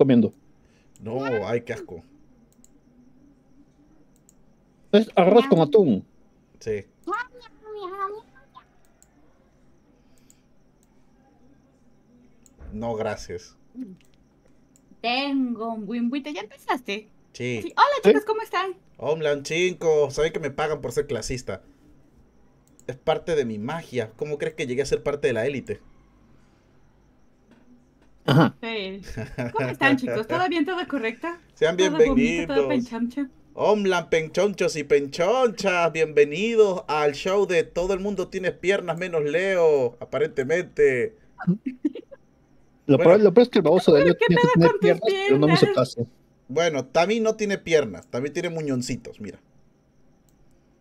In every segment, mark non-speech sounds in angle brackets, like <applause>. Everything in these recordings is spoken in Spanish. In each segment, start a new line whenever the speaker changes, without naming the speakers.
comiendo. No, ay, qué asco.
Es arroz con atún.
Sí. No, gracias.
Tengo un buen ¿Ya empezaste?
Sí. Hola, chicos, ¿cómo están? hola 5, saben que me pagan por ser clasista. Es parte de mi magia. ¿Cómo crees que llegué a ser parte de la élite?
¿Cómo están, chicos? ¿Todo bien? ¿Todo correcto? Sean bienvenidos.
Homlan penchonchos y penchonchas. Bienvenidos al show de Todo el mundo tiene piernas menos Leo, aparentemente.
lo, bueno, peor, es que el baboso de Leo tiene
piernas, no Bueno, también no tiene piernas, También tiene muñoncitos, mira.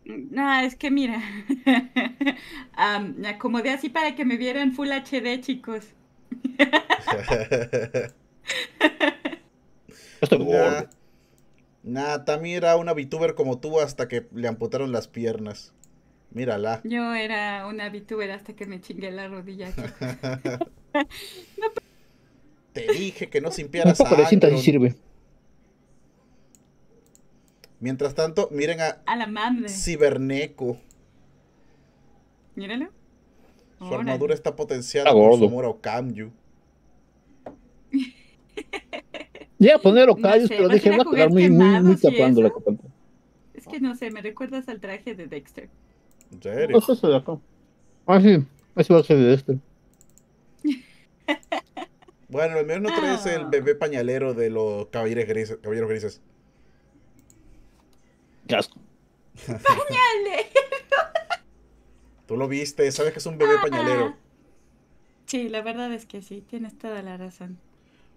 nada es que mira, <laughs> me acomodé así para que me vieran Full HD, chicos.
<laughs> Nata, mira era una VTuber como tú hasta que le amputaron las piernas. Mírala.
Yo era una VTuber hasta que me chingué
la rodilla. <laughs> Te dije que no simpiaras a sirve. Mientras tanto, miren a... la madre. Ciberneco. Míralo. Su armadura está potenciada por su amor o Okamyu.
Ya a poner o no pero dije, va a quedar muy, muy, muy tapando la copa.
Es que no sé, me recuerdas al traje de Dexter.
¿En
serio? No, pues eso de acá. Ah, sí, va este. <laughs> el traje de Dexter.
bueno, al menos no traes oh. el ah. bebé pañalero de los caballeros grises. Caballeros grises. Casco. <laughs> ¡Pañalero! Tú lo viste, sabes que es un bebé ah, pañalero. Ah.
Sí, la verdad es que sí, tienes toda la razón.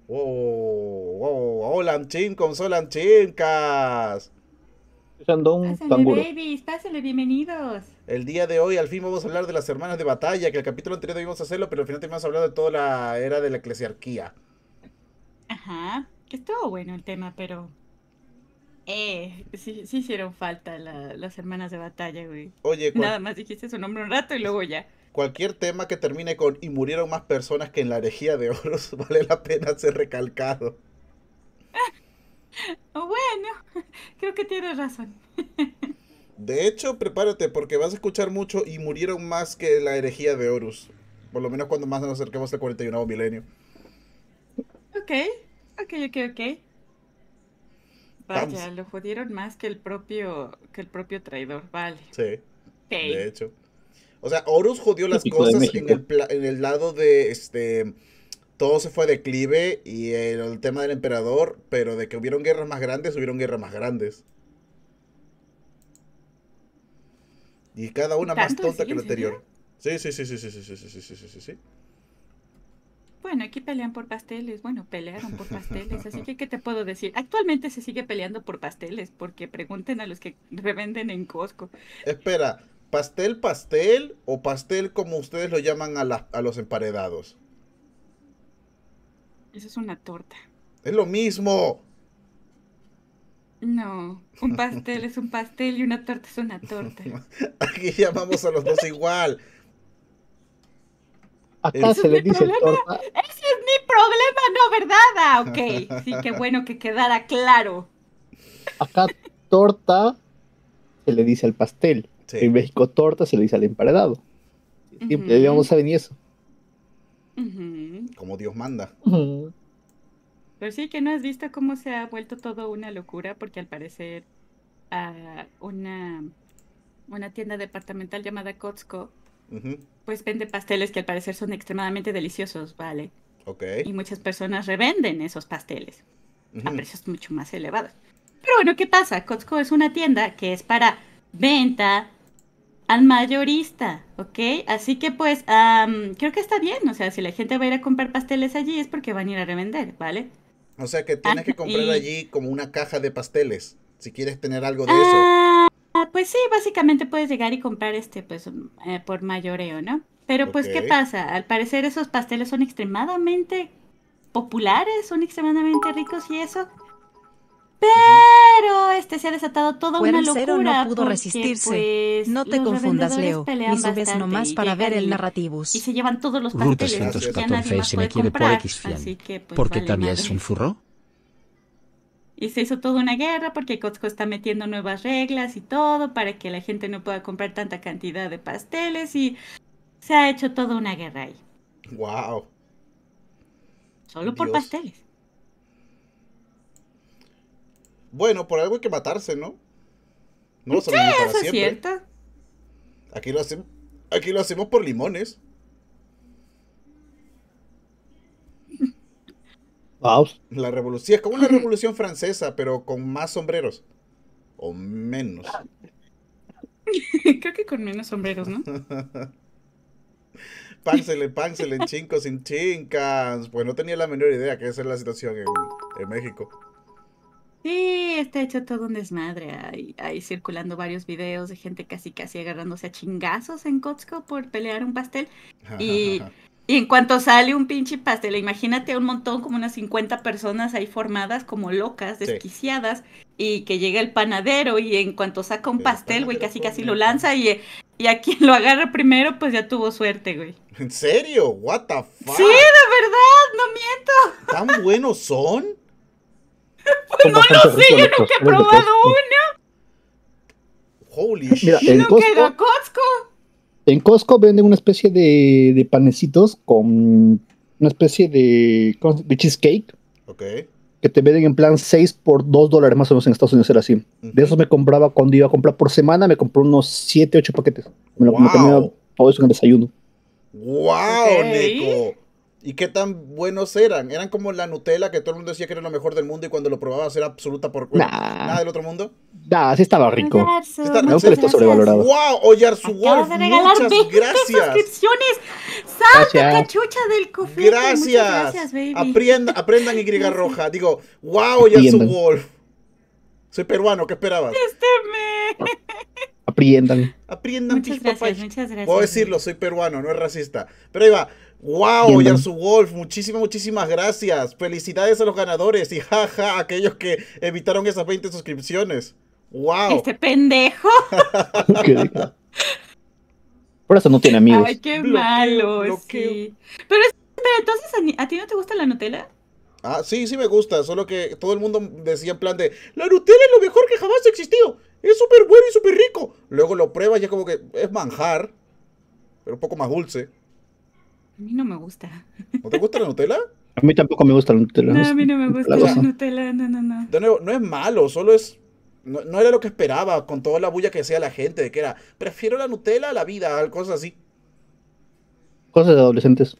¡Wow! ¡Wow! ¡Hola, chincos! ¡Hola, chincas! un baby,
pásale, bienvenidos.
El día de hoy al fin vamos a hablar de las hermanas de batalla, que el capítulo anterior debimos hacerlo, pero al final terminamos hablando de toda la era de la eclesiarquía.
Ajá, estuvo bueno el tema, pero eh, sí, sí hicieron falta las hermanas de batalla, güey. Oye, nada más dijiste su nombre un rato y luego ya.
Cualquier tema que termine con y murieron más personas que en la herejía de Horus <laughs> vale la pena ser recalcado.
<laughs> bueno, <laughs> creo que tienes razón.
De hecho, prepárate porque vas a escuchar mucho y murieron más que en la herejía de Horus. Por lo menos cuando más nos acerquemos al 41 milenio.
Ok, ok, ok, ok. Vaya, lo jodieron más que el propio, que el
propio traidor, vale. Sí. De hecho.
O sea, Horus jodió las cosas en el, lado de este. Todo se fue a declive y el, el, tema del emperador, pero de que hubieron guerras más grandes, hubieron guerras más grandes. Y cada una más tonta que la anterior. Sí, sí, sí, sí, sí, sí, sí, sí,
sí, sí, sí.
Bueno, aquí pelean por pasteles, bueno, pelearon por pasteles, así <laughs> que ¿qué te puedo decir? Actualmente se sigue peleando por pasteles, porque pregunten a los que revenden
en Costco. Espera, ¿pastel pastel o pastel como ustedes lo llaman a, a los emparedados?
Eso es una torta.
Es lo mismo.
No, un pastel es un pastel y una torta es una torta.
<laughs> Aquí llamamos a los dos igual.
Acá se le dice torta.
Ese es mi problema, no verdad. Ah, ok, sí, qué bueno que quedara claro.
Acá torta se le dice al pastel. En México torta se le dice al emparedado. Siempre uh saber vamos eso. Como Dios manda. Pero
sí que no has visto cómo se ha vuelto todo una locura, porque al parecer a ah, una, una tienda departamental llamada Costco pues vende pasteles que al parecer son extremadamente deliciosos, vale. Ok. Y muchas personas revenden esos pasteles a precios mucho más elevados. Pero bueno, ¿qué pasa? Costco es una tienda que es para venta al mayorista, ¿ok? Así que pues creo que está bien, o sea, si la gente va a ir a comprar pasteles allí es porque van a ir a revender, ¿vale?
O sea que tienes que ah, comprar allí como una caja de pasteles, si quieres tener algo de eso.
Ah, pues sí, básicamente puedes llegar y comprar este, pues, mm, eh, por mayoreo, ¿no? Pero pues, ¿qué pasa? Al parecer esos pasteles son extremadamente populares, son extremadamente ricos y eso. Pero este se ha desatado toda una locura. no pudo resistirse. Pues, no te confundas, Leo. Ni subes nomás para ver el narrativus. Y se llevan todos los pasteles. se quiere por Porque pues, también es un furro. Y se hizo toda una guerra porque Costco está metiendo nuevas reglas y todo para que la gente no pueda comprar tanta cantidad de pasteles y se ha hecho toda una
guerra ahí. Wow. Solo por pasteles. Bueno, por algo hay que matarse, ¿no? No lo sí, eso Es cierto. Aquí lo hacemos, aquí lo hacemos por limones. La revolución es como una <laughs> revolución francesa, pero con más sombreros. O menos.
<laughs> Creo que con menos sombreros, ¿no? <laughs>
pánsele, pánsele, chingos sin chincas. Pues no tenía la menor idea que esa es la situación en, México.
Sí, está hecho todo un desmadre. Hay, circulando varios videos de gente casi casi agarrándose a chingazos en Costco por pelear un pastel. y y en cuanto sale un pinche pastel, imagínate un montón, como unas 50 personas ahí formadas, como locas, desquiciadas, y que llega el panadero y en cuanto saca un pastel, güey, casi casi lo lanza y, y, a quien lo agarra primero, pues ya tuvo suerte, güey.
¿En serio? ¿What the fuck? Sí,
de verdad, no miento.
¿Tan buenos son? <laughs> pues no lo
sé, yo nunca he probado
uno.
Holy shit. Mira, el Costco.
En Costco venden una especie de, de panecitos con una especie de, cheesecake. Ok. Que te venden en plan 6 por 2 dólares más o menos en Estados Unidos, era así. De esos me compraba cuando iba a comprar por semana, me compró unos 7, 8 paquetes. Me lo comía todo oh, eso en el desayuno.
¡Wow, Nico! ¿Y qué tan buenos eran? Eran como la Nutella que todo el mundo decía que era lo mejor del mundo y cuando lo probabas era absoluta por Nada del otro mundo.
Nada, sí estaba rico. sobrevalorado.
¡Wow! Oyarzu Wolf, de muchas gracias. suscripciones. ¡Salta
cachucha del cofre. Gracias. gracias baby.
aprendan Y roja. Digo, ¡Wow! Oyarzu Wolf. Soy peruano, ¿qué esperabas? Este
Aprendan.
Aprendan, muchas gracias, muchas gracias. Puedo decirlo, soy peruano, no es racista. Pero ahí va. ¡Wow! su Wolf, muchísimas, muchísimas gracias. Felicidades a los ganadores y jaja <laughs> aquellos que evitaron esas 20 suscripciones. ¡Wow! Este
pendejo.
<laughs>
Por eso no tiene amigos. Ay,
qué malo, sí. Pero, pero entonces, ¿a ti no te gusta la Nutella?
Ah, sí, sí me gusta, solo que todo el mundo decía en plan de, la Nutella es lo mejor que jamás ha existido, es súper bueno y súper rico. Luego lo pruebas y es como que es manjar, pero un poco más dulce.
A mí no me gusta.
¿No te gusta la Nutella?
A mí tampoco me gusta la Nutella. No, a
mí no me gusta la, Nutella, no, no, no.
De nuevo, no es malo, solo es no, era lo que esperaba con toda la bulla que hacía la gente, de que era, prefiero la Nutella a la vida, cosas así.
Cosas de adolescentes.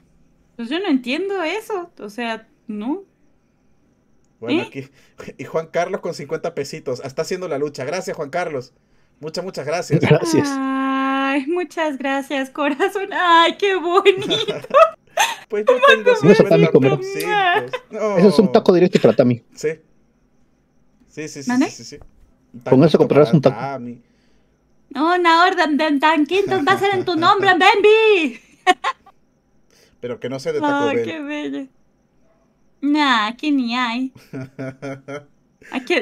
Pues yo no entiendo eso, o sea, no.
Bueno, ¿Eh? aquí, y Juan Carlos con 50 pesitos, está haciendo la lucha. Gracias, Juan Carlos. Muchas, muchas gracias.
Gracias.
Ah, muchas gracias, corazón. Ay, qué bonito.
<laughs> pues yo tengo no es Eso es un
taco directo para Tami. Sí.
Sí, sí, sí, sí, Con eso comprarás un taco.
No, una orden de tanquitos va a ser en tu nombre, Bambi.
<laughs> Pero que no sea de Taco Ay, qué bello.
Nah, aquí ni hay.
<laughs>
Aquí,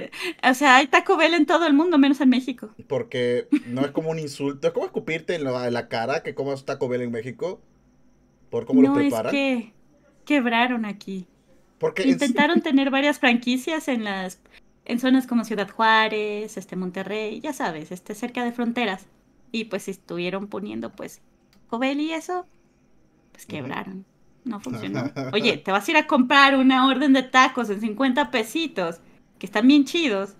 o sea, hay Taco Bell en todo el mundo, menos en México.
Porque no es como un insulto, es como escupirte en la, cara que comas Taco Bell en México. Por cómo lo preparan. Es que
quebraron aquí.
Porque Intentaron
tener varias franquicias en las en zonas como Ciudad Juárez, este Monterrey, ya sabes, este cerca de fronteras. Y pues estuvieron poniendo pues Taco Bell y eso, pues quebraron. No <laughs> funcionó. Oye, te vas a ir a comprar una orden de tacos en 50 pesitos que están bien chidos,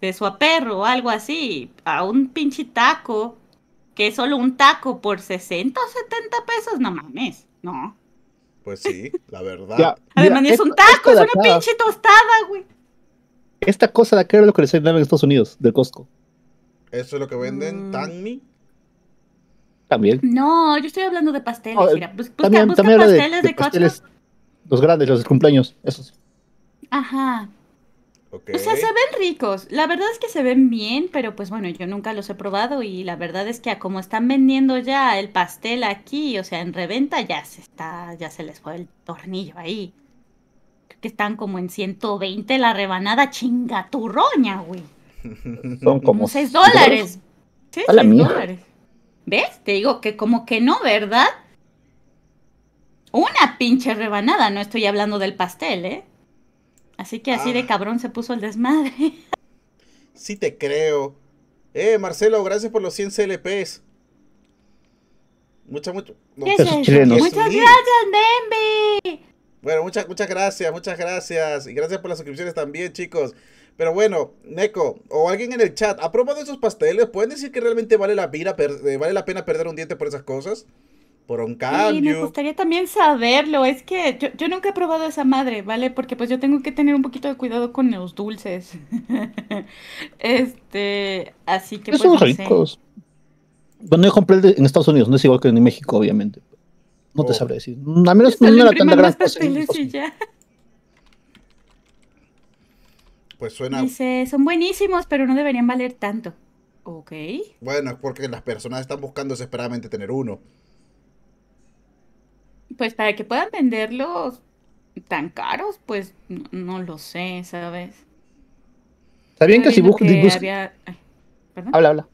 de a perro o algo así, a un pinche taco, que es solo un taco por 60 o 70 pesos, no mames,
no. Pues sí, la verdad. Además, es un taco, es una pinche tostada, güey.
Esta cosa de acá era lo que les venden en Estados Unidos, del Costco.
¿Eso es lo que venden? Mm.
También.
No, yo estoy hablando de pasteles, mira. Busca, también, pasteles de, de,
Los grandes, los de cumpleaños, esos.
Ajá, o sea, se ven ricos. La verdad es que se ven bien, pero pues bueno, yo nunca los he probado y la verdad es que a como están vendiendo ya el pastel aquí, o sea, en reventa ya se está, ya se les fue el tornillo ahí. Creo que están como en 120 la rebanada chingaturroña, güey.
<laughs> Son como 6 dólares.
Sí, a la seis dólares. ¿Ves? Te digo que como que no, ¿verdad? Una pinche rebanada, no estoy hablando del pastel, ¿eh? Así que así de ah. cabrón se puso el desmadre. <laughs>
Sí te creo. Eh, Marcelo, gracias por los 100 CLPs. Muchas, muchas. muchas
gracias,
Bueno, muchas, muchas gracias, muchas gracias. Y gracias por las suscripciones también, chicos. Pero bueno, Neko, o alguien en el chat, ha probado esos pasteles, ¿pueden decir que realmente vale la, vida eh, vale la pena perder un diente por esas cosas? Y me
gustaría también saberlo. Es que yo, nunca he probado esa madre, ¿vale? Porque pues yo tengo que tener un poquito de cuidado con los dulces. <laughs> este, así que... Pues, son ricos.
cuando Bueno, yo compré en Estados Unidos, no es igual que en México, obviamente. No te oh. sabré decir. Mm, A menos no era tan
Pues suena.
Dice, son buenísimos, pero no deberían valer tanto. Ok.
Bueno, es porque las personas están buscando desesperadamente tener uno
pues para que puedan venderlos tan caros, pues no, lo sé, ¿sabes? Está que si Habla, habla.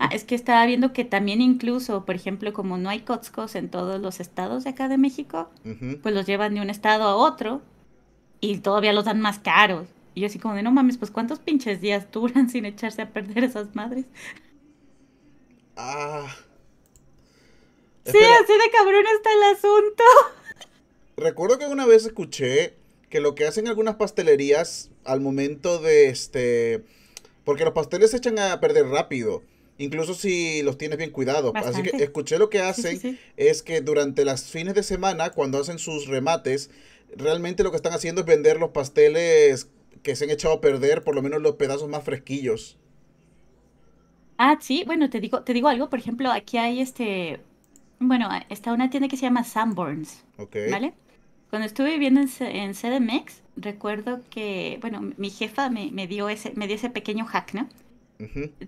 Ah, es que estaba viendo que también incluso, por ejemplo, como no hay Costcos en todos los estados de acá de México, pues los llevan de un estado a otro y todavía los dan más caros. Y yo así como de, no mames, pues ¿cuántos pinches días <laughs> duran sin echarse a perder esas madres? Ah... Sí, así de cabrón está
el asunto. Recuerdo que una vez escuché que lo que hacen algunas pastelerías al momento de este. Porque los pasteles se echan a perder rápido. Incluso si los tienes bien cuidados. Así que escuché lo que hacen es que durante las fines de semana, cuando hacen sus remates, realmente lo que están haciendo es vender los pasteles que se han echado a perder, por lo menos los pedazos más fresquillos.
Ah, sí, bueno, te digo, te digo algo, por ejemplo, aquí hay este bueno, está una tienda que se llama Sanborns. ¿Vale? Cuando estuve viviendo en, CDMX, recuerdo que, bueno, mi jefa me, dio, ese, me dio ese pequeño hack, ¿no?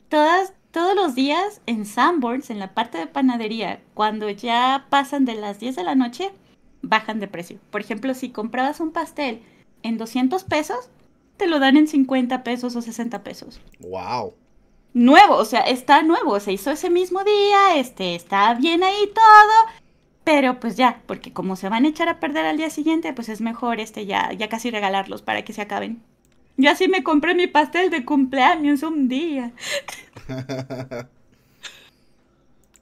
todos los días en Sanborns, en la parte de panadería, cuando ya pasan de las 10 de la noche, bajan de precio. Por ejemplo, si comprabas un pastel en 200 pesos, te lo dan en 50 pesos o 60 pesos. ¡Wow! nuevo, o sea, está nuevo, se hizo ese mismo día, este, está bien ahí todo, pero pues ya, porque como se van a echar a perder al día siguiente, pues es mejor este ya, ya casi regalarlos para que se acaben. Yo así me compré mi pastel de cumpleaños un día.
<laughs>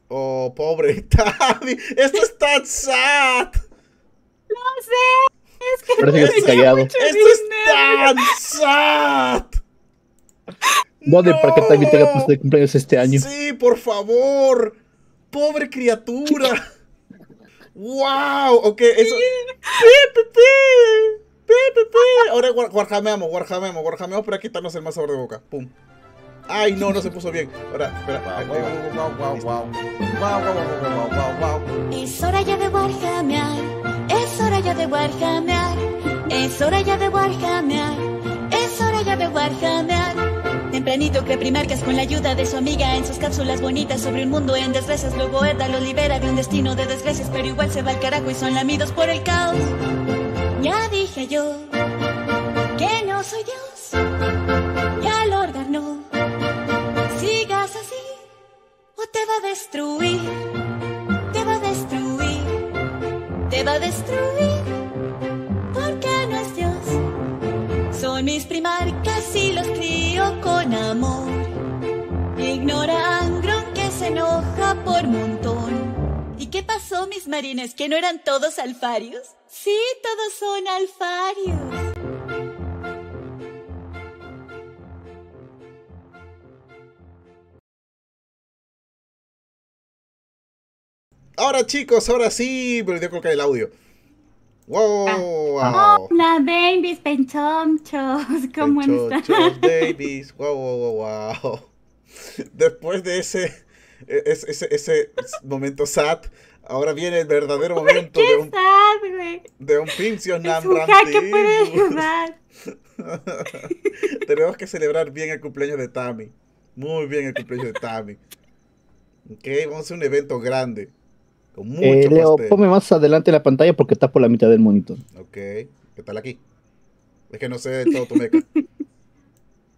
oh, pobre Tavi, esto es tan sad. No sé,
es que no que mucho
Esto es tan sad.
Bode ¿para qué también tenga pasado de cumpleaños este año? Sí,
por favor. Pobre criatura. ¡Wow! Ok, eso. Ahora guarjameamos, guarjameamos, guarjameamos para quitarnos el más sabor de boca. ¡Pum! ¡Ay, no, no se puso bien! Ahora, espera. Es hora ya de
guarjamear. Es hora ya de guarjamear. Es hora ya de guarjamear sabe Tempranito que Primarcas con la ayuda de su amiga en sus cápsulas bonitas sobre un mundo en desgracias. Luego Edda lo libera de un destino de desgracias, pero igual se va al carajo y son lamidos por el caos. Ya dije yo que no soy Dios. Ya al no sigas así o te va a destruir. Te va a destruir. Te va a destruir. mis primarcas y los crío con amor. Ignora Angron que se enoja por montón. ¿Y qué pasó, mis marines? ¿Que no eran todos alfarios? Sí, todos son alfarios.
Ahora chicos, ahora sí, yo a colocar el audio. Ah. ¡Wow!
Hola, babies, penchonchos. <laughs> ¿Cómo penchonchos, <laughs>
babies. Wow, wow, wow, wow. Después de ese, e, ese, ese, momento sad, ahora viene el verdadero momento de un, sad, de un que puede <laughs> Tenemos que celebrar bien el cumpleaños de Tammy. Muy bien el cumpleaños de Tammy. Ok, vamos a hacer un evento grande. Eh, Leo, ponme
más adelante la pantalla porque estás por la mitad del monitor.
Ok. ¿Qué tal aquí? Es que no sé de todo tu meca.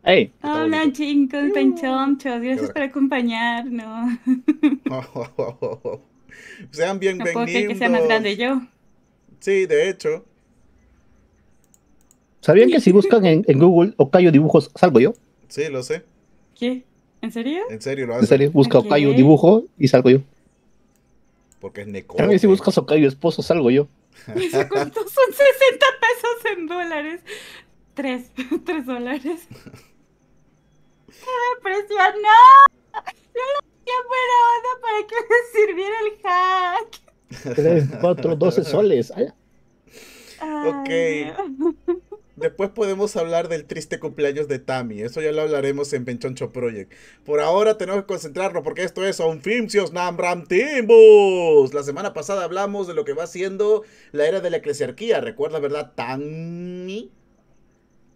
<laughs> Hola
chicos, chonchos. gracias por acompañarnos.
<laughs> <laughs> sean bienvenidos. No que yo. Sí, de hecho.
¿Sabían que si buscan en, Google Ocayo Dibujos, salgo yo?
Sí, lo sé. ¿Qué? ¿En serio? En serio, lo
hacen. En serio, busca okay. Ocayo Dibujo y salgo yo. Porque es Necote. También si buscas Ocayo esposo, salgo yo.
¿Eso costó, son 60 pesos en dólares? Tres <laughs> Tres dólares. ¡Qué precio! ¡No! Yo lo hacía buena onda para que me
sirviera el hack. Tres, cuatro, doce soles.
ok.
<laughs>
Después podemos hablar del triste cumpleaños de Tammy Eso ya lo hablaremos en Penchoncho Project. Por ahora tenemos que concentrarnos porque esto es Onfimsios Namram Timbus. La semana pasada hablamos de lo que va siendo la era de la eclesiarquía. ¿Recuerda verdad, Tammy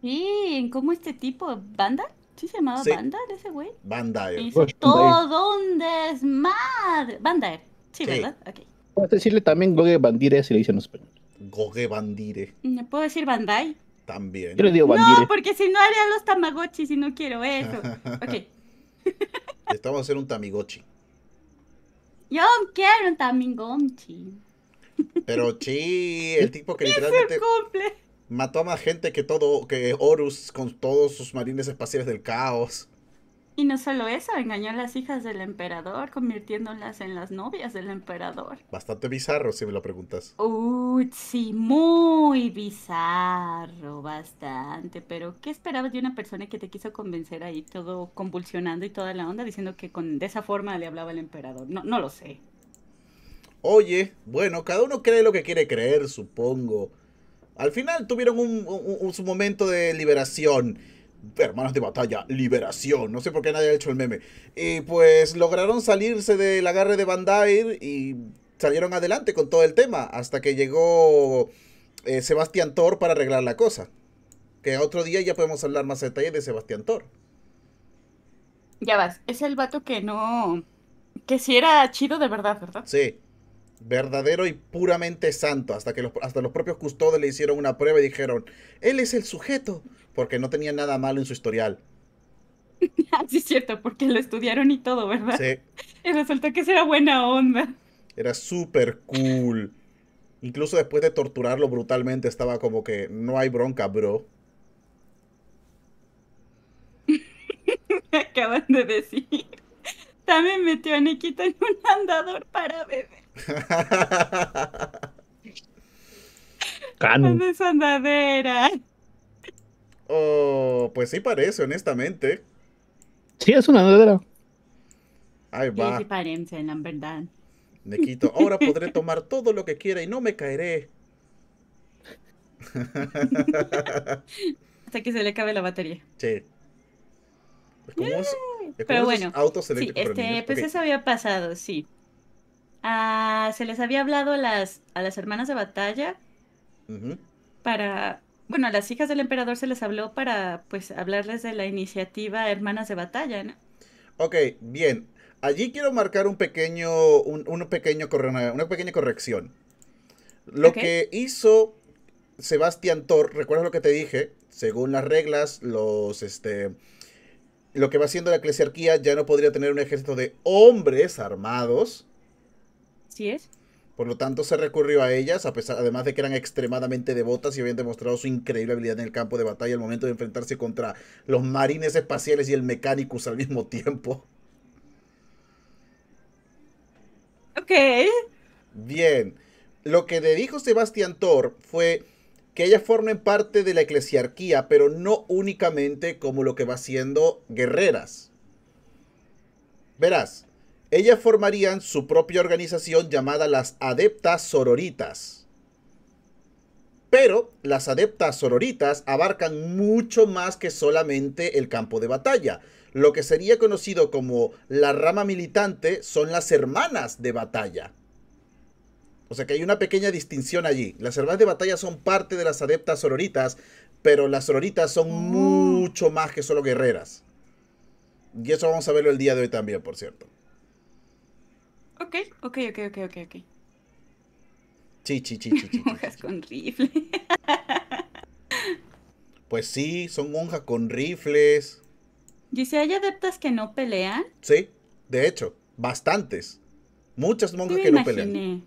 Sí, ¿cómo este tipo? ¿Banda? ¿Sí se llamaba banda ese güey?
Bandai. Todo
un desmadre. Bandai. Sí, sí, ¿verdad? Ok.
Puedes decirle también Goge Bandire si le dicen los españoles. Goge Bandire.
¿Me puedo decir Bandai?
También. digo No,
porque si no haría los Tamagotchi y no quiero eso. <laughs> ok.
Estamos a hacer un tamigochi
Yo quiero un tamigotchi.
Pero sí, <laughs> el tipo que literalmente mató a más gente que todo, que Horus con todos sus marines espaciales del caos.
Y no solo eso, engañó a las hijas del emperador, convirtiéndolas en las novias del emperador.
Bastante bizarro, si me lo preguntas.
Uy, sí, muy bizarro, bastante. Pero, ¿qué esperabas de una persona que te quiso convencer ahí todo convulsionando y toda la onda, diciendo que con, de esa forma le hablaba el emperador? No, no lo sé.
Oye, bueno, cada uno cree lo que quiere creer, supongo. Al final tuvieron un, momento de liberación hermanos de batalla, liberación. No sé por qué nadie ha hecho el meme. Y pues lograron salirse del agarre de Bandair y salieron adelante con todo el tema hasta que llegó eh, Sebastián Thor para arreglar la cosa. Que otro día ya podemos hablar más detalle de Sebastián Thor.
Ya vas, es el vato que no... Que si era chido de verdad, ¿verdad?
Sí, verdadero y puramente santo, hasta que los, hasta los propios custodios le hicieron una prueba y dijeron, él es el sujeto porque no tenía nada malo en su historial.
<laughs> Ah, sí es cierto, porque lo estudiaron y todo, ¿verdad? Sí. <laughs> Y resultó que era buena onda.
Era súper cool. Incluso después de torturarlo brutalmente, estaba como que no hay bronca, bro.
Me <laughs> acaban de decir. También metió a Nikita en un andador para bebé.
Cano.
es andadera. Oh, pues sí parece, honestamente. Sí, es una verdadera. Ahí va. Sí, sí parece, la verdad. Nequito, ahora podré tomar todo lo que quiera y no me caeré. <laughs>
Hasta que se le acabe la batería.
Sí. Pero bueno, sí, este, pues eso
había pasado, sí. Ah, se les había hablado a las, a las hermanas de batalla para bueno, a las hijas del emperador se les habló para, pues, hablarles de la iniciativa Hermanas de Batalla, ¿no?
Ok, bien. Allí quiero marcar un pequeño, una pequeña corrección. Lo que hizo Sebastián Thor, ¿recuerdas lo que te dije? Según las reglas, los, este, lo que va haciendo la eclesiarquía ya no podría tener un ejército de hombres armados. Sí es por lo tanto, se recurrió a ellas, a pesar, además de que eran extremadamente devotas y habían demostrado su increíble habilidad en el campo de batalla al momento de enfrentarse contra los marines espaciales y el mecánicus al mismo tiempo. Ok. Bien. Lo que le dijo Sebastián Thor fue que ellas formen parte de la eclesiarquía, pero no únicamente como lo que va siendo guerreras. Verás, ellas formarían su propia organización llamada las Adeptas Sororitas. Pero las Adeptas Sororitas abarcan mucho más que solamente el campo de batalla. Lo que sería conocido como la rama militante son las hermanas de batalla. O sea que hay una pequeña distinción allí. Las hermanas de batalla son parte de las adeptas sororitas, pero las sororitas son mm. mucho más que solo guerreras. Y eso vamos a verlo el día de hoy también, por cierto.
Ok, ok, ok, ok, ok, ok.
Sí, sí, sí, <laughs> Monjas con rifle. <laughs> pues sí, son monjas con rifles.
¿Y si hay adeptas que no pelean?
Sí, de hecho, bastantes. Muchas monjas que no pelean.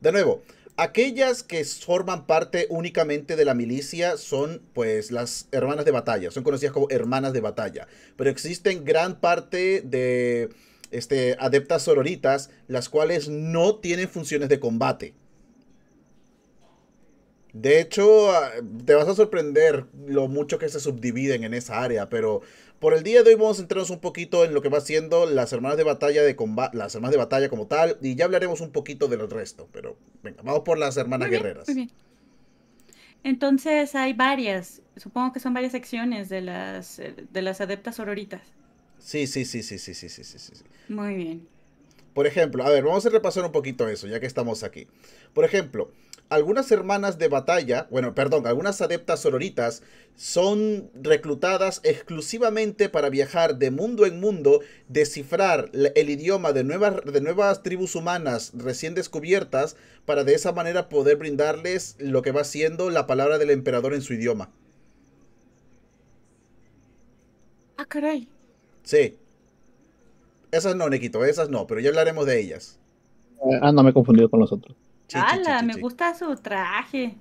De nuevo, aquellas que forman parte únicamente de la milicia son pues las hermanas de batalla, son conocidas como hermanas de batalla, pero existen gran parte de este, adeptas sororitas, las cuales no tienen funciones de combate. De hecho, ah, te vas a sorprender lo mucho que se subdividen en esa área, pero por el día de hoy vamos a centrarnos un poquito en lo que va siendo las hermanas de batalla de las hermanas de batalla como tal, y ya hablaremos un poquito del resto, pero venga, vamos por las hermanas guerreras.
Entonces hay varias, supongo que son varias secciones de las, eh, de las adeptas sororitas.
Sí, sí, sí, sí, sí, sí, sí, sí, sí. Muy bien. Por ejemplo, a ver, vamos a repasar un poquito eso, ya que estamos aquí. Por ejemplo, algunas hermanas de batalla, bueno, perdón, algunas adeptas sororitas son reclutadas exclusivamente para viajar de mundo en mundo, descifrar el idioma de nuevas, de nuevas tribus humanas recién descubiertas, para de esa manera poder brindarles lo que va siendo la palabra del emperador en su idioma. Ah, caray. Sí. Esas no, Nequito, esas no, pero ya hablaremos de ellas.
Ah, no, me he confundido con los otros.
¡Hala! me gusta su traje.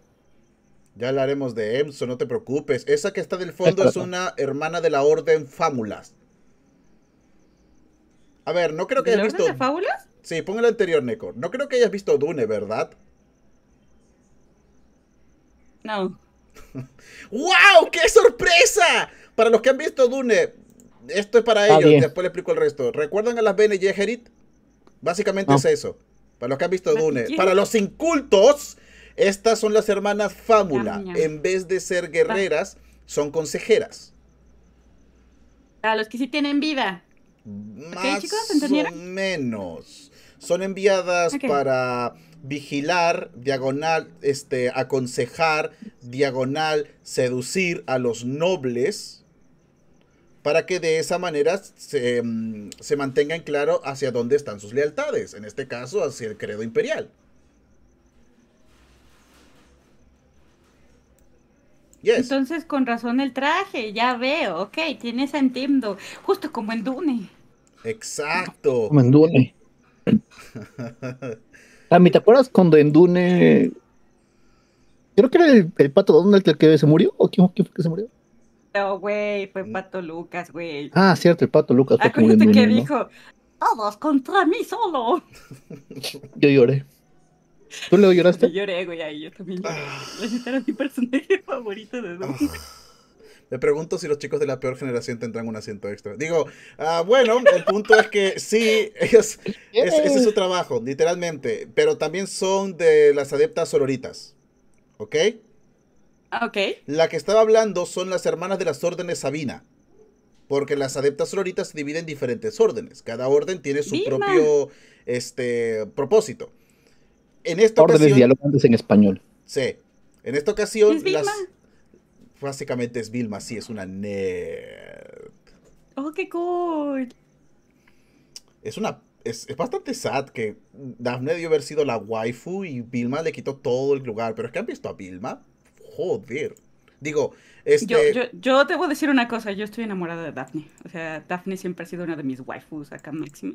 Ya hablaremos de Emso, no te preocupes. Esa que está del fondo es, una hermana de la Orden Fámulas. A ver, no creo que ¿De hayas visto. ¿De Fábulas? Sí, pon el anterior, Neko. No creo que hayas visto Dune, ¿verdad? No. ¡Wow! <laughs> ¡Qué sorpresa! Para los que han visto Dune, esto es para ellos, después le explico el resto. ¿Recuerdan a las Bene Yeherit? Básicamente es eso. Para los que han visto Dune. Para los incultos, estas son las hermanas Fámula. En vez de ser guerreras, son consejeras.
a los que sí tienen vida.
Más o menos. Son enviadas para vigilar, diagonal, este, aconsejar, diagonal, seducir a los nobles para que de esa manera se, mm, se en claro hacia dónde están sus lealtades, en este caso hacia el credo imperial.
Entonces, con razón el traje, ya veo, ok, tiene sentido, justo como en Dune.
Exacto.
Como en Dune. A <laughs> ah, mí, ¿te acuerdas cuando en Dune... Creo que era el, pato Donald el que se murió, o quién fue que se murió?
No, güey, fue mm. Pato Lucas, güey. Ah,
cierto, el Pato Lucas. Acuérdate ah, que dijo,
todos contra mí solo.
<laughs> yo lloré. ¿Tú le lloraste? Yo
lloré, güey, ahí yo también lloré. Ah. <laughs> era mi
personaje <laughs>
favorito de
dos. Ah. Me pregunto si los chicos de la peor generación tendrán un asiento extra. Digo, bueno, el punto es que sí, ellos, ese es su trabajo, literalmente. Pero también son de las adeptas sororitas. ¿Ok? Ah, la que estaba hablando son las hermanas de las órdenes Sabina. Porque las adeptas floritas se dividen en diferentes órdenes. Cada orden tiene su propio este, propósito. En esta órdenes ocasión, en español. Sí. En esta ocasión, básicamente es Vilma, sí, es una nerd.
Oh, qué cool.
Es una es, es, bastante sad que Daphne debió haber sido la waifu y Vilma le quitó todo el lugar, pero es que han visto a Vilma. Joder. Digo, este...
yo, te voy a decir una cosa, yo estoy enamorada de Daphne. O sea, Daphne siempre ha sido una de mis waifus acá máxima.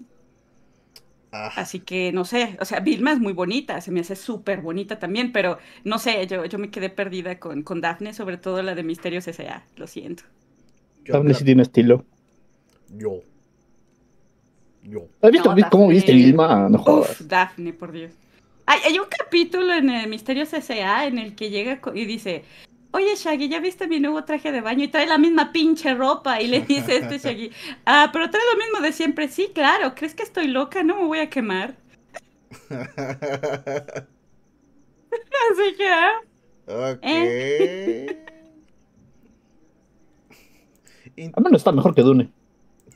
Ah. Así que no sé, o sea, Vilma es muy bonita, se me hace súper bonita también, pero no sé, yo, yo me quedé perdida con, con Daphne, sobre todo la de Misterios S.A., lo siento.
Daphne sí tiene estilo. Yo. Yo. ¿Has visto cómo viste Vilma? No
Daphne, por Dios. Hay, un capítulo en el Misterios S.A. en el que llega y dice, oye Shaggy, ¿ya viste mi nuevo traje de baño? Y trae la misma pinche ropa. Y le dice este Shaggy, ah, pero trae lo mismo de siempre. Sí, claro, ¿crees que estoy loca? No me voy a quemar.
<laughs> Así que... Ah. Ok. Eh.
Al está mejor que Dune.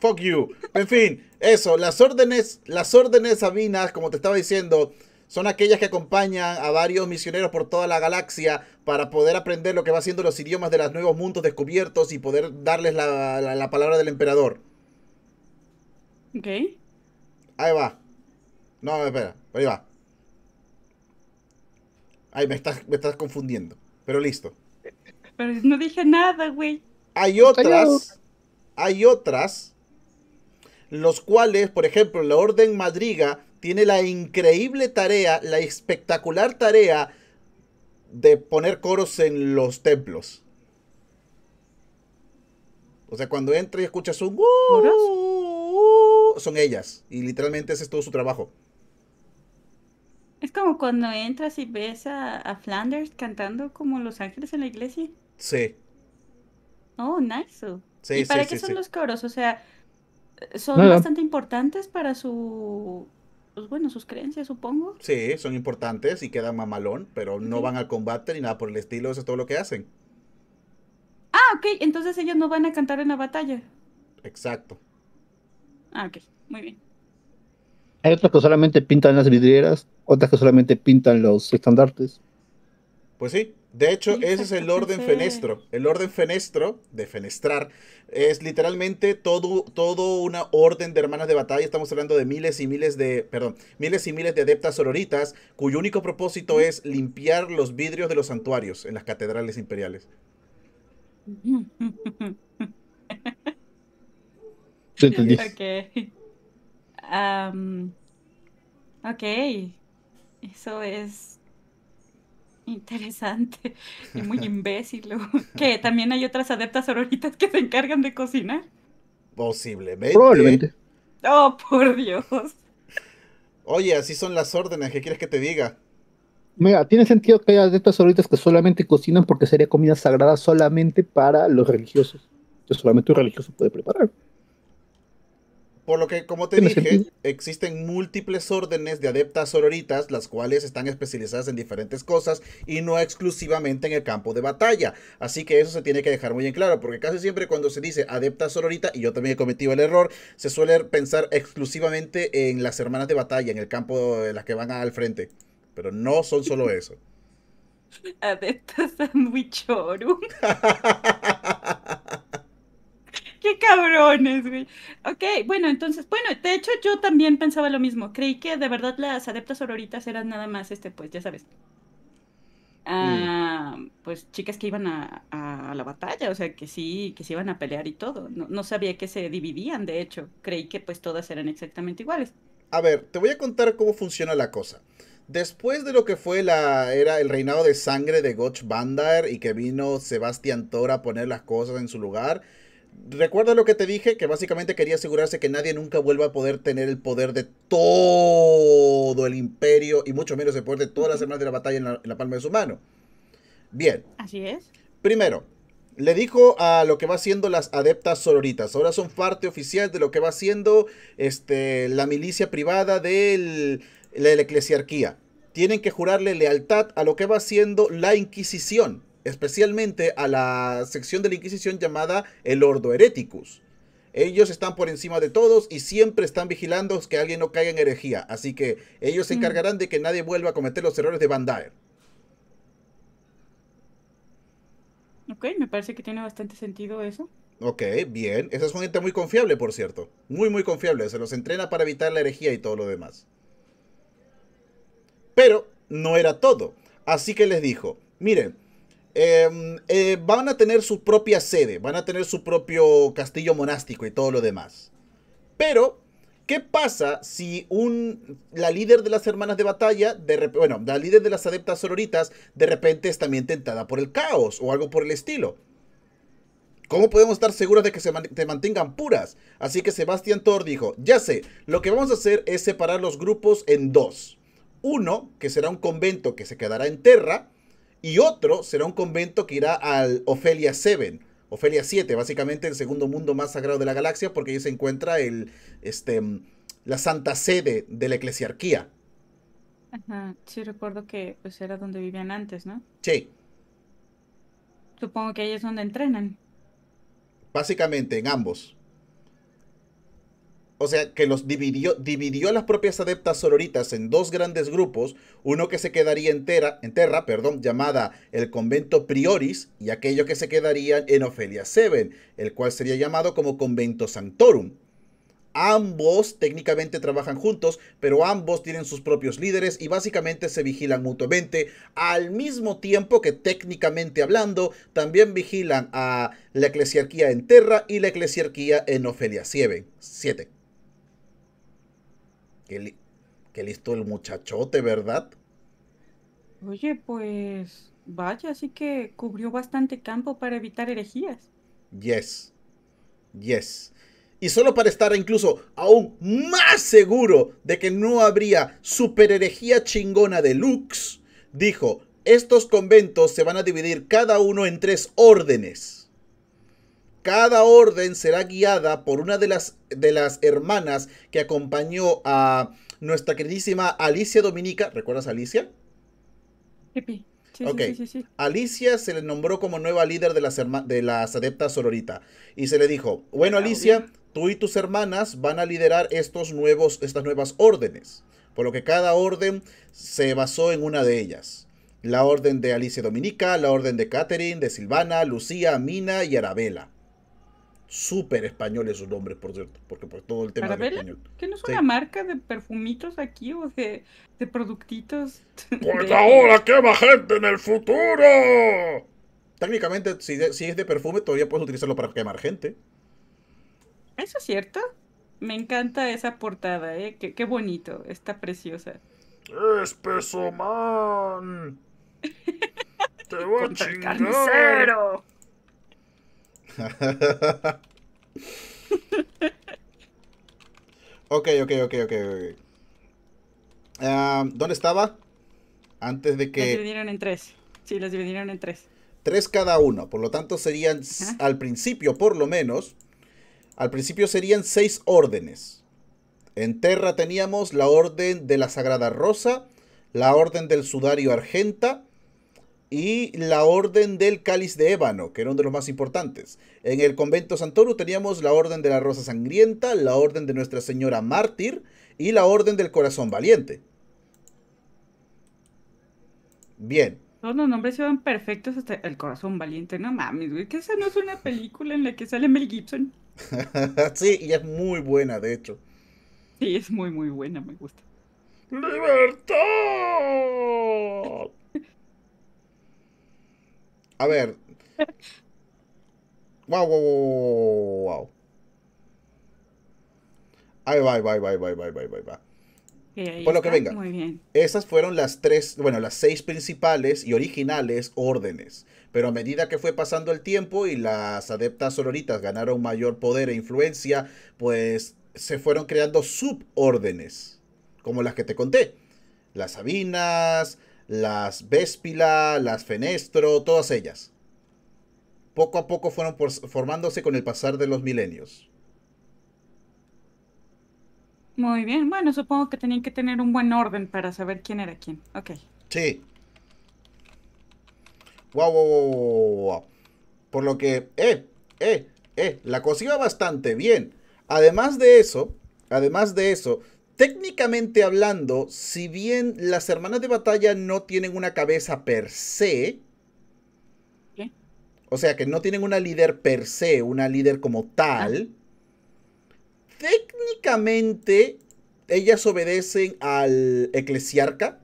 Fuck you. En fin, eso, las órdenes, las órdenes Sabina, como te estaba diciendo, son aquellas que acompañan a varios misioneros por toda la galaxia para poder aprender lo que va haciendo los idiomas de los nuevos mundos descubiertos y poder darles la, la, palabra del emperador. Ok. Ahí va. No, espera, ahí va. Ahí me estás, me estás confundiendo. Pero listo.
Pero no dije nada, güey.
Hay otras. Hay otras. Los cuales, por ejemplo, la Orden Madriga tiene la increíble tarea, la espectacular tarea de poner coros en los templos. O sea, cuando entra y escuchas un... son ellas. Y literalmente ese es todo su trabajo.
Es como cuando entras y ves a, Flanders cantando como Los Ángeles en la iglesia. Sí. Oh, nice. ¿Y para qué son los coros? O sea, son bastante importantes para su pues, bueno, sus creencias, supongo.
Sí, son importantes y quedan mamalón, pero no van al combate ni nada por el estilo, eso es todo lo que hacen.
Ah, ok, entonces ellos no van a cantar en la batalla. Exacto. Ah, ok, muy bien.
Hay otras que solamente pintan las vidrieras, otras que solamente pintan los estandartes.
Pues sí, de hecho, ese es el orden fenestro. El orden fenestro, de fenestrar, es literalmente todo, todo una orden de hermanas de batalla. Estamos hablando de miles y miles de, perdón, miles y miles de adeptas sororitas, cuyo único propósito es limpiar los vidrios de los santuarios en las catedrales imperiales.
ok. ok. Eso es interesante <laughs> y muy imbécil. que también hay otras adeptas
sororitas que se encargan de cocinar. Posiblemente. Probablemente. Oh, por Dios. Oye, así son las órdenes, ¿qué quieres que te diga?
Mira, tiene sentido que haya adeptas sororitas que solamente cocinan porque sería comida sagrada solamente para los religiosos. Que solamente un religioso puede preparar.
Por lo que, como te dije, existen múltiples órdenes de adeptas sororitas, las cuales están especializadas en diferentes cosas y no exclusivamente en el campo de batalla. Así que eso se tiene que dejar muy en claro, porque casi siempre cuando se dice adepta sororita, y yo también he cometido el error, se suele pensar exclusivamente en las hermanas de batalla, en el campo de las que van al frente. Pero no son solo eso.
<laughs> Adepta sandwichorum. <laughs> qué cabrones, güey. Ok, bueno, entonces, bueno, de hecho yo también pensaba lo mismo. Creí que de verdad las adeptas auroritas eran nada más, este, pues, ya sabes. Ah, mm. Pues chicas que iban a, la batalla, o sea, que sí, que se iban a pelear y todo. No, sabía que se dividían, de hecho. Creí que pues todas eran
exactamente iguales. A ver, te voy a contar cómo funciona la cosa. Después de lo que fue la era el reinado de sangre de Gotch Bandar y que vino Sebastián Thor a poner las cosas en su lugar, Recuerda lo que te dije, que básicamente quería asegurarse que nadie nunca vuelva a poder tener el poder de todo el imperio y mucho menos el poder de todas las armas de la batalla en la, palma de su mano. Bien. Así es. Primero, le dijo a lo que va siendo las adeptas sororitas. Ahora son parte oficial de lo que va siendo este, la milicia privada de la eclesiarquía. Tienen que jurarle lealtad a lo que va siendo la Inquisición especialmente a la sección de la Inquisición llamada el Ordo Hereticus. Ellos están por encima de todos y siempre están vigilando que alguien no caiga en herejía, así que ellos se mm. encargarán de que nadie vuelva a cometer los errores de Van
Ok, me parece que tiene bastante
sentido eso. Ok, bien. Esa es una gente muy confiable, por cierto. Muy, muy confiable. Se los entrena para evitar la herejía y todo lo demás. Pero no era todo. Así que les dijo, miren, Em, eh, van a tener su propia sede, van a tener su propio castillo monástico y todo lo demás. Pero, ¿qué pasa si un, la líder de las hermanas de batalla, de, bueno, la líder de las adeptas sororitas, de repente es también tentada por el caos o algo por el estilo? ¿Cómo podemos estar seguros de que se mantengan puras? Así que Sebastián Thor dijo, ya sé, lo que vamos a hacer es separar los grupos en dos. Uno, que será un convento que se quedará en Terra, y otro será un convento que irá al Ofelia 7, Ofelia 7, básicamente el segundo mundo más sagrado de la galaxia, porque ahí se encuentra el, este, la santa sede de la eclesiarquía.
Ajá, sí recuerdo que pues, era donde vivían antes, ¿no? Sí. Supongo que ahí es donde entrenan.
Básicamente, en ambos o sea, que los dividió, dividió las propias adeptas sororitas en dos grandes grupos, uno que se quedaría entera, en Terra, perdón, llamada el convento Prioris, y aquello que se quedaría en Ofelia Seven, el cual sería llamado como convento Sanctorum. Ambos técnicamente trabajan juntos, pero ambos tienen sus propios líderes y básicamente se vigilan mutuamente, al mismo tiempo que técnicamente hablando, también vigilan a la eclesiarquía en Terra y la eclesiarquía en Ofelia 7. Qué, listo el muchachote, ¿verdad?
Oye, pues vaya, así que cubrió bastante campo para evitar herejías.
Yes, yes. Y solo para estar incluso aún más seguro de que no habría super herejía chingona de Lux, dijo, estos conventos se van a dividir cada uno en tres órdenes. Cada orden será guiada por una de las, de las hermanas que acompañó a nuestra queridísima Alicia Dominica. ¿Recuerdas Alicia? Sí, Sí, sí, Alicia se le nombró como nueva líder de las, de las adeptas sororita. Y se le dijo, bueno Alicia, tú y tus hermanas van a liderar estos nuevos, estas nuevas órdenes. Por lo que cada orden se basó en una de ellas. La orden de Alicia Dominica, la orden de Catherine, de Silvana, Lucía, Mina y Arabella súper españoles sus nombres, por cierto, porque por pues, todo el tema español.
¿Que no es una marca de perfumitos aquí o de, de productitos? <laughs> ¡Pues
ahora quema gente en el futuro! Técnicamente, si, si es de perfume, todavía puedes utilizarlo para quemar gente.
Eso es cierto. Me encanta esa portada, ¿eh? Qué, bonito, está preciosa.
¡Espeso man! <laughs> ¡Te voy a chingar! <laughs>
ok, ok, ok, ok. Ah, ¿Dónde estaba? Antes de que... Los
dividieron en tres. Sí, los dividieron en tres.
Tres cada uno. Por lo tanto, serían, al principio por lo menos, al principio serían seis órdenes. En Terra teníamos la orden de la Sagrada Rosa, la orden del Sudario Argenta, y la Orden del Cáliz de Ébano, que era uno de los más importantes. En el convento Santoro teníamos la Orden de la Rosa Sangrienta, la Orden de Nuestra Señora Mártir y la Orden del Corazón Valiente. Bien.
Todos los nombres se van perfectos hasta el corazón valiente. No mames, güey. Que esa no es una película en la que sale Mel Gibson.
<laughs> sí, y es muy buena, de hecho. Sí, es muy, muy buena, me gusta.
¡Libertad!
A ver. Wow, wow, wow, wow. Ahí va, bye, bye, bye, bye, bye, bye, Por lo que venga. Esas fueron las tres, bueno, las seis principales y originales órdenes. Pero a medida que fue pasando el tiempo y las adeptas sororitas ganaron mayor poder e influencia, pues se fueron creando subórdenes, como las que te conté. Las Sabinas, las Vespila, las Fenestro, todas ellas. Poco a poco fueron formándose con el pasar de los milenios.
Muy bien, bueno, supongo que tenían que tener un buen orden para saber quién era quién. Ok.
Sí. Wow, wow, wow, Por lo que, eh, eh, eh, la cocina bastante bien. Además de eso, además de eso, técnicamente hablando, si bien las hermanas de batalla no tienen una cabeza per se, o sea que no tienen una líder per se, una líder como tal, ah. técnicamente ellas obedecen al eclesiarca,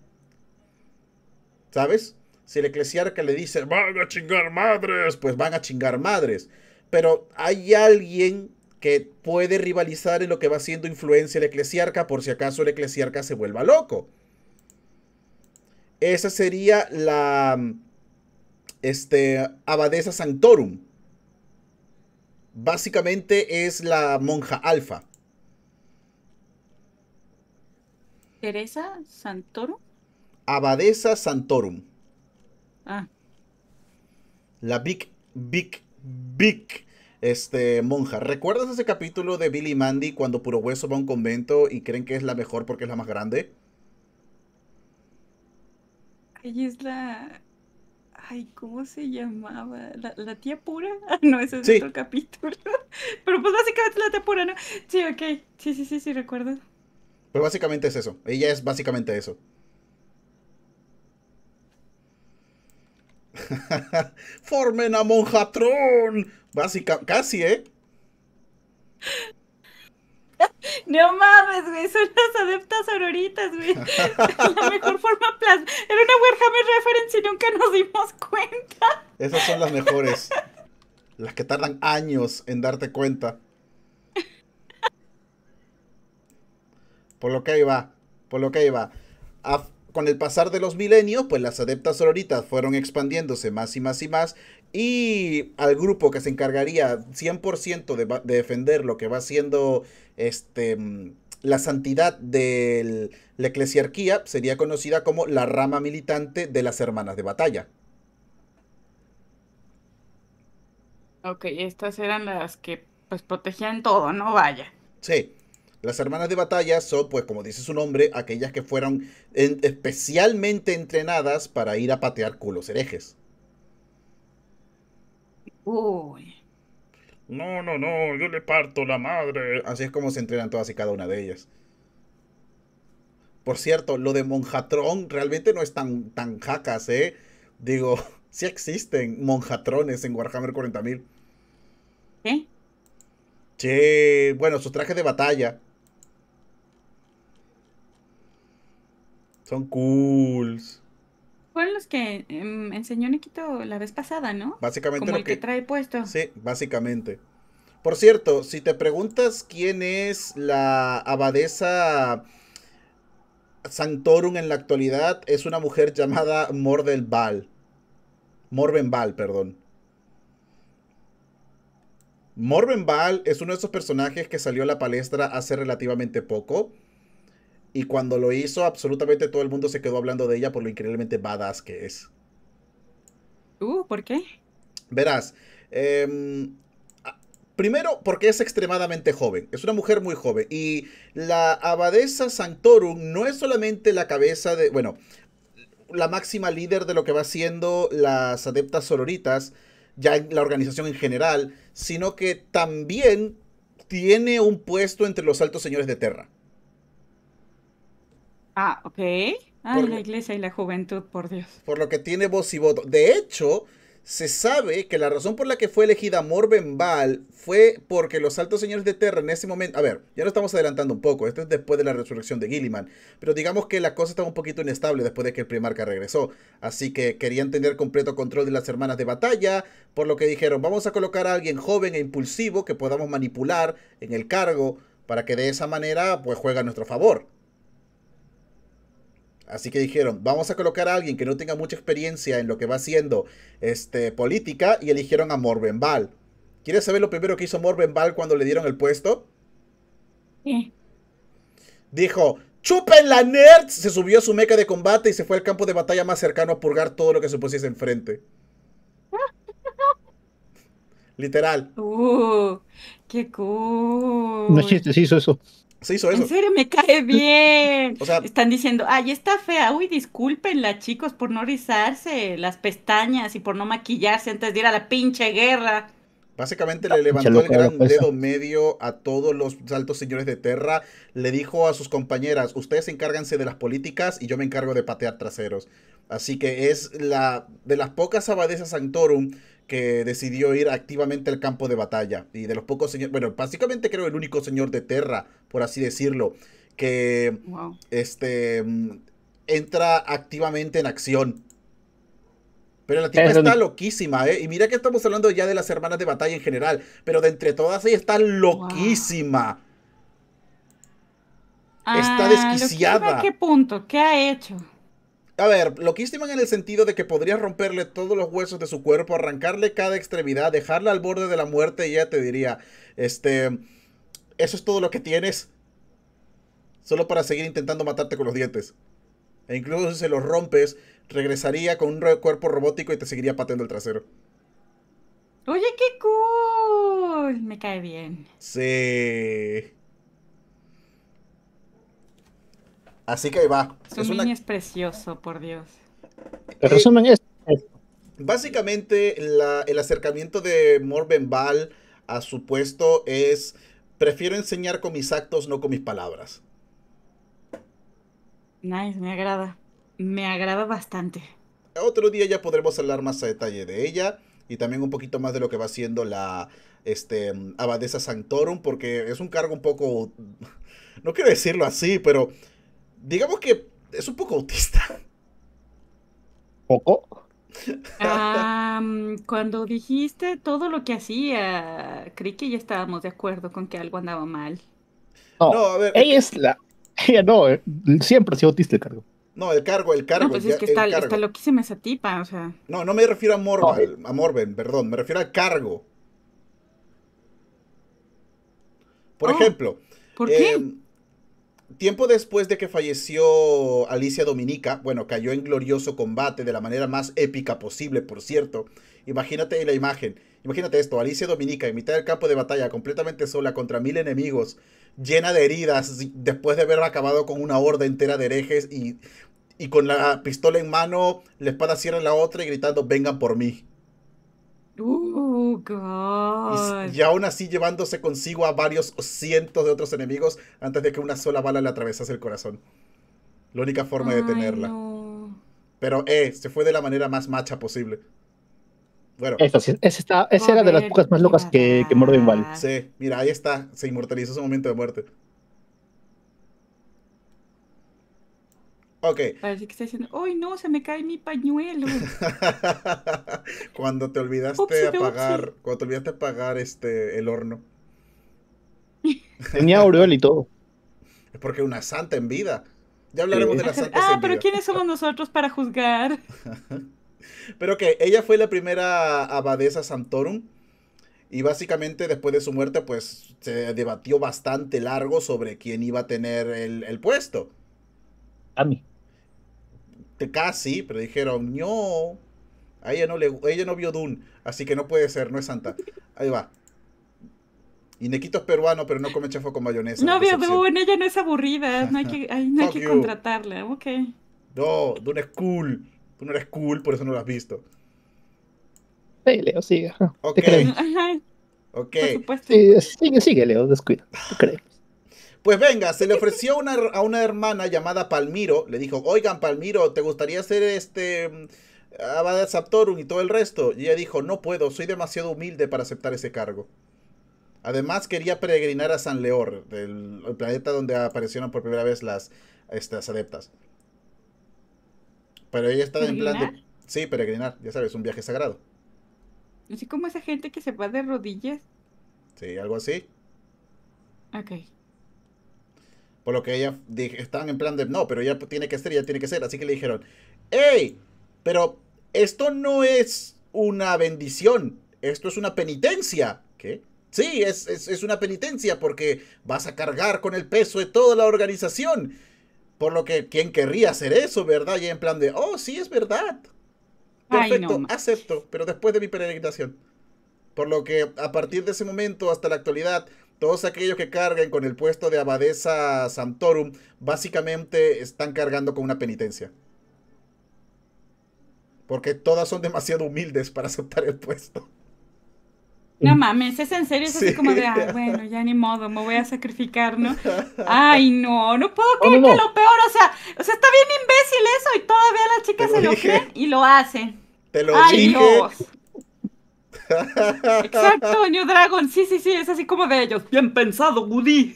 ¿sabes? Si el eclesiarca le dice, van a chingar madres, pues van a chingar madres. Pero hay alguien que puede rivalizar en lo que va siendo influencia el eclesiarca por si acaso el eclesiarca se vuelva loco. Esa sería la este, abadesa Sanctorum. Básicamente es la monja alfa.
¿Teresa Santorum?
Abadesa Santorum. Ah. La Big, Big, Big este, monja, ¿recuerdas ese capítulo de Billy y Mandy cuando Puro Hueso va a un convento y creen que es la mejor porque es la más grande?
Ella es la... Ay, ¿cómo se llamaba? ¿La, tía pura? Ah, <laughs> no, ese
es otro capítulo.
<laughs> Pero pues básicamente la tía pura, ¿no? Sí, ok. Sí, sí, sí, sí, recuerdo.
Pues básicamente es eso. Ella es básicamente eso. <laughs> ¡Formen a Monjatrón! Básica, casi, ¿eh? <laughs>
No mames, güey, son las adeptas auroritas, güey. <laughs> La mejor forma Era una Warhammer reference y nunca nos dimos cuenta.
Esas son las mejores. las que tardan años en darte cuenta. Por lo que ahí va, por lo que ahí va. con el pasar de los milenios, pues las adeptas auroritas fueron expandiéndose más y más y más y al grupo que se encargaría 100% de, de, defender lo que va siendo este, mm, la santidad de la eclesiarquía sería conocida como la rama militante de las hermanas de batalla.
Ok, estas eran las que pues protegían todo, ¿no? Vaya.
Sí. Las hermanas de batalla son, pues como dice su nombre, aquellas que fueron especialmente entrenadas para ir a patear culos herejes. No, no, no, yo le parto la madre. Así es como se entrenan todas y cada una de ellas. Por cierto, lo de Monjatrón realmente no es tan, tan jacas, ¿eh? Digo, <laughs> sí existen monjatrones en Warhammer 40.000. ¿Eh? Che, bueno, su traje de batalla. Son cools
fueron los que em, enseñó Nikito la vez pasada, ¿no?
Básicamente Como el que... trae puesto. Sí, básicamente. Por cierto, si te preguntas quién es la abadesa Santorum en la actualidad, es una mujer llamada Morven Val, perdón. Val es uno de esos personajes que salió a la palestra hace relativamente poco y cuando lo hizo, absolutamente todo el mundo se quedó hablando de ella por lo increíblemente badass que es. Uh, ¿por qué? Verás, em, primero porque es extremadamente joven, es una mujer muy joven. Y la abadesa Sanctorum no es solamente la cabeza de, bueno, la máxima líder de lo que va siendo las adeptas sororitas, ya en la organización en general, sino que también tiene un puesto entre los altos señores de Terra.
Ah, ok. Ah, la iglesia y la juventud, por Dios.
Por lo que tiene voz y voto. De hecho, se sabe que la razón por la que fue elegida Morvenval fue porque los altos señores de Terra en ese momento. A ver, ya lo estamos adelantando un poco. Esto es después de la resurrección de Gilliman. Pero digamos que la cosa estaba un poquito inestable después de que el primarca regresó. Así que querían tener completo control de las hermanas de batalla. Por lo que dijeron: Vamos a colocar a alguien joven e impulsivo que podamos manipular en el cargo. Para que de esa manera, pues juegue a nuestro favor. Así que dijeron, vamos a colocar a alguien que no tenga mucha experiencia en lo que va haciendo este, política y eligieron a Morvenval. ¿Quieres saber lo primero que hizo Morvenval cuando le dieron el puesto? Dijo, ¡chupen la nerd! Se subió a su meca de combate y se fue al campo de batalla más cercano a purgar todo lo que se pusiese enfrente. <laughs> Literal.
¡Uh! ¡Qué cool! No chistes hizo eso se hizo eso. En serio, me cae <laughs> bien. o sea, están diciendo, ay, está fea. Uy, discúlpenla, chicos, por no rizarse las pestañas y por no maquillarse antes de ir a la pinche guerra.
Básicamente ah, le levantó el gran dedo medio a todos los altos señores de Terra. Le dijo a sus compañeras, ustedes encárganse de las políticas y yo me encargo de patear traseros. Así que es la de las pocas abadesas Sanctorum que decidió ir activamente al campo de batalla. Y de los pocos señores, bueno, básicamente creo el único señor de Terra, por así decirlo, que este, mm, entra activamente en acción. Pero la tipa está loquísima, ¿eh? Y mira que estamos hablando ya de las hermanas de batalla en general, pero de entre todas ella está loquísima. Está ah, desquiciada. ¿A qué punto? ¿Qué ha hecho? A ver, lo en el sentido de que podrías romperle todos los huesos de su cuerpo, arrancarle cada extremidad, dejarla al borde de la muerte y ya te diría, este, eso es todo lo que tienes. Solo para seguir intentando matarte con los dientes. E incluso si se los rompes, regresaría con un cuerpo robótico y te seguiría pateando el trasero.
Oye, qué cool. Me cae bien.
Sí. Así que ahí va. Su es,
es precioso, por Dios.
El resumen es.
Básicamente, el acercamiento de Morven Ball a su puesto es: prefiero enseñar con mis actos, no con mis palabras.
Nice, me agrada. Me agrada bastante.
Otro día ya podremos hablar más a detalle de ella y también un poquito más de lo que va haciendo la este, abadesa Sanctorum, porque es un cargo un poco. No quiero decirlo así, pero digamos que es un poco autista.
<laughs> ¿Poco?
cuando dijiste todo lo que hacía, creí que ya estábamos de acuerdo con que algo andaba mal.
No, a ver. Ella es la. Ella no, eh, siempre ha sido autista el cargo.
No, el cargo, el cargo. No, pues es que está, loquísima esa tipa, o sea. No, no me refiero a Morven, a perdón, me refiero al cargo. Oh. Por ejemplo. ¿Por qué? Em, Tiempo después de que falleció Alicia Dominica, bueno, cayó en glorioso combate de la manera más épica posible, por cierto. Imagínate la imagen, imagínate esto, Alicia Dominica en mitad del campo de batalla, completamente sola contra mil enemigos, llena de heridas, después de haber acabado con una horda entera de herejes y, y con la pistola en mano, la espada cierra en la otra y gritando, vengan por mí.
Uh, Oh,
y, aún así llevándose consigo a varios cientos de otros enemigos antes de que una sola bala le atravesase el corazón. La única forma de detenerla. Pero, eh, se fue de la manera más macha posible. Bueno. esa era de las pocas
más locas que, que igual.
Sí, mira, ahí está. Se inmortalizó su momento de muerte. Parece que está diciendo,
¡ay no! Se me cae mi pañuelo.
<laughs> cuando te olvidaste de apagar, cuando te olvidaste apagar este el horno.
<laughs> Tenía auréol y todo.
Es porque una santa en vida. Ya hablaremos de las santas. Ah, pero
¿quiénes somos <laughs> nosotros para juzgar?
pero que ella fue la primera abadesa Santorum. Y básicamente después de su muerte, pues se debatió bastante largo sobre quién iba a tener el, el puesto. A mí casi, pero dijeron, no, ella no, le, ella no vio Dune, así que no puede ser, no es santa. Ahí va. Y Nequito es peruano, pero no come chafo con mayonesa. No vio
Dune, ella no es aburrida, no hay que, contratarla, ok.
No, Dune es cool. Tú no eres cool, por eso no lo has visto.
Leo, sigue. Ok. ok. sigue, sigue, Leo, descuida. ok,
pues venga, se le ofreció a una hermana llamada Palmiro. Le dijo, oigan, Palmiro, ¿te gustaría ser este... Mm, Abad Saptorum y todo el resto? Y ella dijo, no puedo, soy demasiado humilde para aceptar ese cargo. Además, quería peregrinar a San Leor, el, planeta donde aparecieron por primera vez las estas adeptas. Pero ella estaba en plan de... Sí, peregrinar, ya sabes, un viaje sagrado.
Así como esa gente que se va de rodillas.
Sí, algo así. Ok. Por lo que ella estaban en plan de, no, pero ya tiene que ser, ya tiene que ser. Así que le dijeron, hey, pero esto no es una bendición, esto es una penitencia. ¿Qué? Sí, es, es, una penitencia porque vas a cargar con el peso de toda la organización. Por lo que, ¿quién querría hacer eso, verdad? Y en plan de, oh, sí, es verdad. Perfecto, acepto, pero después de mi peregrinación. Por lo que a partir de ese momento hasta la actualidad, todos aquellos que carguen con el puesto de abadesa Santorum, básicamente están cargando con una penitencia. Porque todas son demasiado humildes para aceptar el puesto.
No mames, es en serio, es así como de, ah, bueno, ya ni modo, me voy a sacrificar, ¿no? <laughs> Ay, no, no puedo creer que lo peor, o sea, está bien imbécil eso y todavía las chicas se lo creen y lo hacen. Te lo Ay, dije, Exacto, New Dragon, sí, sí, sí, es así como de ellos. Bien pensado, Woody.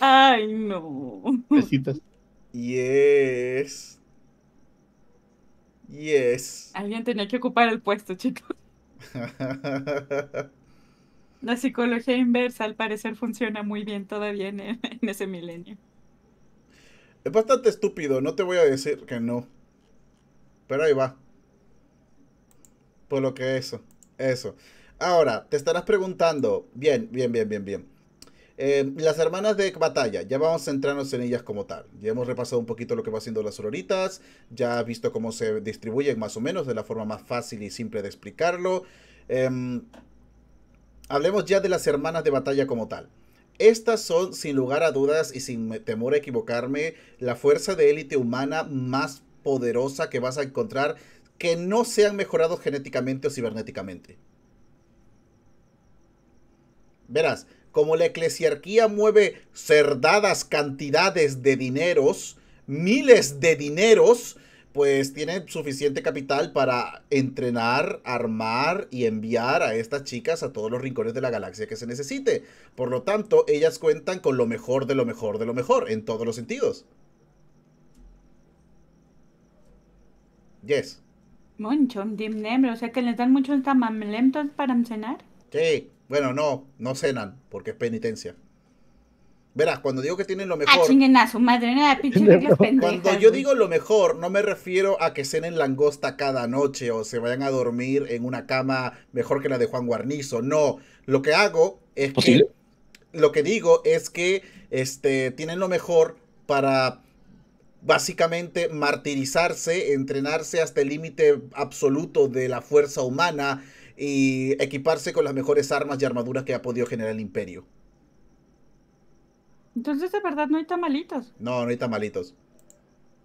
Ay, no.
Besitos. Yes. Yes.
Alguien tenía que ocupar el puesto, chicos. <laughs> La psicología inversa al parecer funciona muy bien todavía en ese milenio.
Es bastante estúpido, no te voy a decir que no. Pero ahí va. Por lo que eso, eso. Ahora, te estarás preguntando, bien, bien, bien, bien, bien. Em, las hermanas de batalla, ya vamos a centrarnos en ellas como tal. Ya hemos repasado un poquito lo que va haciendo las sororitas, ya has visto cómo se distribuyen más o menos de la forma más fácil y simple de explicarlo. Em, hablemos ya de las hermanas de batalla como tal. Estas son, sin lugar a dudas y sin temor a equivocarme, la fuerza de élite humana más poderosa que vas a encontrar que no sean mejorados genéticamente o cibernéticamente. Verás, como la eclesiarquía mueve cerdadas cantidades de dineros, miles de dineros, pues tiene suficiente capital para entrenar, armar y enviar a estas chicas a todos los rincones de la galaxia que se necesite. Por lo tanto, ellas cuentan con lo mejor de lo mejor de lo mejor, en todos los sentidos. Yes.
Mucho, dimnembre, o sea que les dan muchos tamalentos para cenar.
Sí, bueno, no, no cenan, porque es penitencia. Verás, cuando digo que tienen lo ah, mejor.
a su madre, nada, ah, pinche es Cuando yo digo
lo mejor, no me refiero a que cenen langosta cada noche o se vayan a dormir en una cama mejor que la de Juan Guarnizo. No, lo que hago es que. Lo que digo es que este, tienen lo mejor para básicamente martirizarse, entrenarse hasta el límite absoluto de la fuerza humana y equiparse con las mejores armas y armaduras que ha podido generar el imperio.
Entonces, de verdad, no hay tamalitos.
No, no hay tamalitos.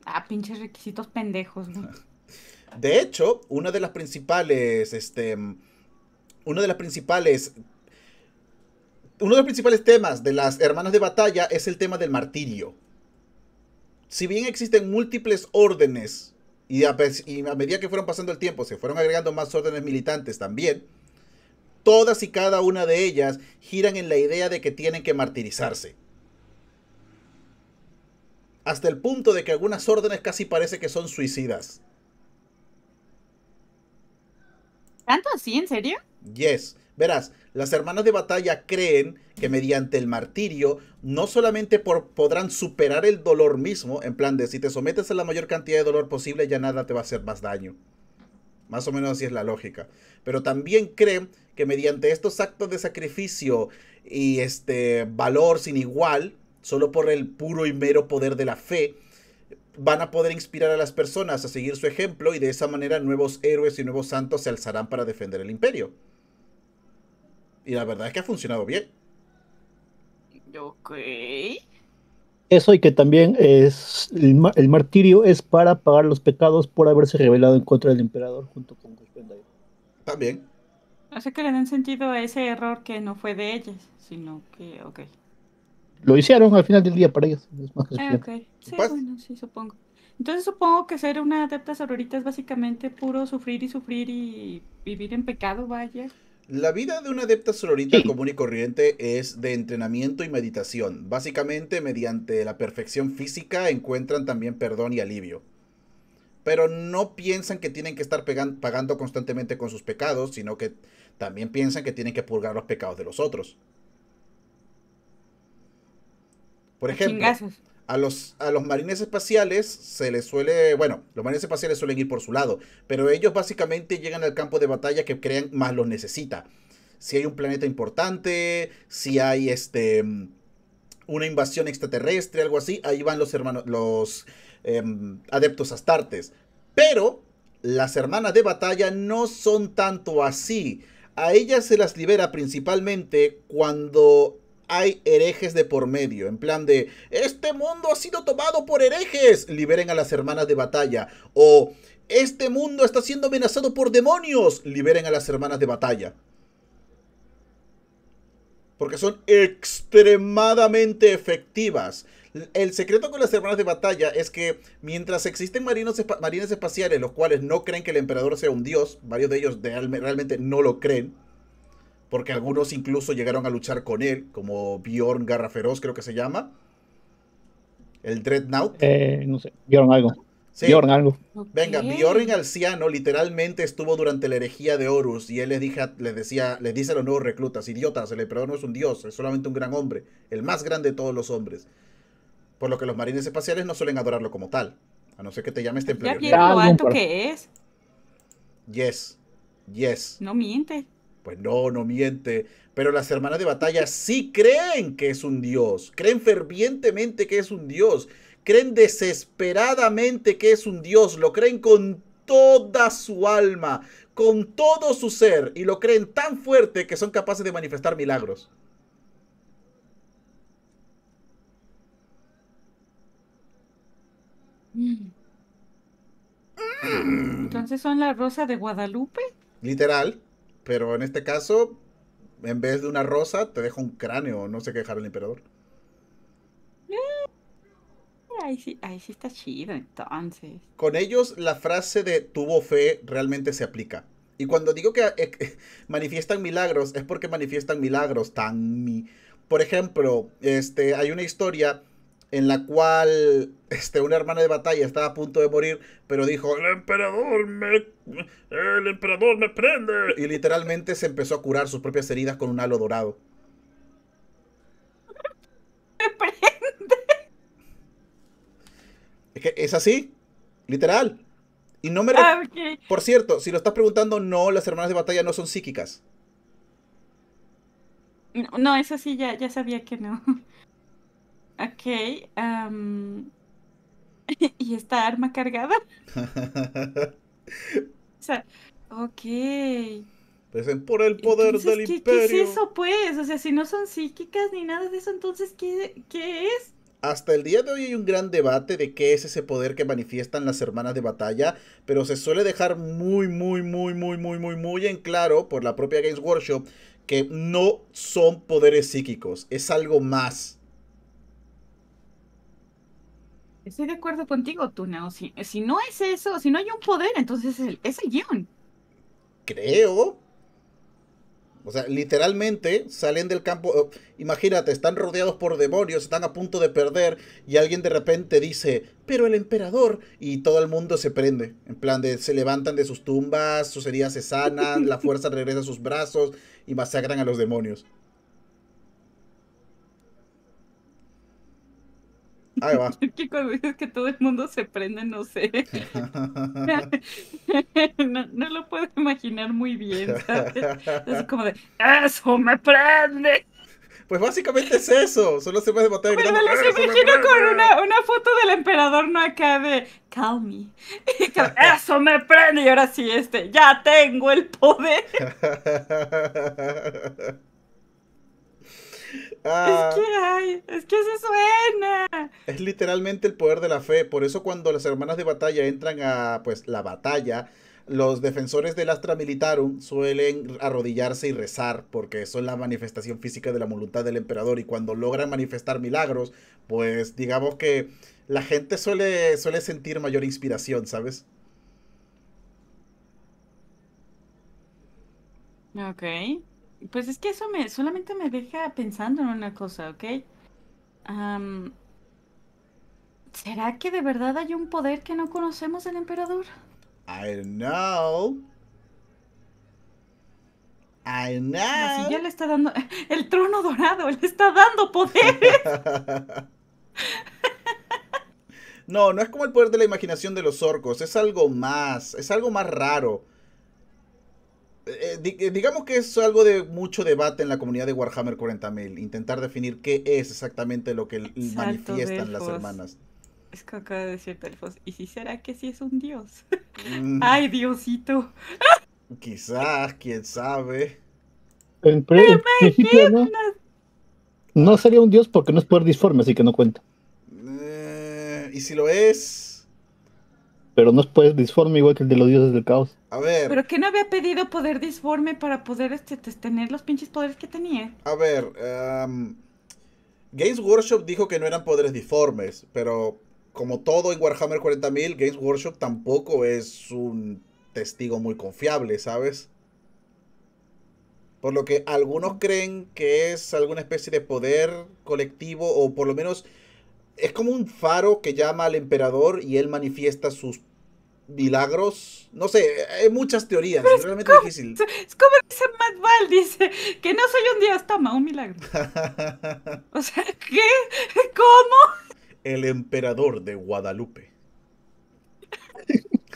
Ah, pinches requisitos pendejos, ¿no? <laughs>
De hecho, una de las principales, este, una de las principales, uno de los principales temas de las hermanas de batalla es el tema del martirio si bien existen múltiples órdenes, y a, medida que fueron pasando el tiempo se fueron agregando más órdenes militantes también, todas y cada una de ellas giran en la idea de que tienen que martirizarse. Hasta el punto de que algunas órdenes casi parece que son suicidas.
¿Tanto así? ¿En serio?
Yes. Verás, las hermanas de batalla creen que mediante el martirio no solamente podrán superar el dolor mismo, en plan de si te sometes a la mayor cantidad de dolor posible ya nada te va a hacer más daño. Más o menos así es la lógica. Pero también creen que mediante estos actos de sacrificio y este valor sin igual, solo por el puro y mero poder de la fe, van a poder inspirar a las personas a seguir su ejemplo y de esa manera nuevos héroes y nuevos santos se alzarán para defender el imperio. Y la verdad es que ha funcionado bien. Ok.
Eso y que también es el, martirio es para pagar los pecados por haberse rebelado en contra del emperador junto con También.
así que le dan sentido a ese error que no fue de ellas, sino que, ok.
Lo hicieron al final del día para ellos Es más ah,
Sí, bueno, sí, supongo. Entonces supongo que ser una adepta sororita es básicamente puro sufrir y sufrir y vivir en pecado, vaya.
La vida de una adepta sororita común y corriente es de entrenamiento y meditación. Básicamente, mediante la perfección física encuentran también perdón y alivio. Pero no piensan que tienen que estar pagando constantemente con sus pecados, sino que también piensan que tienen que purgar los pecados de los otros. Por ejemplo, a los, a los marines espaciales se les suele, bueno, los marines espaciales suelen ir por su lado, pero ellos básicamente llegan al campo de batalla que crean más los necesita. Si hay un planeta importante, si hay este mm, una invasión extraterrestre, algo así, ahí van los hermanos, los em, adeptos astartes. Pero las hermanas de batalla no son tanto así. A ellas se las libera principalmente cuando hay herejes de por medio, en plan de, este mundo ha sido tomado por herejes, liberen a las hermanas de batalla, o este mundo está siendo amenazado por demonios, liberen a las hermanas de batalla. Porque son extremadamente efectivas. El secreto con las hermanas de batalla es que mientras existen marinos marines espaciales, los cuales no creen que el emperador sea un dios, varios de ellos realmente no lo creen, porque algunos incluso llegaron a luchar con él, como Bjorn Feroz, creo que se llama. El Dreadnought.
Eh, no sé, Bjorn algo. Bjorn algo.
Venga, Bjorn Alciano literalmente estuvo durante la herejía de Horus y él les, decía, les dice a los nuevos reclutas, idiotas, el emperador no es un dios, es solamente un gran hombre, el más grande de todos los hombres. Por lo que los marines espaciales no suelen adorarlo como tal, a no ser que te llames templario. Ya lo alto
que es.
Yes, yes. No miente. Pues no, no miente. Pero las hermanas de batalla sí creen que es un dios. Creen fervientemente que es un dios. Creen desesperadamente que es un dios. Lo creen con toda su alma, con todo su ser. Y lo creen tan fuerte que son capaces de manifestar milagros.
Mm. Entonces son la rosa de Guadalupe.
Literal. Pero en este caso, en vez de una rosa, te dejo un cráneo, no sé qué dejar el emperador.
Eh, ahí sí, está chido, entonces.
Con ellos, la frase de tuvo fe realmente se aplica. Y cuando digo que eh, <laughs> manifiestan milagros, es porque manifiestan milagros tan mi. Por ejemplo, este, hay una historia en la cual este, una hermana de batalla estaba a punto de morir, pero dijo, el emperador me...
El emperador me prende. Y
literalmente se empezó a curar sus propias heridas con un halo dorado. <laughs> Me prende. Es que es así, literal. Y no me... Ah, por cierto, si lo estás preguntando, no, las hermanas de batalla no son psíquicas.
No, es eso sí, ya, ya sabía que no. Ok. ¿Y esta arma cargada? <laughs> o sea, ok.
Pues por el poder del ¿qué, imperio. ¿Qué es eso,
pues? O sea, si no son psíquicas ni nada de eso, entonces, ¿qué, qué es?
Hasta el día de hoy hay un gran debate de qué es ese poder que manifiestan las hermanas de batalla, pero se suele dejar muy, muy, muy, muy, muy, muy, muy en claro por la propia Games Workshop que no son poderes psíquicos, es algo más.
Estoy de acuerdo contigo, Tunao. Si, si no es eso, si no hay un poder, entonces es el, guión.
Creo. O sea, literalmente salen del campo. Oh, imagínate, están rodeados por demonios, están a punto de perder, y alguien de repente dice, pero el emperador, y todo el mundo se prende. En plan de se levantan de sus tumbas, sus heridas se sanan, la fuerza regresa a sus brazos y masacran a los demonios.
Es que cuando dices que todo el mundo se prende, no sé.
<laughs>
no, lo puedo imaginar muy bien, Es como de, ¡eso me prende! Pues básicamente es eso, solo se puede matar Pero gritando, me los imagino con una, una, foto del emperador no acá de calm me. <laughs> eso me prende y ahora sí este, ya tengo el poder.
<laughs> Ah. es
que es se suena.
Es literalmente el poder de la fe. Por eso cuando las hermanas de batalla entran a pues la batalla, los defensores del Astra Militarum suelen arrodillarse y rezar, porque eso es la manifestación física de la voluntad del emperador. Y cuando logran manifestar milagros, pues digamos que la gente suele, suele sentir mayor inspiración, ¿sabes?
Ok. Pues es que eso me solamente me deja pensando en una cosa, ¿ok? ¿Será que de verdad hay un poder que no conocemos del emperador?
I know. I know.
le está dando <laughs> el trono dorado, le está dando
poder. <laughs> no, no es como el poder de la imaginación de los orcos, es algo más, es algo más raro. Eh, eh, digamos que es algo de mucho debate en la comunidad de Warhammer 40.000, intentar definir qué es exactamente lo que manifiestan las hermanas.
Es que acaba de decir ¿y si será que sí es un dios?
Mm.
¡Ay,
Diosito!
Quizás, quién sabe.
no, sería un dios porque no es poder disforme, así que no cuenta. Eh, ¿Y si lo es? pero no es poder disforme igual que el de los dioses del caos.
A ver.
¿Pero qué no había pedido poder disforme para poder este, tener los pinches poderes que tenía?
A ver, em, Games Workshop dijo que no eran poderes disformes, pero como todo en Warhammer 40.000, Games Workshop tampoco es un testigo muy confiable, ¿sabes? Por lo que algunos creen que es alguna especie de poder colectivo o por lo menos es como un faro que llama al emperador y él manifiesta sus milagros. No sé, hay muchas teorías, es realmente difícil. Es como
dice Matt dice que no soy un dios, un milagro. <laughs> o sea,
¿qué? ¿Cómo? El emperador de Guadalupe. <laughs>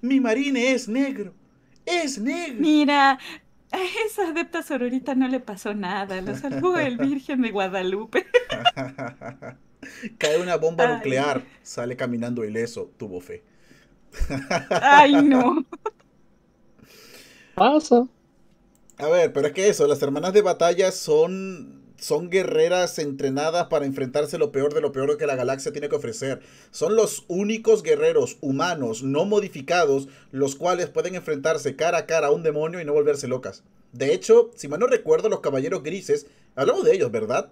Mi marine es negro. Es negro. Mira,
a esa adepta sororita no le pasó nada. Lo salvó el <laughs> Virgen de Guadalupe.
Cae una bomba nuclear, sale caminando ileso, tuvo fe.
Ay, no. Pasa.
A ver, pero es que eso, las hermanas de batalla son son guerreras entrenadas para enfrentarse lo peor de lo peor que la galaxia tiene que ofrecer. Son los únicos guerreros humanos no modificados los cuales pueden enfrentarse cara a cara a un demonio y no volverse locas. De hecho, si mal no recuerdo, los caballeros grises, hablamos de ellos, ¿verdad?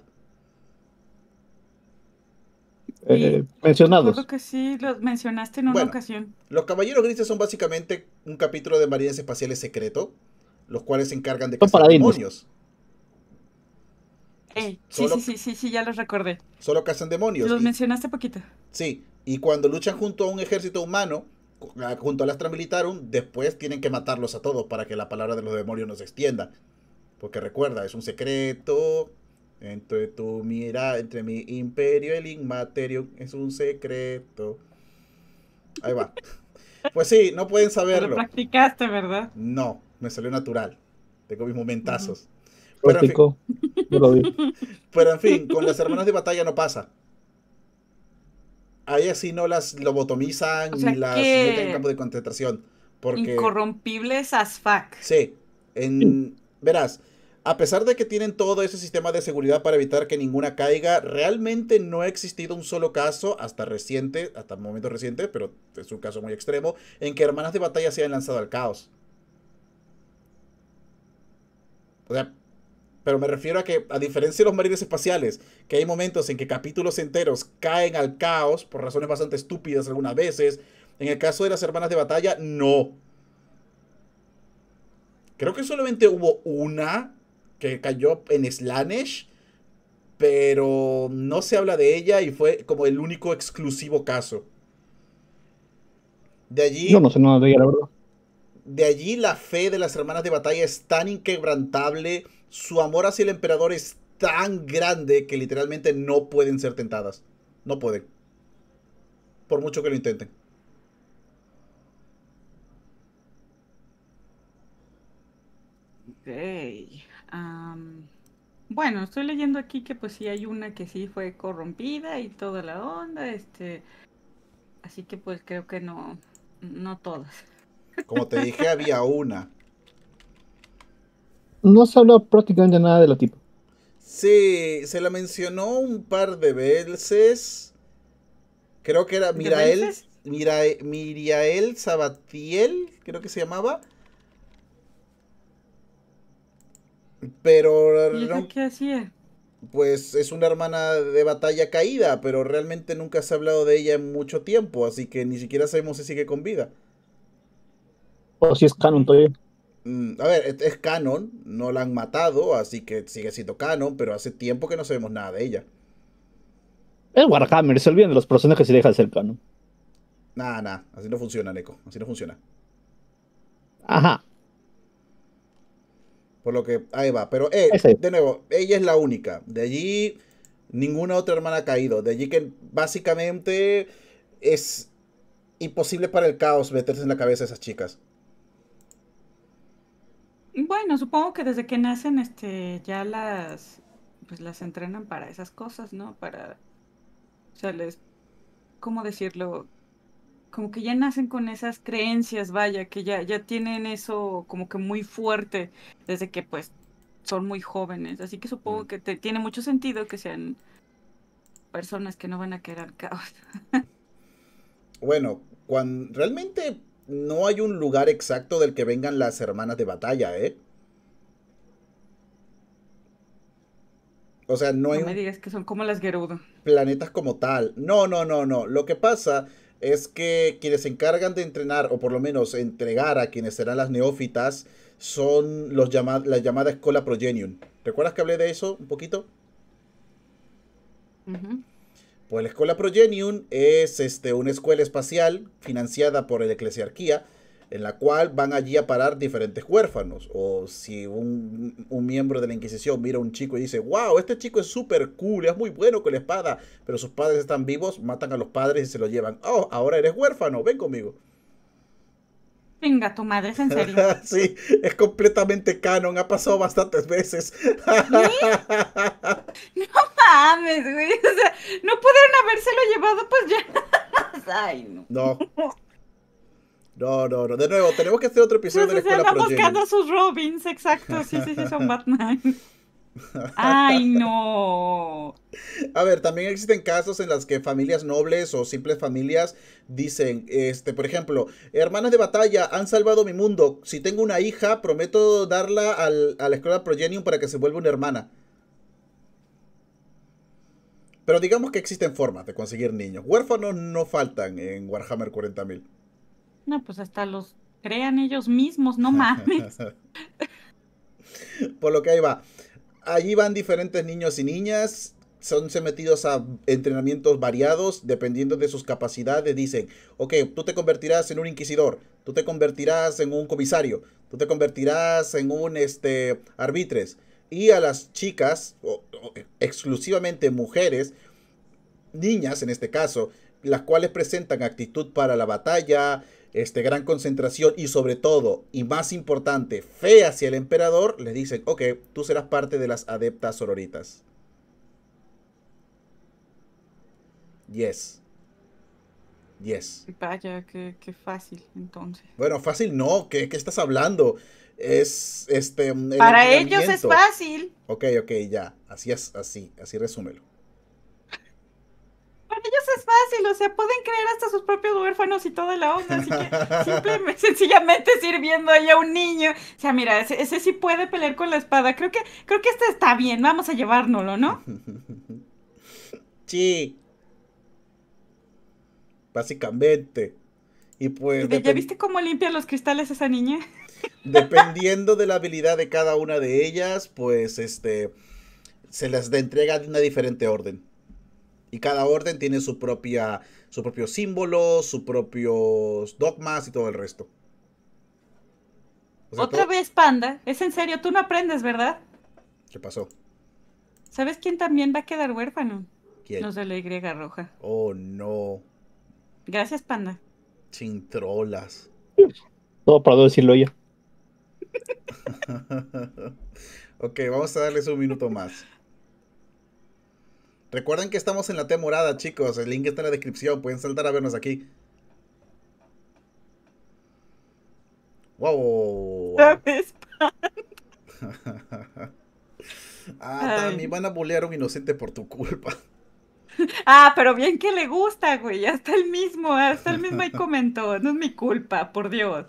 Eh, mencionados.
Creo que sí, los mencionaste en una ocasión.
Los Caballeros Grises son básicamente un capítulo de marines espaciales secreto, los cuales se encargan de cazar demonios. Ey, sí, sí, sí, sí, ya los recordé. Solo cazan demonios. Los mencionaste poquito. Sí, y cuando luchan junto a un ejército humano, ah, junto al Astra Militarum, después tienen que matarlos a todos para que la palabra de los demonios no se extienda. Porque recuerda, es un secreto, entre tu mira, entre mi imperio y el inmaterio es un secreto. Ahí va. <laughs> Pues sí, no pueden saberlo. practicaste, ¿verdad? No, me salió natural. Tengo mis momentazos. <laughs> pero, en fin, con las hermanas de batalla no pasa. Ahí así no las lobotomizan ni las meten en campo de concentración. Porque... Incorrompibles as fuck. Sí. En... Verás, a pesar de que tienen todo ese sistema de seguridad para evitar que ninguna caiga, realmente no ha existido un solo caso hasta reciente, hasta momento reciente, pero es un caso muy extremo, en que hermanas de batalla se hayan lanzado al caos. O sea, pero me refiero a que, a diferencia de los marines espaciales, que hay momentos en que capítulos enteros caen al caos por razones bastante estúpidas algunas veces, en el caso de las hermanas de batalla, no. Creo que solamente hubo una que cayó en Slanesh, pero no se habla de ella y fue como el único exclusivo caso. De allí. No, no sé de la verdad. De allí la fe de las hermanas de batalla es tan inquebrantable, su amor hacia el emperador es tan grande que literalmente no pueden ser tentadas. No pueden. Por mucho que lo intenten.
Okay bueno, estoy leyendo aquí que pues sí hay una que sí fue corrompida y toda la onda, este, así que pues creo
que no, no todas. Como te dije, había una.
No se habló prácticamente nada de la tipo
Sí, se la mencionó un par de veces. Creo que era Mirael, Mirael Sabatiel, creo que se llamaba. Pero. ¿Y qué hacía? Pues es una hermana de batalla caída, pero realmente nunca se ha hablado de ella en mucho tiempo, así que ni siquiera sabemos si sigue con vida.
O si es canon todavía.
Mm, a ver, es, canon, no la han matado, así que sigue siendo canon, pero hace tiempo que no sabemos nada de ella.
Es Warhammer, se olviden de los personajes se deja de ser canon.
Nah, nah, así no funciona, Neko, así no funciona. Ajá. Por lo que ahí va. Pero eh, de nuevo, ella es la única. De allí ninguna otra hermana ha caído. De allí que básicamente es imposible para el caos meterse en la cabeza a esas chicas.
Bueno, supongo que desde que nacen, este, ya las, pues las entrenan para esas cosas, ¿no? Para, o sea, les, ¿cómo decirlo? como que ya nacen con esas creencias, vaya, que ya, ya tienen eso como que muy fuerte desde que pues son muy jóvenes. Así que supongo mm. que tiene mucho sentido que sean personas que no van a querer caos.
bueno, cuando realmente no hay un lugar exacto del que vengan las hermanas de batalla, ¿eh? O sea, no, no hay... me digas que son como las Gerudo. Planetas como tal. No, no, no, no. Lo que pasa es que quienes se encargan de entrenar, o por lo menos entregar a quienes serán las neófitas, son la llamada escuela Progenium. ¿Recuerdas que hablé de eso un poquito? Pues la escuela Progenium es este, una escuela espacial financiada por la eclesiarquía en la cual van allí a parar diferentes huérfanos. O si un, miembro de la Inquisición mira a un chico y dice, wow, este chico es súper cool, es muy bueno con la espada, pero sus padres están vivos, matan a los padres y se lo llevan. Oh, ahora eres huérfano, ven conmigo.
Venga, tu madre es en serio.
<laughs> sí, es completamente canon, ha pasado bastantes veces. no
mames, güey. no pudieron habérselo llevado, pues ya. <laughs> Ay, no.
No. No, no, no. De nuevo, tenemos que hacer otro episodio pues, de la escuela están buscando
a sus Robins, exacto. Sí, sí, sí, son <laughs> Batman.
<laughs> Ay, no. A ver, también existen casos en las que familias nobles o simples familias dicen, este, por ejemplo, hermanas de batalla han salvado mi mundo. Si tengo una hija, prometo darla al, a la escuela Progenium para que se vuelva una hermana. Pero digamos que existen formas de conseguir niños. Huérfanos no faltan en Warhammer 40.000.
No, pues hasta los crean ellos mismos, no mames.
<laughs> <laughs> Por lo que ahí va. Allí van diferentes niños y niñas, son sometidos a entrenamientos variados dependiendo de sus capacidades. Dicen, ok, tú te convertirás en un inquisidor, tú te convertirás en un comisario, tú te convertirás en un este, arbitres. Y a las chicas, exclusivamente mujeres, niñas en este caso, las cuales presentan actitud para la batalla, este, gran concentración y sobre todo, y más importante, fe hacia el emperador, les dicen, ok, tú serás parte de las adeptas sororitas. Yes. Yes.
Vaya, qué, fácil entonces.
Bueno, fácil no, ¿qué, estás hablando? Es este... Para ellos es fácil. Ok, ok, ya, así es, así, así resúmelo
fácil, o sea, pueden creer hasta sus propios huérfanos y toda la onda, así
que
simplemente,
<laughs> sencillamente sirviendo ahí a un niño. O sea, mira, ese, sí puede pelear con la espada. Creo que, creo que este está bien, vamos a llevárnoslo, ¿no? <laughs>
Sí. Básicamente. Y pues. ¿Ya viste
cómo limpia los cristales esa niña?
<laughs> Dependiendo de la habilidad de cada una de ellas, pues este. Se las entrega de una diferente orden. Y cada orden tiene su propia, su propio símbolo, sus propios dogmas y todo el resto. Otra
vez, panda. Es en serio, tú no aprendes, ¿verdad? ¿Qué pasó? ¿Sabes quién también va a quedar huérfano? ¿Quién? Los de la Y roja.
Oh, no.
Gracias, panda.
Sin trolas.
No, para decirlo yo. <laughs>
ok, vamos a darles un minuto más. Recuerden que estamos en la T morada, chicos. El link está en la descripción. Pueden saltar a vernos aquí. ¡Wow! <laughs> ah, también van a bolear a un inocente por tu culpa. <laughs>
Ah, pero bien que le gusta, güey. Hasta el mismo, hasta el mismo ahí <laughs> comentó. No es mi culpa, por Dios.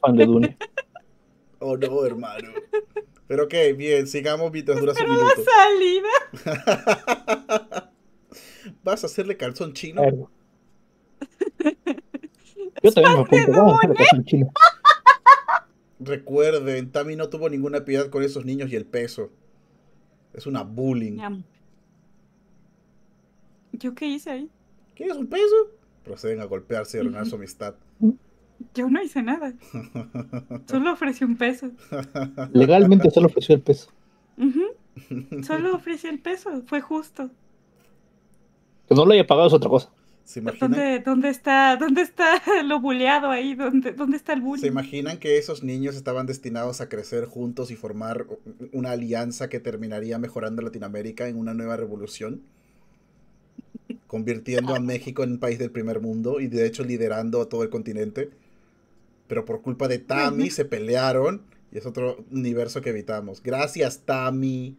Fan de Dune. Oh no, hermano. Pero ok, bien, sigamos mientras dura su minuto. salida! <laughs> ¿Vas a hacerle calzón chino?
Yo también me apunto, calzón chino.
Recuerden, Tami no tuvo ninguna piedad con esos niños y el peso. Es una bullying.
¿Yo qué hice ahí? es un peso?
Proceden a golpearse y arruinar su amistad.
Mm. Yo no hice nada. Solo ofrecí un peso.
Legalmente solo ofreció el peso.
Solo ofrecí el peso, fue justo.
Que no lo haya pagado es otra cosa.
¿Dónde, está, ¿Dónde está <laughs> lo buleado ahí? ¿Dónde, ¿Dónde está el bullying? ¿Se
imaginan que esos niños estaban destinados a crecer juntos y formar una alianza que terminaría mejorando Latinoamérica en una nueva revolución? Convirtiendo a México en un país del primer mundo y de hecho liderando a todo el continente pero por culpa de Tami se pelearon y es otro universo que evitamos. Gracias, Tami.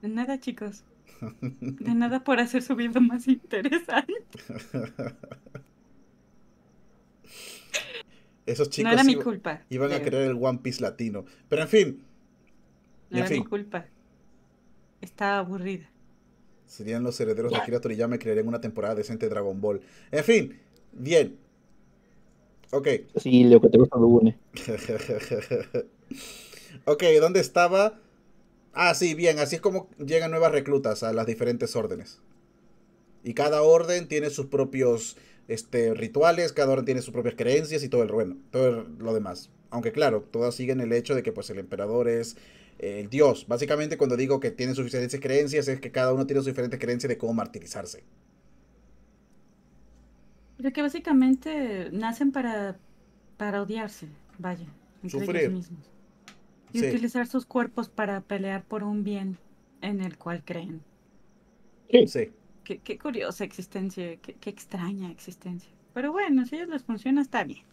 De nada, chicos.
<laughs> De
nada por hacer su vida más interesante. Esos chicos culpa, iban a crear
el One Piece latino. Pero en fin. No era mi
culpa. está aburrida.
Serían los herederos de Kira Toriyama y crearían una temporada decente de Dragon Ball. En fin, bien. Ok.
Sí, lo que te
<laughs> ok, ¿dónde estaba? Ah, sí, bien, así es como llegan nuevas reclutas a las diferentes órdenes. Y cada orden tiene sus propios este, rituales, cada orden tiene sus propias creencias y todo el bueno, todo lo demás. Aunque claro, todas siguen el hecho de que pues el emperador es eh, el dios. Básicamente cuando digo que tiene suficientes creencias es que cada uno tiene sus diferentes creencias de cómo martirizarse.
Pero que básicamente nacen para, para odiarse, vaya, entre Sufrir. mismos. Y utilizar sus cuerpos para pelear por un bien en el cual creen. Sí. Qué, qué, curiosa existencia, qué, qué, extraña existencia. Pero bueno, si a ellos les funciona, está bien.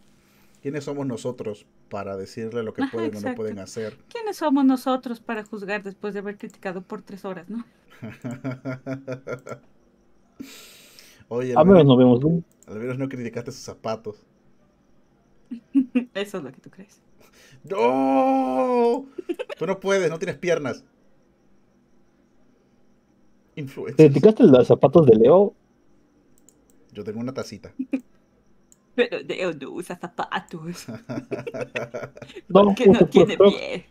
¿Quiénes somos nosotros para decirle lo que pueden o no pueden hacer?
¿Quiénes somos nosotros para juzgar después de haber criticado por tres horas, no?
<laughs> Oye, al menos, no vemos. ¿no? Al menos no criticaste sus zapatos. Eso es lo que tú crees. ¡No! Tú no puedes, no tienes piernas. ¿Criticaste
los zapatos de Leo?
Yo tengo una tacita. <laughs>
Pero Leo no usa zapatos. <laughs>
no, Porque no tiene pie.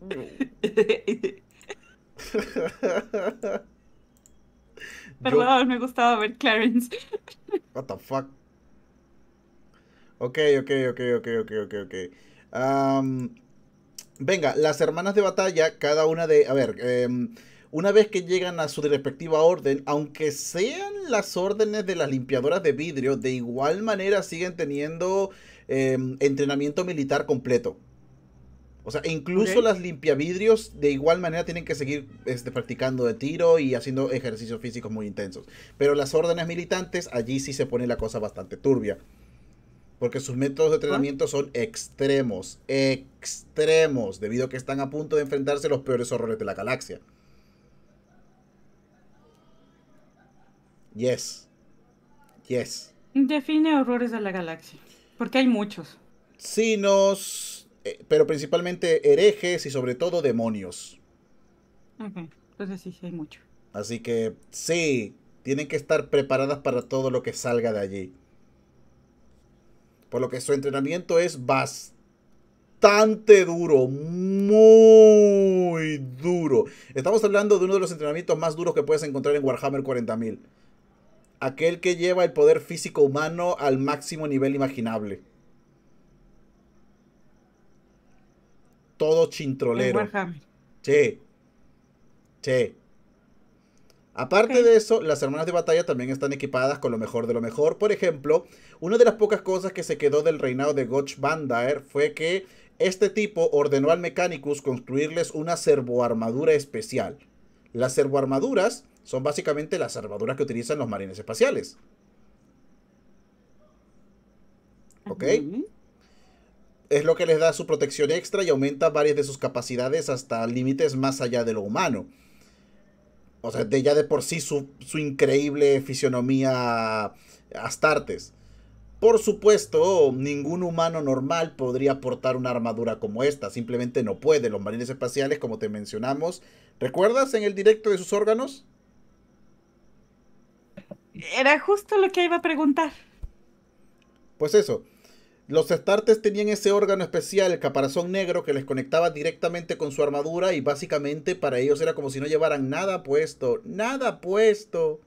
<laughs> Perdón, me gustaba ver Clarence.
<laughs> What the fuck. Ok, ok, ok, ok, ok, ok, ok. venga, las hermanas de batalla, cada una de... A ver, em, una vez que llegan a su respectiva orden, aunque sean las órdenes de las limpiadoras de vidrio, de igual manera siguen teniendo em, entrenamiento militar completo. O sea, incluso las limpiavidrios de igual manera tienen que seguir este, practicando de tiro y haciendo ejercicios físicos muy intensos. Pero las órdenes militantes, allí sí se pone la cosa bastante turbia. Porque sus métodos de entrenamiento son extremos, extremos, debido a que están a punto de enfrentarse a los peores horrores de la galaxia. Yes. Yes.
Define horrores de la galaxia, porque hay muchos.
nos... Eh, pero principalmente herejes y sobre todo demonios.
Ok, entonces sí, hay mucho.
Así que sí, tienen que estar preparadas para todo lo que salga de allí. Por lo que su entrenamiento es bastante duro, muy duro. Estamos hablando de uno de los entrenamientos más duros que puedes encontrar en Warhammer 40.000. Aquel que lleva el poder físico humano al máximo nivel imaginable. todo chintrolero. Sí. Sí. Aparte de eso, las hermanas de batalla también están equipadas con lo mejor de lo mejor. Por ejemplo, una de las pocas cosas que se quedó del reinado de Gotch Bandaer fue que este tipo ordenó al Mechanicus construirles una servoarmadura especial. Las servoarmaduras son básicamente las armaduras que utilizan los marines espaciales. Ah, ¿Ok? es lo que les da su protección extra y aumenta varias de sus capacidades hasta límites más allá de lo humano. O sea, de ya de por sí su, su increíble fisionomía Astartes. Por supuesto, ningún humano normal podría portar una armadura como esta, simplemente no puede. Los marines espaciales, como te mencionamos, ¿recuerdas en el directo de sus órganos? Era justo lo que iba a preguntar. Pues eso, los Estartes tenían ese órgano especial, el caparazón negro, que les conectaba directamente con su armadura y básicamente para ellos era como si no llevaran nada puesto. ¡Nada puesto!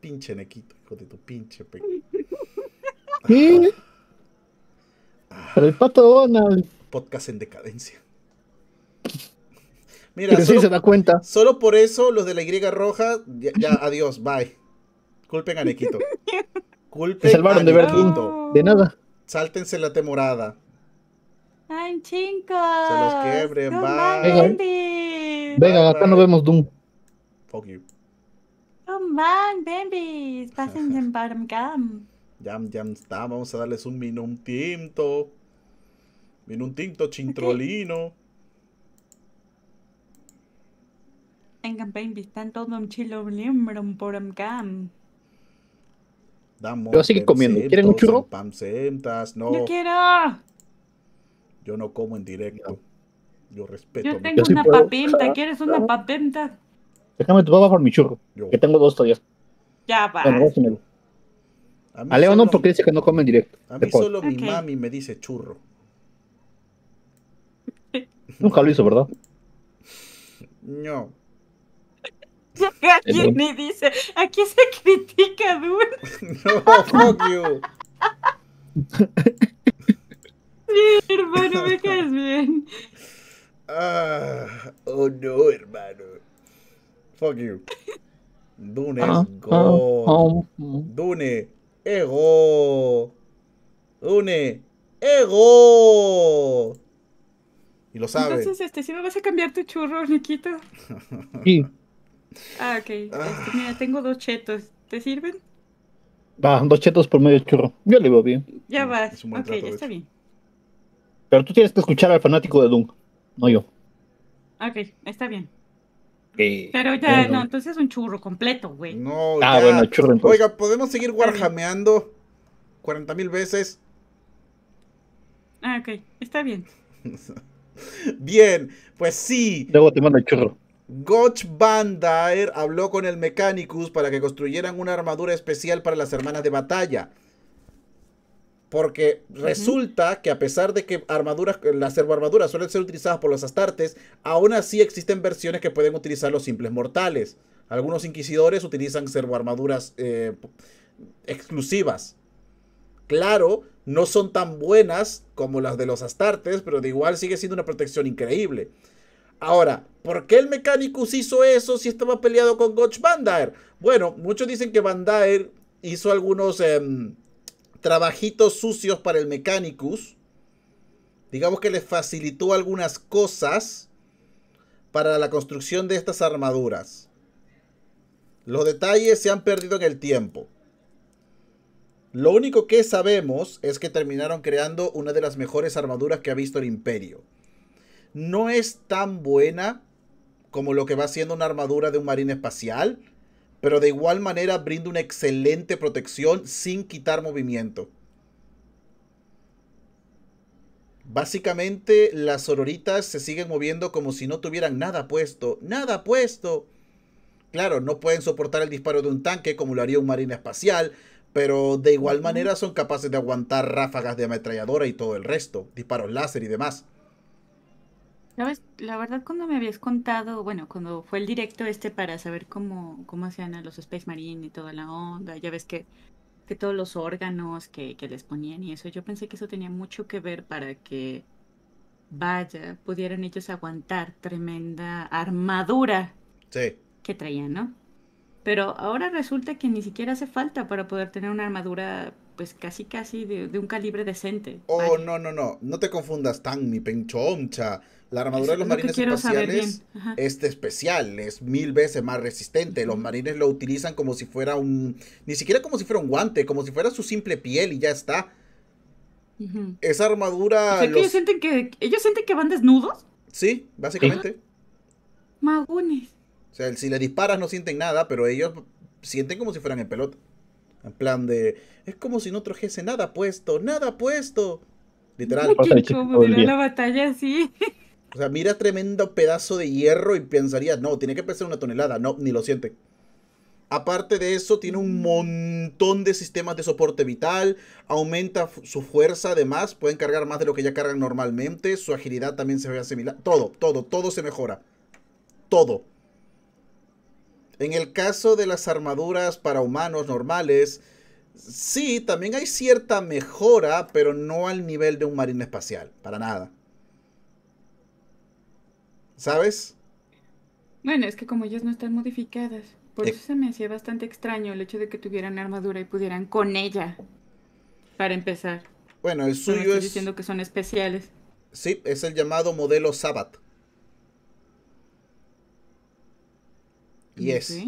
Pinche nequito, hijo de tu pinche pe... <laughs>
Ah. el pato Donald.
Podcast en decadencia.
<laughs> Mira, solo, se da cuenta.
Solo por eso los de la Y roja, ya, adiós, bye. Culpen a Nequito. <laughs> Culpe. el salvaron de ver quinto. De nada. Sáltense la temporada.
Ay chicos. Se los quebren.
va.
bye. Venga, acá nos vemos Doom. Fuck you.
Come on, babies. Pasen en bottom gum.
Jam, jam, está. Vamos a darles un minuntinto. tinto, chintrolino. Okay.
Tengan babies, están todos un chilo, por gum
yo Pero sigue comiendo. ¿Quieren un churro? no. Yo quiero. Yo no como en directo. Yo respeto.
Yo tengo una papenta. ¿Quieres una papenta?
Déjame tu papá por mi churro. Que tengo dos todavía. Ya para. a, Leo no porque dice que no come en directo. A mí solo
mi mami me dice churro.
Nunca lo hizo, ¿verdad?
No. Llega alguien dice,
aquí se critica Dune. <laughs>
no, fuck
you. <laughs> hermano, me caes bien.
Ah, oh no, hermano. Fuck you. Dune ah, ah, ah, go. Dune, ego. Dune, ego. Y lo sabes? Entonces,
este, si me vas a cambiar tu churro, niquito. Sí. Ah, ok. Este, mira, ah. tengo dos chetos. ¿Te sirven?
Va, dos chetos por medio churro. Yo le veo bien.
Ya mm, va, ok, ya está bien.
Pero tú tienes que escuchar al fanático de Doom, no yo.
Ok, está bien.
Pero ya, no,
entonces es un churro completo, güey. No, ah, bueno, churro entonces. Oiga, ¿podemos seguir warhameando 40 mil veces? Ah, ok, está bien. <laughs> bien, pues sí.
Luego te mando el churro.
Gotch Van habló con el Mechanicus para que construyeran una armadura especial para las hermanas de batalla. Porque resulta que a pesar de que armaduras, las servoarmaduras suelen ser utilizadas por los astartes, aún así existen versiones que pueden utilizar los simples mortales. Algunos inquisidores utilizan servoarmaduras eh, exclusivas. Claro, no son tan buenas como las de los astartes, pero de igual sigue siendo una protección increíble. Ahora, ¿por qué el Mechanicus hizo eso si estaba peleado con Gotch Bandaer? Bueno, muchos dicen que Bandair hizo algunos em, trabajitos sucios para el Mechanicus. Digamos que le facilitó algunas cosas para la construcción de estas armaduras. Los detalles se han perdido en el tiempo. Lo único que sabemos es que terminaron creando una de las mejores armaduras que ha visto el imperio no es tan buena como lo que va siendo una armadura de un marine espacial, pero de igual manera brinda una excelente protección sin quitar movimiento. Básicamente las auroritas se siguen moviendo como si no tuvieran nada puesto. ¡Nada puesto! Claro, no pueden soportar el disparo de un tanque como lo haría un marine espacial, pero de igual manera son capaces de aguantar ráfagas de ametralladora y todo el resto, disparos láser y demás.
La verdad, cuando me habías contado, bueno, cuando fue el directo este para saber cómo, cómo hacían a los Space Marine y toda la onda, ya ves que, que todos los órganos que, que les ponían y eso, yo pensé que eso tenía mucho que ver para que, vaya, pudieran ellos aguantar tremenda armadura que traían, ¿no? Pero ahora resulta que ni siquiera hace falta para poder tener una armadura pues casi casi de, un calibre
decente. Oh, no, no, no, no te confundas tan, mi penchoncha. La armadura de los marines espaciales es especial, es mil veces más resistente. Los marines lo utilizan como si fuera un, ni siquiera como si fuera un guante, como si fuera su simple piel y ya está. Esa armadura. ellos,
sienten que, van desnudos.
Sí, básicamente.
Magunes.
O sea, si le disparas no sienten nada, pero ellos sienten como si fueran en pelota. En plan de. Es como si no trajese nada puesto, nada puesto. Literal. la batalla así. <laughs> O sea, mira tremendo pedazo de hierro y pensaría, no, tiene que pesar una tonelada. No, ni lo siente. Aparte de eso, tiene un montón de sistemas de soporte vital, aumenta su fuerza además, pueden cargar más de lo que ya cargan normalmente, su agilidad también se ve similar, todo, todo, todo se mejora. Todo. En el caso de las armaduras para humanos normales, sí, también hay cierta mejora, pero no al nivel de un marino espacial, para nada. ¿Sabes?
Bueno, es que como ellas no están modificadas, por eh. eso se me hacía bastante extraño el hecho de que tuvieran armadura y pudieran con ella. Para empezar.
Bueno, el suyo estoy es. diciendo que son especiales. Sí, es el llamado modelo Sabbath. Y es.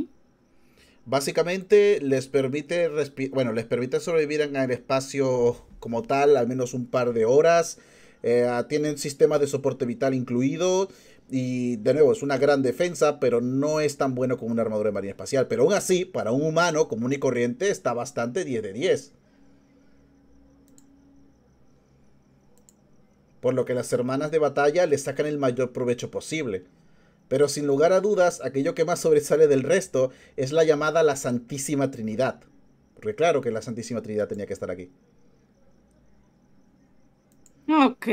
Básicamente les permite bueno, les permite sobrevivir en el espacio como tal, al menos un par de horas. Eh, tienen sistema de soporte vital incluido. Y de nuevo, es una gran defensa, pero no es tan bueno como una armadura de marina espacial. Pero aún así, para un humano común y corriente, está bastante 10 de 10. Por lo que las hermanas de batalla le sacan el mayor provecho posible. Pero sin lugar a dudas, aquello que más sobresale del resto es la llamada la Santísima Trinidad. Porque claro que la Santísima Trinidad tenía que estar aquí.
Ok,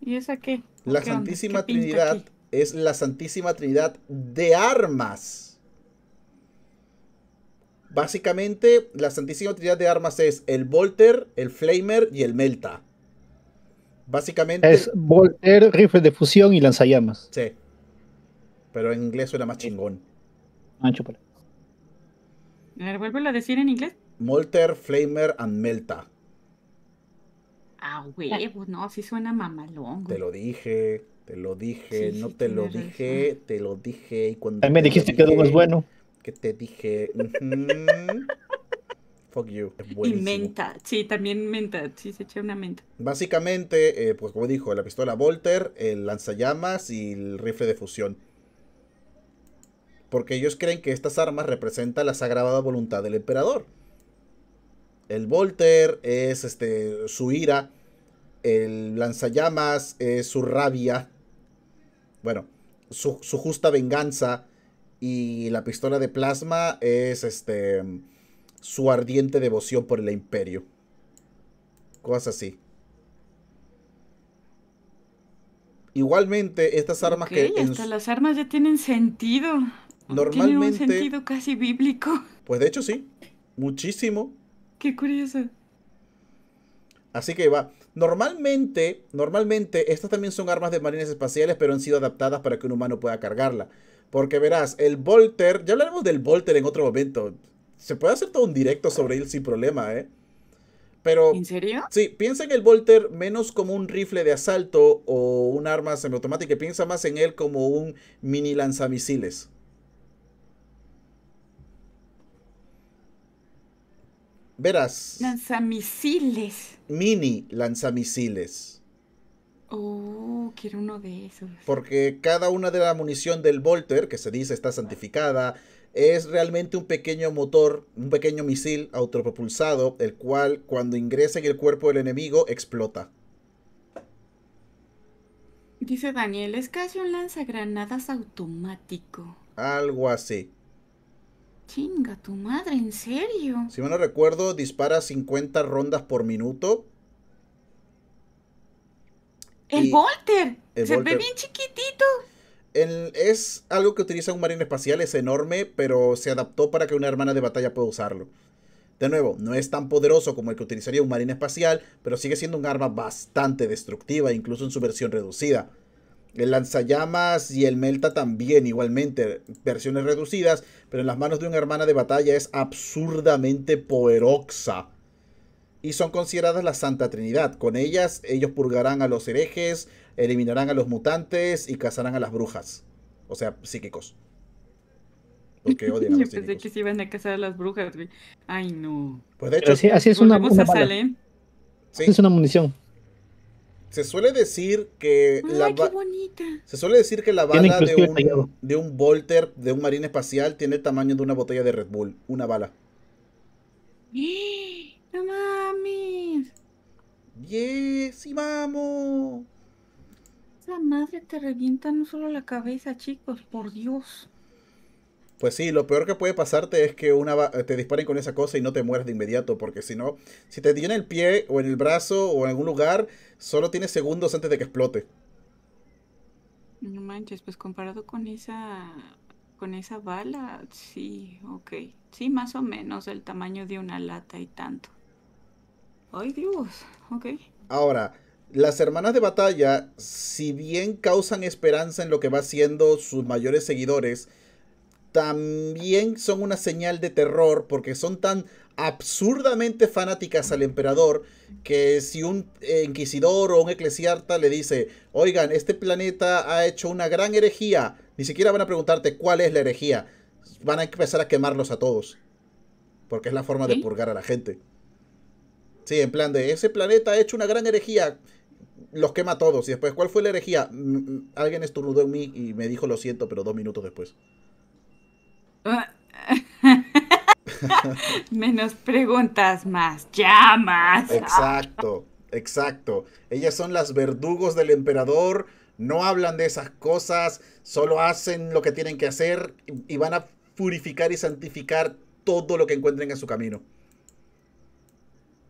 ¿y esa qué?
La Santísima Trinidad es la Santísima Trinidad de armas. Básicamente, la Santísima Trinidad de armas es el Volter, el Flamer y el Melta.
Básicamente. Es Volter, rifle de fusión y lanzallamas.
Sí. Pero en inglés suena más chingón.
Ancho ah,
para. A a decir en inglés.
Volter, Flamer and Melta.
Ah, huevo, no, sí suena mamalón. Te
lo dije. Te lo dije, no te lo dije, te lo dije. Y cuando me dijiste que no es bueno. Que te dije. Fuck you. Y
menta, sí, también menta, sí, se echa una
menta. Básicamente, eh, pues como dijo, la pistola Volter, el lanzallamas y el rifle de fusión. Porque ellos creen que estas armas representan la sagrada voluntad del emperador. El Volter es este, su ira, el lanzallamas es su rabia bueno, su, justa venganza y la pistola de plasma es este su ardiente devoción por el imperio. Cosas así. Igualmente, estas armas que... Hasta
las armas ya tienen sentido.
Normalmente... Tienen un sentido
casi bíblico. <laughs>
Pues de hecho sí. Muchísimo. Qué curioso. Así que va. Normalmente, normalmente, estas también son armas de marines espaciales, pero han sido adaptadas para que un humano pueda cargarla. Porque verás, el Volter, ya hablaremos del Volter en otro momento. Se puede hacer todo un directo sobre él sin problema, ¿eh? Pero, ¿En serio? Sí, piensa en el Volter menos como un rifle de asalto o un arma semiautomática, piensa más en él como un mini lanzamisiles. Verás.
Lanzamisiles.
Mini lanzamisiles.
Oh, quiero uno de esos.
Porque cada una de la munición del Volter, que se dice está santificada, es realmente un pequeño motor, un pequeño misil autopropulsado, el cual cuando ingresa en el cuerpo del enemigo explota.
Dice Daniel, es casi un lanzagranadas automático.
Algo así.
Chinga tu madre, ¿en serio? Si
mal no recuerdo, dispara 50 rondas por minuto.
¡El Volter! Se ve bien chiquitito.
es algo que utiliza un marino espacial, es enorme, pero se adaptó para que una hermana de batalla pueda usarlo. De nuevo, no es tan poderoso como el que utilizaría un marino espacial, pero sigue siendo un arma bastante destructiva, incluso en su versión reducida. El lanzallamas y el Melta también, igualmente, versiones reducidas, pero en las manos de una hermana de batalla es absurdamente poderosa. Y son consideradas la Santa Trinidad. Con ellas, ellos purgarán a los herejes, eliminarán a los mutantes y cazarán a las brujas. O sea, psíquicos. Porque <laughs> Yo pensé
que se iban a cazar a las
brujas, Ay, no. Pues de hecho, así, es una, cosa sale sí. Es una munición se suele decir que la se suele decir que la bala de un, de un Volter de un marine espacial tiene el tamaño de una botella de Red Bull, una bala.
<gasps> No mames. Yes, sí, vamos. Esa madre te revienta no solo la cabeza, chicos, por Dios.
Pues sí, lo peor que puede pasarte es que una te disparen con esa cosa y no te mueres de inmediato, porque si no, si te dio en el pie o en el brazo o en algún lugar, solo tienes segundos antes de que explote.
No manches, pues comparado con esa con esa bala, sí, ok. Sí, más o menos el tamaño de una lata y tanto. Ay, Dios, ok.
Ahora, las hermanas de batalla, si bien causan esperanza en lo que va haciendo sus mayores seguidores, también son una señal de terror porque son tan absurdamente fanáticas al emperador que si un eh, inquisidor o un eclesiarta le dice, oigan, este planeta ha hecho una gran herejía, ni siquiera van a preguntarte cuál es la herejía, van a empezar a quemarlos a todos, porque es la forma de purgar a la gente. Sí, en plan de, ese planeta ha hecho una gran herejía, los quema a todos, y después, ¿cuál fue la herejía? Mm, mm, alguien estornudó en mí y me dijo lo siento, pero dos minutos después. <laughs>
Menos preguntas, más llamas. Exacto,
exacto. Ellas son las verdugos del emperador, no hablan de esas cosas, solo hacen lo que tienen que hacer y van a purificar y santificar todo lo que encuentren en su camino.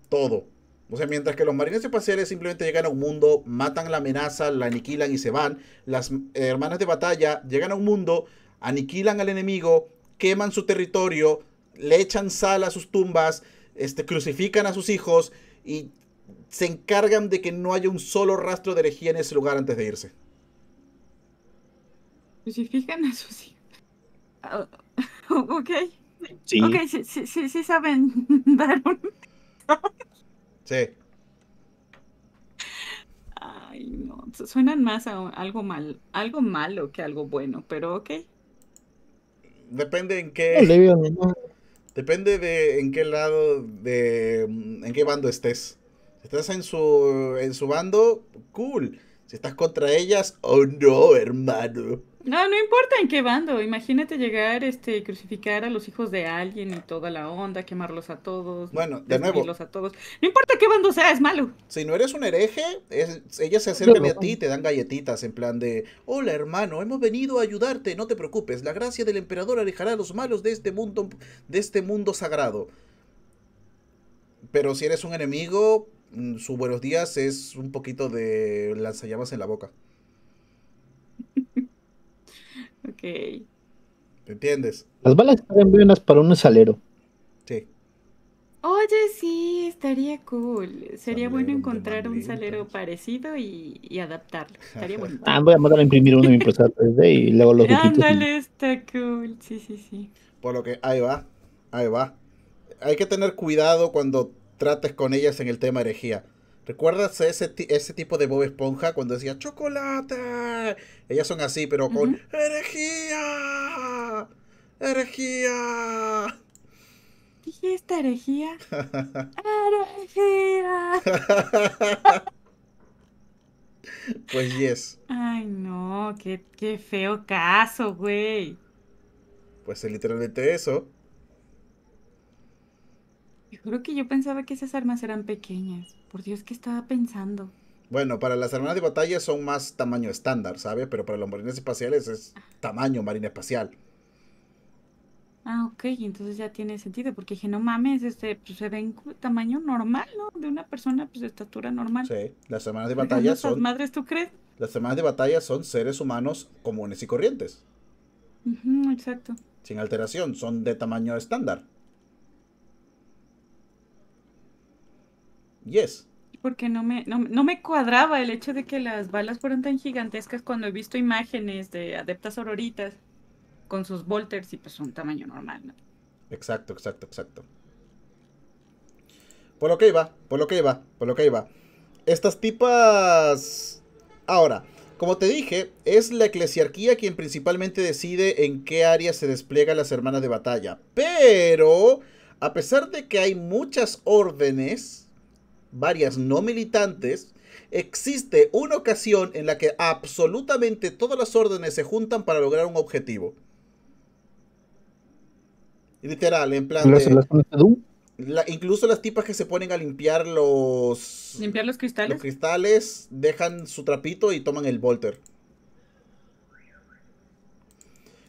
Todo. O sea, mientras que los marines espaciales simplemente llegan a un mundo, matan la amenaza, la aniquilan y se van, las hermanas de batalla llegan a un mundo, aniquilan al enemigo, queman su territorio, le echan sal a sus tumbas, este, crucifican a sus hijos y se encargan de que no haya un solo rastro de herejía en ese lugar antes de irse.
Crucifican a sus hijos. Oh, ok. Sí. Ok, sí, sí, sí, saben <laughs> dar un... sí. Ay, no, suenan más a algo mal, algo malo que
algo bueno, pero ok, Depende en qué. Depende de en qué lado de en qué bando estés. Si estás en su en su bando, cool. Si estás contra ellas, oh no, hermano.
No, no importa en qué bando. Imagínate llegar, este, crucificar a los hijos de alguien y toda
la onda, quemarlos a todos. Bueno, de nuevo. A todos. No importa qué bando sea, es malo. Si no eres un hereje, ellas se acercan a ti y te dan galletitas en plan de, hola hermano, hemos venido a ayudarte, no te preocupes, la gracia del emperador alejará a los malos de este mundo, de este mundo sagrado. Pero si eres un enemigo, mm, su buenos días es un poquito de lanzallamas en la boca. Ok. ¿Te entiendes?
Las balas están buenas para un salero.
Sí.
Oye, sí, estaría cool. Sería bueno encontrar un salero parecido y, adaptarlo. Estaría bueno.
Ah, voy a mandar a imprimir uno en mi impresora 3D y luego los Ándale,
está cool. Sí, sí, sí.
Por lo que ahí va, ahí va. Hay que tener cuidado cuando trates con ellas en el tema herejía. ¿Recuerdas ese, ese tipo de Bob Esponja cuando decía chocolate? Ellas son así, pero con herejía, herejía. Herejía.
¿Dijiste <laughs> herejía? herejía.
<laughs> pues yes.
Ay, no, qué, qué feo caso, güey.
Pues es literalmente eso.
Yo creo que yo pensaba que esas armas eran pequeñas por Dios, ¿qué estaba pensando?
Bueno, para las hermanas de batalla son más tamaño estándar, ¿sabes? Pero para los marines espaciales es ah. tamaño marina espacial.
Ah, ok, entonces ya tiene sentido, porque dije, no mames, este, pues, se ven tamaño normal, ¿no? De una persona, pues de estatura normal. Sí,
las hermanas de batalla son...
madres, tú crees?
Las hermanas de batalla son seres humanos comunes y corrientes. exacto. Sin alteración, son de tamaño estándar.
Yes. Porque no me, no, me cuadraba el hecho de que las balas fueran tan gigantescas cuando he visto imágenes de adeptas auroritas con sus volters y pues un tamaño normal,
Exacto, exacto, exacto. Por lo que iba, por lo que iba, por lo que iba. Estas tipas... Ahora, como te dije, es la eclesiarquía quien principalmente decide en qué área se despliega las hermanas de batalla. Pero, a pesar de que hay muchas órdenes varias no militantes, existe una ocasión en la que absolutamente todas las órdenes se juntan para lograr un objetivo. Literal, en plan. incluso las tipas que se ponen a limpiar los. ¿Limpiar los cristales? Los cristales, dejan su trapito y toman el volter.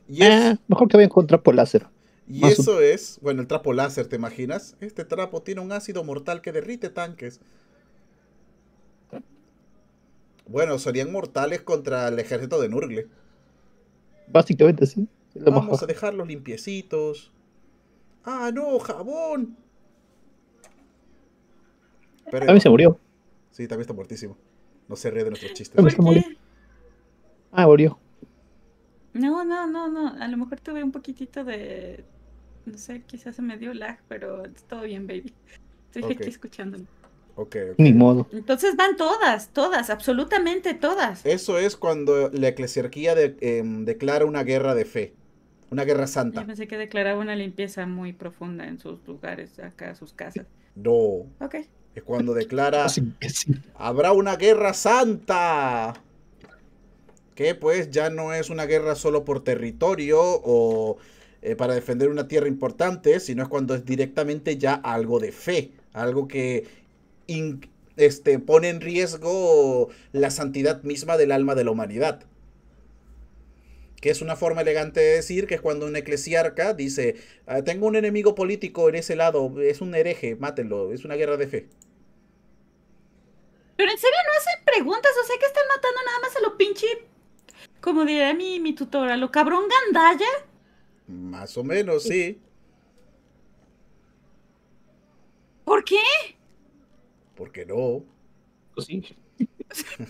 Y ah, mejor que vayan contra por láser.
Y eso es, bueno, el trapo láser, ¿te imaginas? Este trapo tiene un ácido mortal que derrite tanques. Bueno, serían mortales contra el ejército de Nurgle.
Básicamente sí. Vamos a
dejarlos limpiecitos. Ah, no, jabón.
Pero, también se murió. Sí,
también está muertísimo. No se ríe de nuestros chistes.
Ah, murió.
No, no, no, no. A lo mejor tuve un poquitito de, no sé, quizás se me dio lag, pero todo bien, baby. Estoy aquí escuchándolo. Ok. Ni modo. Entonces van todas, todas, absolutamente todas.
Eso es cuando la eclesiarquía em, declara una guerra de fe, una guerra santa. Yo pensé
que declaraba una limpieza muy profunda en
sus lugares, acá, sus casas. No. Ok. Es cuando declara, habrá una guerra santa. Que pues ya no es una guerra solo por territorio o eh, para defender una tierra importante, sino es cuando es directamente ya algo de fe, algo que este, pone en riesgo la santidad misma del alma de la humanidad. Que es una forma elegante de decir que es cuando un eclesiarca dice, ah, tengo un enemigo político en ese lado, es un hereje, mátenlo, es una guerra de fe.
Pero en serio no hacen preguntas, o sea que están matando nada más a lo pinche, como diría mi, mi tutora, lo cabrón gandalla.
Más o menos, sí. ¿Por qué? Porque no. Pues sí. <laughs>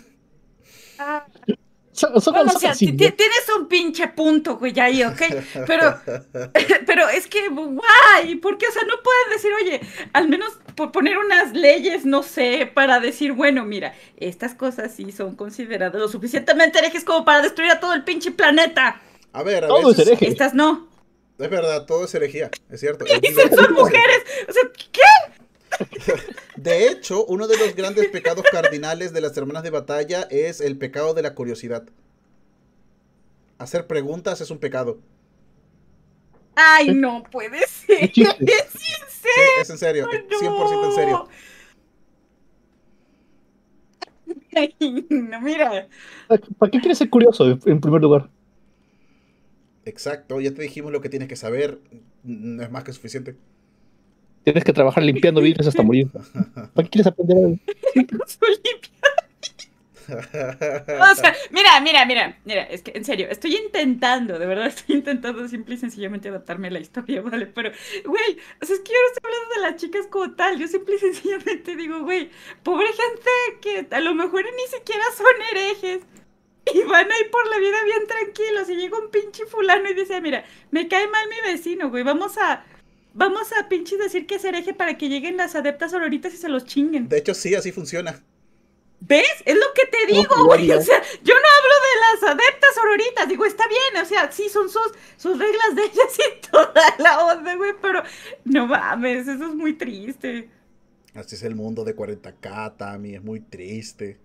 Ah. o sea, tienes un pinche punto, güey, ahí, ¿ok? Pero, <laughs> pero es que, guay, porque, o sea, no puedes decir, oye, al menos por poner unas leyes, no sé, para decir, bueno, mira, estas cosas sí son consideradas lo suficientemente herejes como para destruir a todo el pinche planeta.
A ver, a todo Estas no. Es verdad, todo es herejía, es cierto. Y dicen son mujeres? O sea, ¿qué? <laughs> De hecho, uno de los grandes pecados cardinales de las hermanas de batalla es el pecado de la curiosidad. Hacer preguntas es un pecado.
Ay, no puede ser.
<laughs> Es en serio. es en serio, 100%
en serio. no, mira. ¿Para qué quieres ser curioso en primer lugar?
Exacto, ya te dijimos lo que tienes que saber, no es más que suficiente.
Tienes que trabajar limpiando vidrios hasta morir. ¿Para qué quieres aprender algo?
<laughs> o sea,
mira, mira, mira, mira, es que en serio, estoy intentando, de verdad, estoy intentando simple y sencillamente adaptarme a la historia, ¿vale? Pero, güey, o sea, es que yo no estoy hablando de las chicas como tal, yo simple y sencillamente digo, güey, pobre gente que a lo mejor ni siquiera son herejes, <laughs> y van a ir por la vida bien tranquilos. Y llega un pinche fulano y dice, mira, me cae mal mi vecino, güey, vamos a... Vamos a pinche decir que es hereje para que lleguen las adeptas auroritas y se los chinguen.
De hecho, sí, así funciona.
¿Ves? Es lo que te oh, digo, güey. O sea, yo no hablo de las adeptas auroritas Digo, está bien, o sea, sí, son sus, sus reglas de ellas y <laughs> toda la onda, güey, pero no
mames, eso es muy triste. Así es el mundo de 40K, Tammy es muy triste.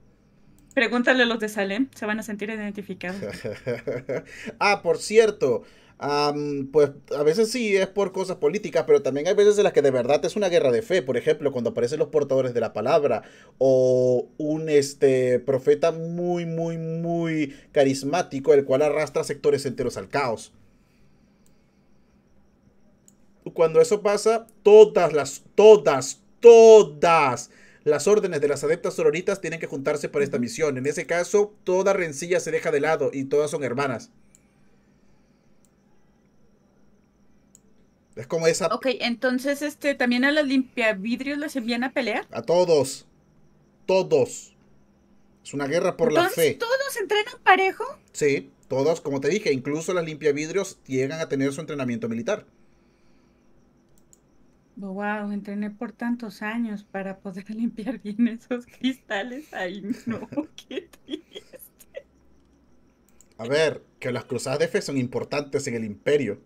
Pregúntale a los de Salem, se van a sentir identificados.
<laughs> ah, por cierto, pues a veces sí es por cosas políticas, pero también hay veces en las que de verdad es una guerra de fe. Por ejemplo, cuando aparecen los portadores de la palabra o un este, profeta muy, muy, muy carismático, el cual arrastra sectores enteros al caos. Cuando eso pasa, todas las, todas, todas las órdenes de las adeptas sororitas tienen que juntarse para esta misión. En ese caso, toda rencilla se deja de lado y todas son hermanas. Es como esa.
Ok, entonces este, también a las limpiavidrios las envían a pelear.
A todos. Todos. Es una guerra por la fe.
¿Todos entrenan parejo?
Sí, todos, como te dije, incluso las limpiavidrios llegan a tener su entrenamiento militar.
Wow, entrené por tantos años para poder <laughs> limpiar bien esos cristales.
Ay, no, <laughs> qué triste. A ver, que las cruzadas
de fe son importantes en el imperio.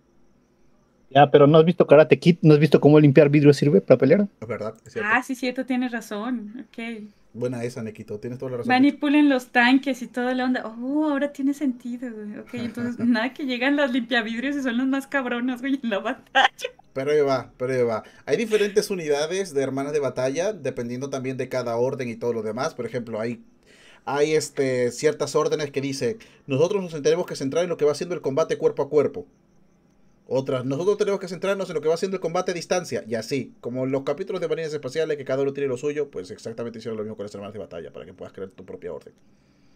Ya, pero no has visto Karate kit no has visto cómo limpiar vidrio sirve para pelear. Es verdad,
es cierto. Ah, sí, cierto, tienes razón. Ok.
Buena esa, Nequito, tienes toda la
razón.
Manipulen los tanques y toda la onda. Oh, ahora tiene sentido, güey. Ok, entonces <laughs> nada, que llegan las limpiavidrios y son los más cabronos güey, en la batalla.
Pero ahí va, pero ahí va. Hay diferentes unidades de hermanas de batalla, dependiendo también de cada orden y todo lo demás. Por ejemplo, hay hay este, ciertas órdenes que dice, nosotros nos tenemos que centrar en lo que va siendo el combate cuerpo a cuerpo. Otras, nosotros tenemos que centrarnos en lo que va siendo el combate a distancia. Y así, como los capítulos de marines espaciales, que cada uno tiene lo suyo, pues exactamente hicieron lo mismo con las hermanas de batalla, para que puedas crear tu propia orden.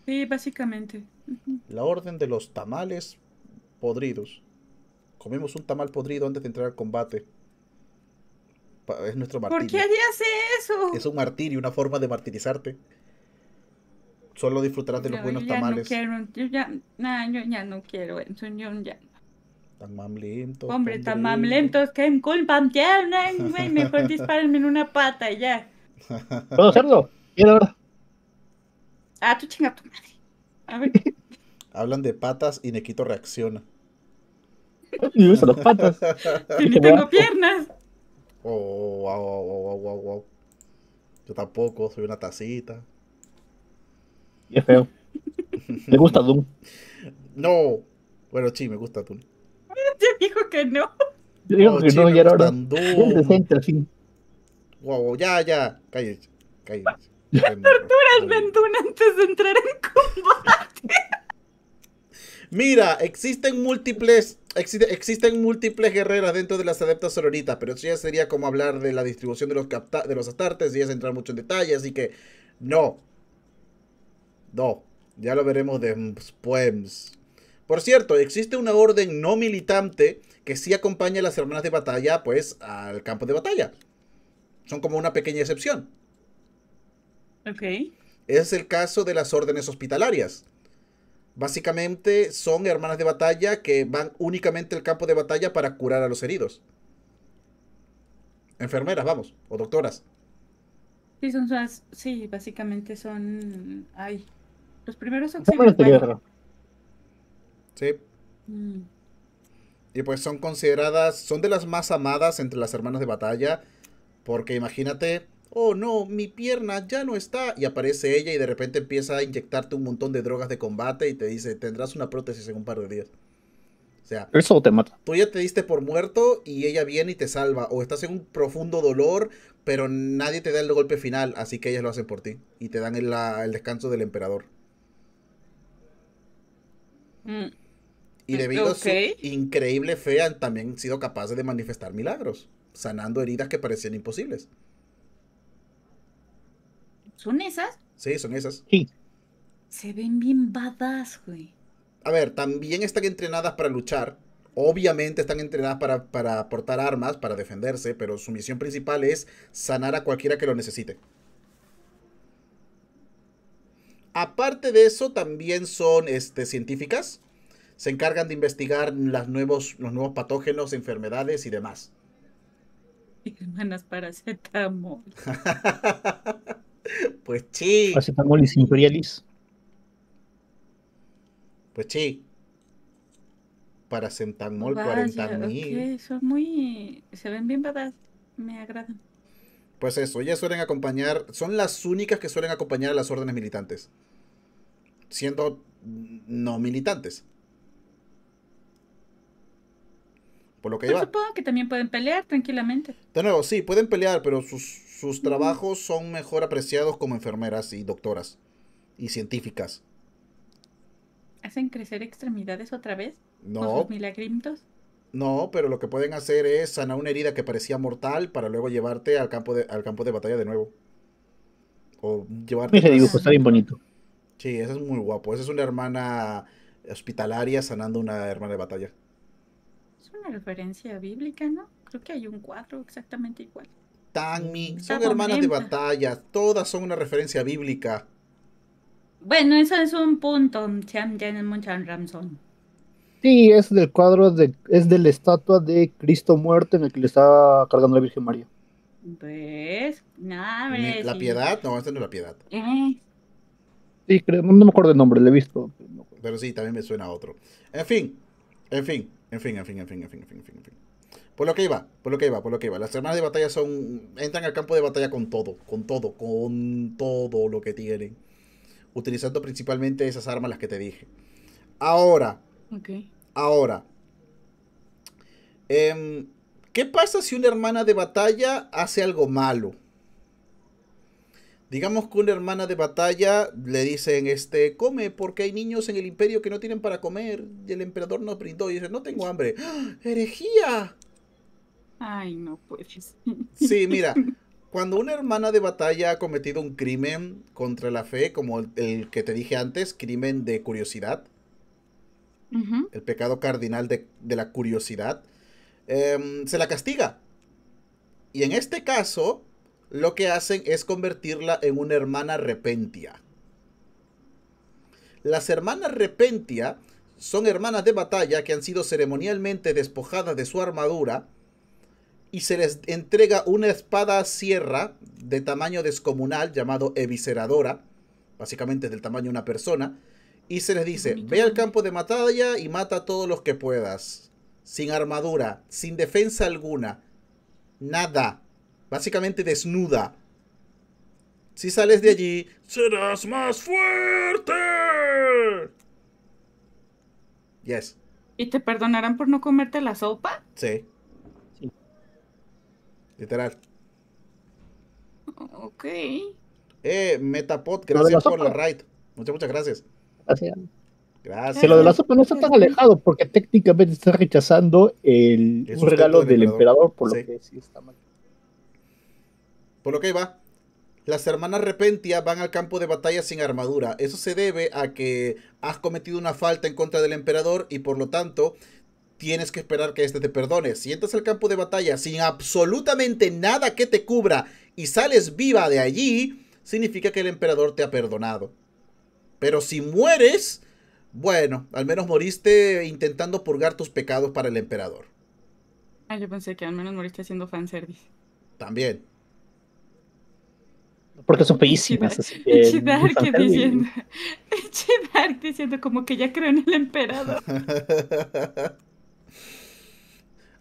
Sí, básicamente.
La orden de los tamales podridos. Comemos un tamal podrido antes de entrar al combate. Es nuestro martirio. ¿Por qué
hace eso? Es
un martirio, una forma de martirizarte. Solo disfrutarás de los buenos ya tamales. No quiero,
yo ya, yo ya no quiero yo ya.
Tan Hombre,
tan, tan lentos, culpa tienen, güey. Mejor dispárenme en una pata y ya.
<laughs> ¿Puedo hacerlo? la verdad
Ah, tú chinga tu madre. A ver.
<laughs> Hablan de patas y Nequito reacciona.
<laughs> Y uso las patas. Yo ni tengo piernas.
Oh, wow, wow, wow, wow, Yo tampoco, soy una tacita.
Y es feo. Me gusta Doom.
No. Bueno, sí, me gusta Doom
que no. Oh, no, ya ahora, decente,
Wow, ya, ya. Cállese, cállese. torturas al antes de entrar en combate. <laughs> Mira, existen múltiples existen múltiples guerreras dentro de las adeptas sororitas, pero eso ya sería como hablar de la distribución de los, de los astartes y es entrar mucho en detalle, así que no. No, ya lo veremos después. Por cierto, existe una orden no militante que sí acompaña a las hermanas de batalla, pues, al campo de batalla. Son como una pequeña excepción. Ok. Es el caso de las órdenes hospitalarias. Básicamente son hermanas de batalla que van únicamente al campo de batalla para curar a los heridos. Enfermeras, vamos, o doctoras.
Sí, son sí, básicamente son. Ay, los primeros auxilios. Sí. Mm.
Y pues son consideradas, son de las más amadas entre las hermanas de batalla. Porque imagínate, oh no, mi pierna ya no está. Y aparece ella y de repente empieza a inyectarte un montón de drogas de combate y te dice, tendrás una prótesis en un par de días. O sea,
eso te mata.
Tú ya te diste por muerto y ella viene y te salva. O estás en un profundo dolor, pero nadie te da el golpe final, así que ellas lo hacen por ti. Y te dan el, el descanso del emperador. Mm y debido a su increíble fe han también sido capaces de manifestar milagros, sanando heridas que parecían imposibles.
¿Son esas?
Sí, son esas. Sí.
Se ven bien badass, güey.
A ver, también están entrenadas para luchar. Obviamente están entrenadas para, para portar armas, para defenderse, pero su misión principal es sanar a cualquiera que lo necesite. Aparte de eso, también son este, científicas se encargan de investigar nuevos, los nuevos patógenos, enfermedades y demás.
Hermanas <laughs> paracetamol.
<laughs> pues sí.
Paracetamol y imperialis.
Pues sí. Para Vaya,
40 mil. Son muy. Se ven bien badass. Me agradan.
Pues eso, ellas suelen acompañar. Son las únicas que suelen acompañar a las órdenes militantes. Siendo mm, no militantes. Por lo que supongo
que también pueden pelear tranquilamente.
De nuevo, sí, pueden pelear, pero sus, mm. trabajos son mejor apreciados como enfermeras y doctoras y científicas.
¿Hacen crecer extremidades otra vez?
No. No, pero lo que pueden hacer es sanar una herida que parecía mortal para luego llevarte al campo de, al campo de batalla de nuevo. O llevarte. Ese dibujo está bien bonito. Sí, ese es muy guapo. Esa es una hermana hospitalaria sanando una hermana de batalla.
Es una referencia bíblica, ¿no? Creo que hay un cuadro exactamente
igual. Tangmi, mm, son hermanas de batalla, todas son una referencia bíblica.
Bueno, eso es un punto, Ramson.
Sí, es del cuadro de, es de la estatua de Cristo muerto en el que le está cargando la Virgen María.
Pues, Nada, ¿La piedad? No, esta no es la piedad. Eh.
Sí, creo, no me acuerdo el nombre, le he visto.
Pero sí, también me suena a otro. En fin, en fin. En fin, en fin, en fin, en fin, en fin, en fin, Por lo que iba, por lo que iba, por lo que iba. Las hermanas de batalla son. entran al campo de batalla con todo, con todo, con todo lo que tienen. Utilizando principalmente esas armas las que te dije. Ahora. Okay. Ahora. Em, ¿Qué pasa si una hermana de batalla hace algo malo? Digamos que una hermana de batalla le dicen, este, come porque hay niños en el imperio que no tienen para comer y el emperador nos brindó y dice, no tengo hambre. ¡Ah! ¡Herejía! Ay, no pues Sí, mira, cuando una hermana de batalla ha cometido un crimen contra la fe, como el, que te dije antes, crimen de curiosidad, el pecado cardinal de, la curiosidad, em, se la castiga. Y en este caso, lo que hacen es convertirla en una hermana repentia. Las hermanas repentia son hermanas de batalla que han sido ceremonialmente despojadas de su armadura y se les entrega una espada sierra de tamaño descomunal llamado evisceradora, básicamente es del tamaño de una persona, y se les dice, ve al campo de batalla y mata a todos los que puedas, sin armadura, sin defensa alguna, nada, básicamente desnuda. Si sales de allí, serás más fuerte. Yes.
¿Y te perdonarán por no comerte la sopa?
Sí. sí. Literal. Oh, ok. Eh, Metapod, gracias por la raid. Muchas, muchas gracias. Gracias. Gracias. lo de la sopa
no está tan alejado porque técnicamente está rechazando el, un regalo del emperador, por lo
que sí está mal. Por pues lo que va, las hermanas Repentia van al campo de batalla sin armadura. Eso se debe a que has cometido una falta en contra del emperador y por lo tanto tienes que esperar que éste te perdone. Si entras al campo de batalla sin absolutamente nada que te cubra y sales viva de allí, significa que el emperador te ha perdonado. Pero si mueres, bueno, al menos moriste intentando purgar tus pecados para el emperador.
Ah, yo pensé que al menos moriste haciendo fanservice.
También
porque son bellísimas. Así <laughs> que
diciendo, <laughs> diciendo como que ya creo en el emperador.
<laughs>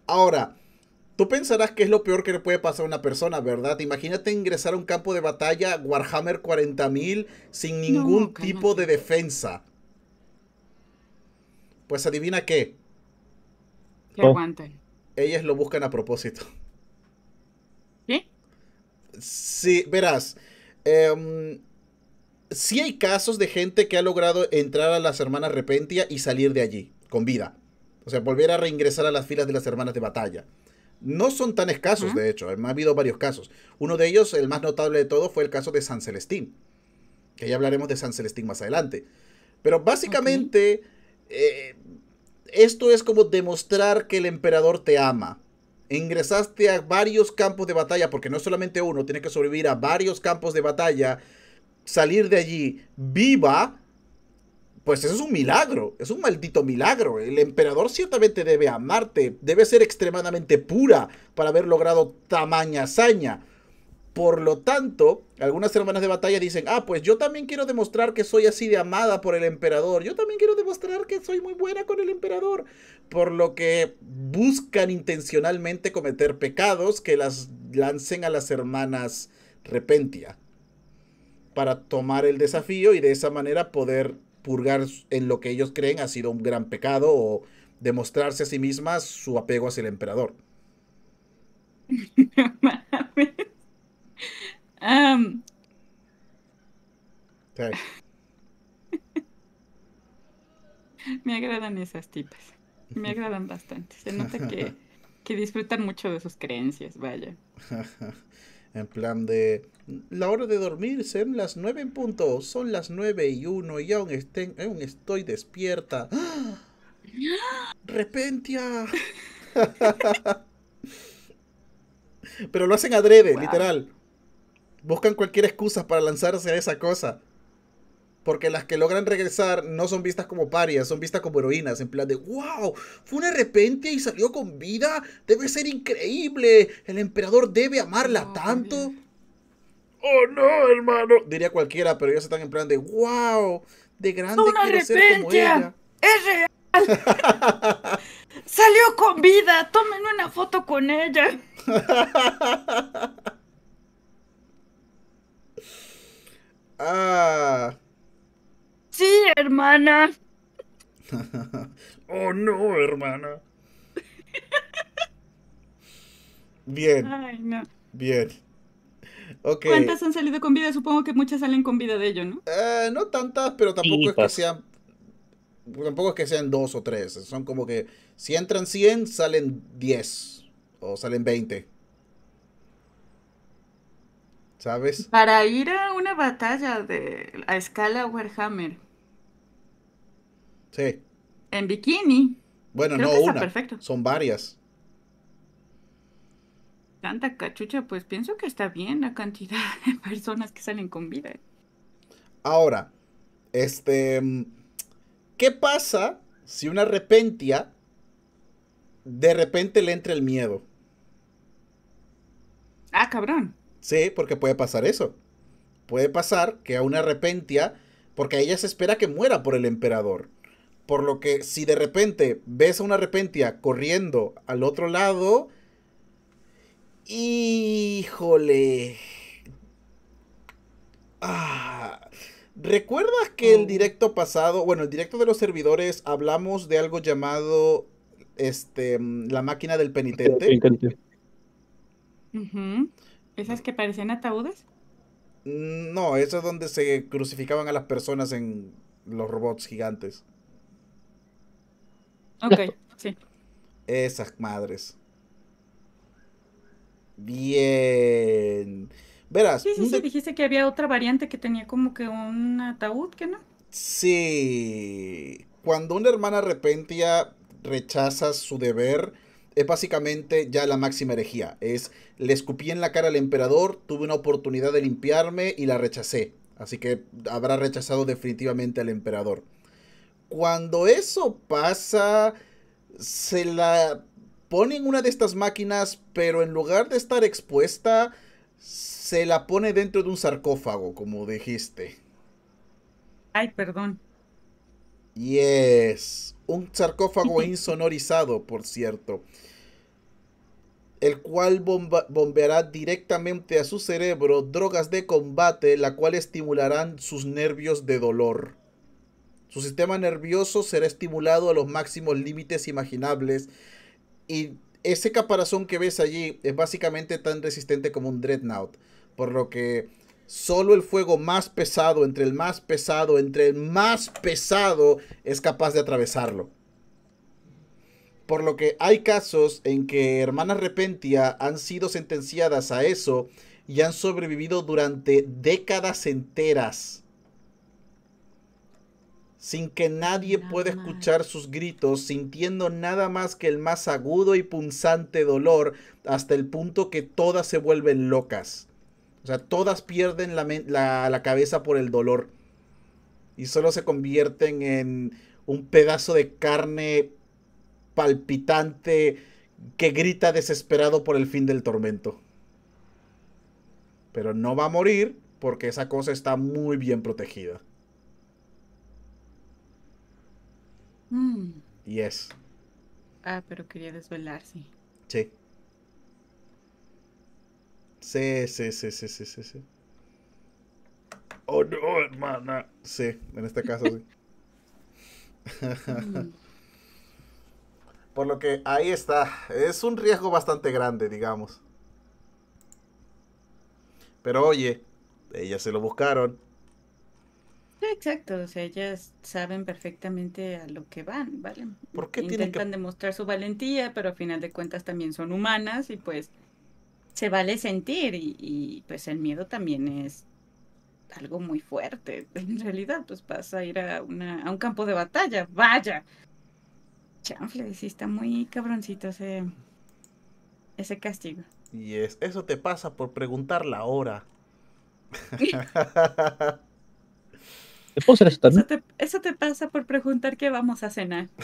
Ahora, tú pensarás que es lo peor que le puede pasar a una persona, ¿verdad? Imagínate ingresar a un campo de batalla Warhammer 40.000 sin ningún tipo de defensa. Pues adivina qué. Que oh. aguanten. Ellas lo buscan a propósito. ¿Qué? Sí, verás si em, sí hay casos de gente que ha logrado entrar a las hermanas Repentia y salir de allí, con vida. O sea, volver a reingresar a las filas de las hermanas de batalla. No son tan escasos, de hecho. Em, ha habido varios casos. Uno de ellos, el más notable de todos, fue el caso de San Celestín. Que ya hablaremos de San Celestín más adelante. Pero básicamente, eh, esto es como demostrar que el emperador te ama ingresaste a varios campos de batalla, porque no es solamente uno, tiene que sobrevivir a varios campos de batalla, salir de allí viva, pues eso es un milagro, es un maldito milagro. El emperador ciertamente debe amarte, debe ser extremadamente pura para haber logrado tamaña hazaña. Por lo tanto, algunas hermanas de batalla dicen, ah, pues yo también quiero demostrar que soy así de amada por el emperador, yo también quiero demostrar que soy muy buena con el emperador, por lo que buscan intencionalmente cometer pecados que las lancen a las hermanas repentia para tomar el desafío y de esa manera poder purgar en lo que ellos creen ha sido un gran pecado o demostrarse a sí mismas su apego hacia el emperador. <laughs>
<laughs> Me agradan esas tipas. Me agradan bastante. Se nota que, que disfrutan mucho de sus creencias, vaya.
<laughs> en plan de la hora de dormir son las 9 en punto, son las 9 y 1 y aún, estoy despierta. <gasps> ¡Repentia! <laughs> Pero lo hacen adrede, literal. Buscan cualquier excusa para lanzarse a esa cosa. Porque las que logran regresar no son vistas como parias, son vistas como heroínas, en plan de, wow, fue una repente y salió con vida, debe ser increíble, el emperador debe amarla tanto. Oh no, hermano, diría cualquiera, pero ellos están en plan de, wow, de grande una quiero ella. Es real.
<laughs> salió con vida, tomen una foto con ella. <laughs>
Ah.
Sí, hermana.
<laughs> oh, no, hermana. Bien. no. Bien. ¿Cuántas
han salido con vida? Supongo que muchas salen con vida de ello, ¿no?
Eh, no tantas, pero tampoco es que sean. Tampoco es que sean dos o tres. Son como que si entran 100, salen 10 o salen 20. ¿sabes?
Para ir a una batalla de, a escala Warhammer. Sí. En bikini.
Bueno, no una. Son varias.
Tanta cachucha, pues pienso que está bien la cantidad <laughs> de personas que salen con vida.
Ahora, este. ¿Qué pasa si una repentia de repente le entra el miedo? Ah, cabrón. Sí, porque puede pasar eso. Puede pasar que a una arrepentia. porque a ella se espera que muera por el emperador. Por lo que si de repente ves a una arrepentia corriendo al otro lado, híjole. Ah. ¿Recuerdas que el mm. directo pasado, bueno, el directo de los servidores, hablamos de algo llamado este, mm, la máquina del penitente?
penitente.
¿Esas que parecían ataúdes?
Mm, no, eso es donde se crucificaban a las personas en los robots gigantes. Ok, sí. Esas madres. Bien. Verás. Sí, sí, sí,
dijiste que había otra variante que tenía como que un ataúd, ¿qué no?
Sí. Cuando una hermana repentia rechaza su deber, básicamente ya la máxima herejía. Es, le escupí en la cara al emperador, tuve una oportunidad de limpiarme y la rechacé. Así que habrá rechazado definitivamente al emperador. Cuando eso pasa, se la ponen una de estas máquinas, pero en lugar de estar expuesta, se la pone dentro de un sarcófago, como dijiste.
Ay, perdón.
Yes. Un sarcófago <laughs> insonorizado, por cierto el cual bombeará directamente a su cerebro drogas de combate, la cual estimularán sus nervios de dolor. Su sistema nervioso será estimulado a los máximos límites imaginables y ese caparazón que ves allí es básicamente tan resistente como un dreadnought, por lo que solo el fuego más pesado, entre el más pesado, entre el más pesado, es capaz de atravesarlo. Por lo que hay casos en que hermanas repentia han sido sentenciadas a eso y han sobrevivido durante décadas enteras sin que nadie pueda escuchar sus gritos, sintiendo nada más que el más agudo y punzante dolor, hasta el punto que todas se vuelven locas. O sea, todas pierden la, cabeza por el dolor. Y solo se convierten en un pedazo de carne palpitante que grita desesperado por el fin del tormento. Pero no va a morir porque esa cosa está muy bien protegida. Mm. Y es.
Ah, pero quería desvelar Sí.
Sí, sí, sí, sí, sí, sí, sí.
Oh no, hermana.
Sí, en este caso sí. <laughs> Mm. Por lo que ahí está. Es un riesgo bastante grande, digamos. Pero oye, ellas se lo buscaron.
Exacto, o sea, ellas saben perfectamente a lo que van, ¿vale? Intentan demostrar su valentía, pero a final de cuentas también son humanas y pues se vale sentir y, pues el miedo también es algo muy fuerte. <laughs> En realidad, pues vas a ir a, a un campo de batalla, vaya, Chanfle, sí está muy cabroncito ese, castigo.
Y es, eso te pasa por preguntar la hora. <laughs>
eso también?
Eso te, pasa por preguntar qué vamos a cenar. <laughs>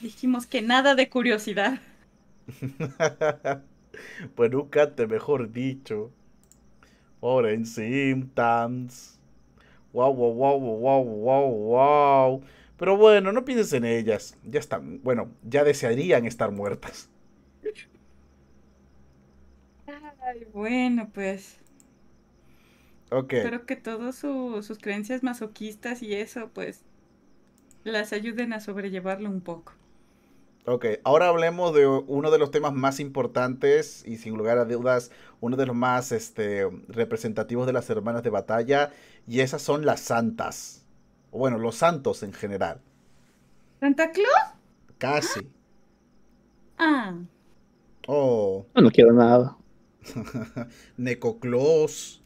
Dijimos que nada de curiosidad.
<laughs>
pues nunca te mejor dicho. en wow, Wow, wow, wow, wow, wow, wow. Pero bueno, no pienses en ellas. Ya están, bueno, ya desearían estar muertas.
Ay, bueno, pues. Ok. Espero que todas sus creencias masoquistas y eso, pues, las ayuden a sobrellevarlo un poco.
Ok, ahora hablemos de uno de los temas más importantes y sin lugar a dudas, uno de los más este, representativos de las hermanas de batalla, y esas son las santas. O bueno, los santos en general.
¿Santa Claus? Casi. Ah. ah.
Oh. No, quiero nada. <laughs> Necoclos.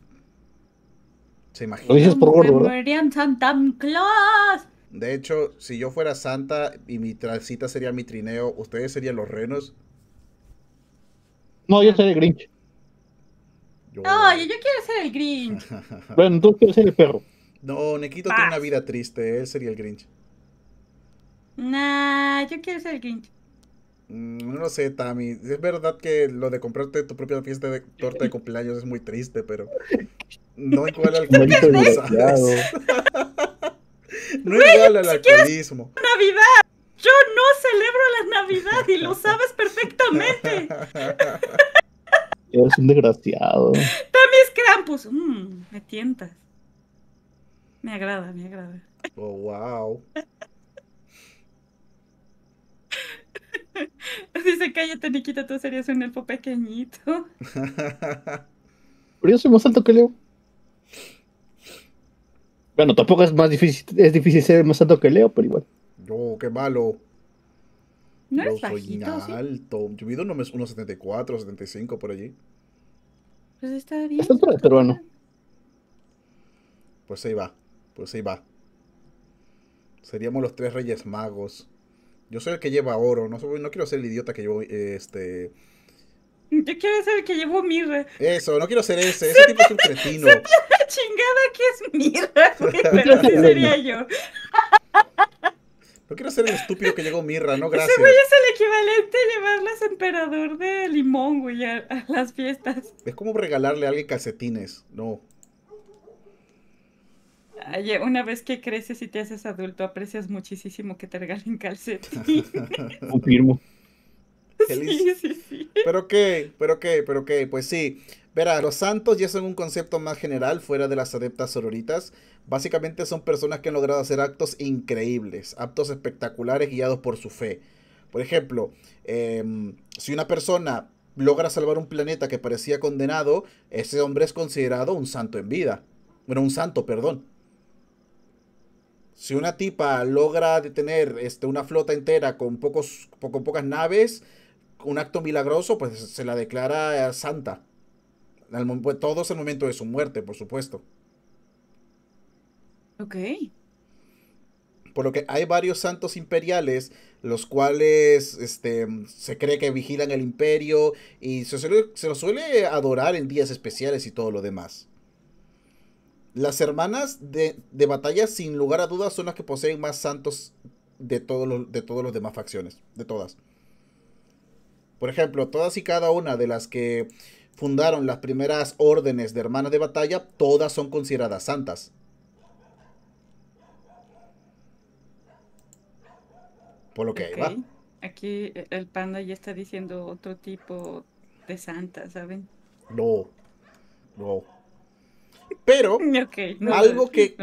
¿Se imagina? Lo dices por gordo.
Santa Claus.
De hecho, si yo fuera Santa y mi transita sería mi trineo, ¿ustedes serían los renos?
No, yo soy el Grinch.
Yo... yo, yo quiero ser el Grinch. <laughs>
bueno, tú quieres ser el perro.
No, Nequito tiene una vida triste, él sería el Grinch.
Nah, yo quiero ser el Grinch.
Mm, no lo sé, Tami. Es verdad que lo de comprarte tu propia fiesta de torta de cumpleaños es muy triste, pero no <laughs> igual al alcoholismo, no <laughs> igual al alcoholismo.
Navidad. Yo no celebro la Navidad y lo sabes perfectamente.
Eres un desgraciado.
Tami es Krampus. Mm, me tientas. Me agrada, me agrada.
Oh, wow.
<laughs> Dice, calla, Taniquita, tú serías un elfo
pequeñito. Pero yo soy más alto que Leo. Bueno, tampoco es más difícil, es difícil ser más alto que Leo, pero igual.
No, oh, qué malo. No Yo soy alto. ¿sí? Yo mido unos 1,74, 75 por allí.
Pues está bien. Es alto
peruano. Pues ahí va. Pues ahí va. Seríamos los tres reyes magos. Yo soy el que lleva oro. No, no quiero ser el idiota que llevo este.
Yo quiero ser el que llevo mirra.
Eso, no quiero ser ese. Ese tipo es un cretino. la
<laughs> chingada que es mirra,
<laughs> pero sí sería yo. No quiero ser el estúpido que llegó Mirra, no gracias. Ese güey
es el equivalente a llevarlas emperador de limón, güey, a, las fiestas.
Es como regalarle a alguien calcetines, no.
Eh, una vez que creces y te haces adulto, aprecias muchísimo que te
regalen <laughs> calcetín.
<laughs> Confirmo.
Sí, sí, sí. Pero qué, pero qué, pero qué, pues sí. Verá, los santos ya son un concepto más general fuera de las adeptas sororitas. Básicamente son personas que han logrado hacer actos increíbles, actos espectaculares guiados por su fe. Por ejemplo, em, si una persona logra salvar un planeta que parecía condenado, ese hombre es considerado un santo en vida. Bueno, un santo, perdón. Si una tipa logra detener este, una flota entera con, pocos, pocas naves, un acto milagroso, pues se la declara eh, santa. Al, pues, todo es el momento de su muerte, por supuesto. Ok. Por lo que hay varios santos imperiales, los cuales este, se cree que vigilan el imperio y se, se los suele adorar en días especiales y todo lo demás. Las hermanas de, batalla, sin lugar a dudas, son las que poseen más santos de todos los de todos los demás facciones, de todas. Por ejemplo, todas y cada una de las que fundaron las primeras órdenes de hermanas de batalla, todas son consideradas santas. Por lo que va.
Aquí el panda ya está diciendo otro tipo de santa, ¿saben?
No, no. Pero
<laughs> algo que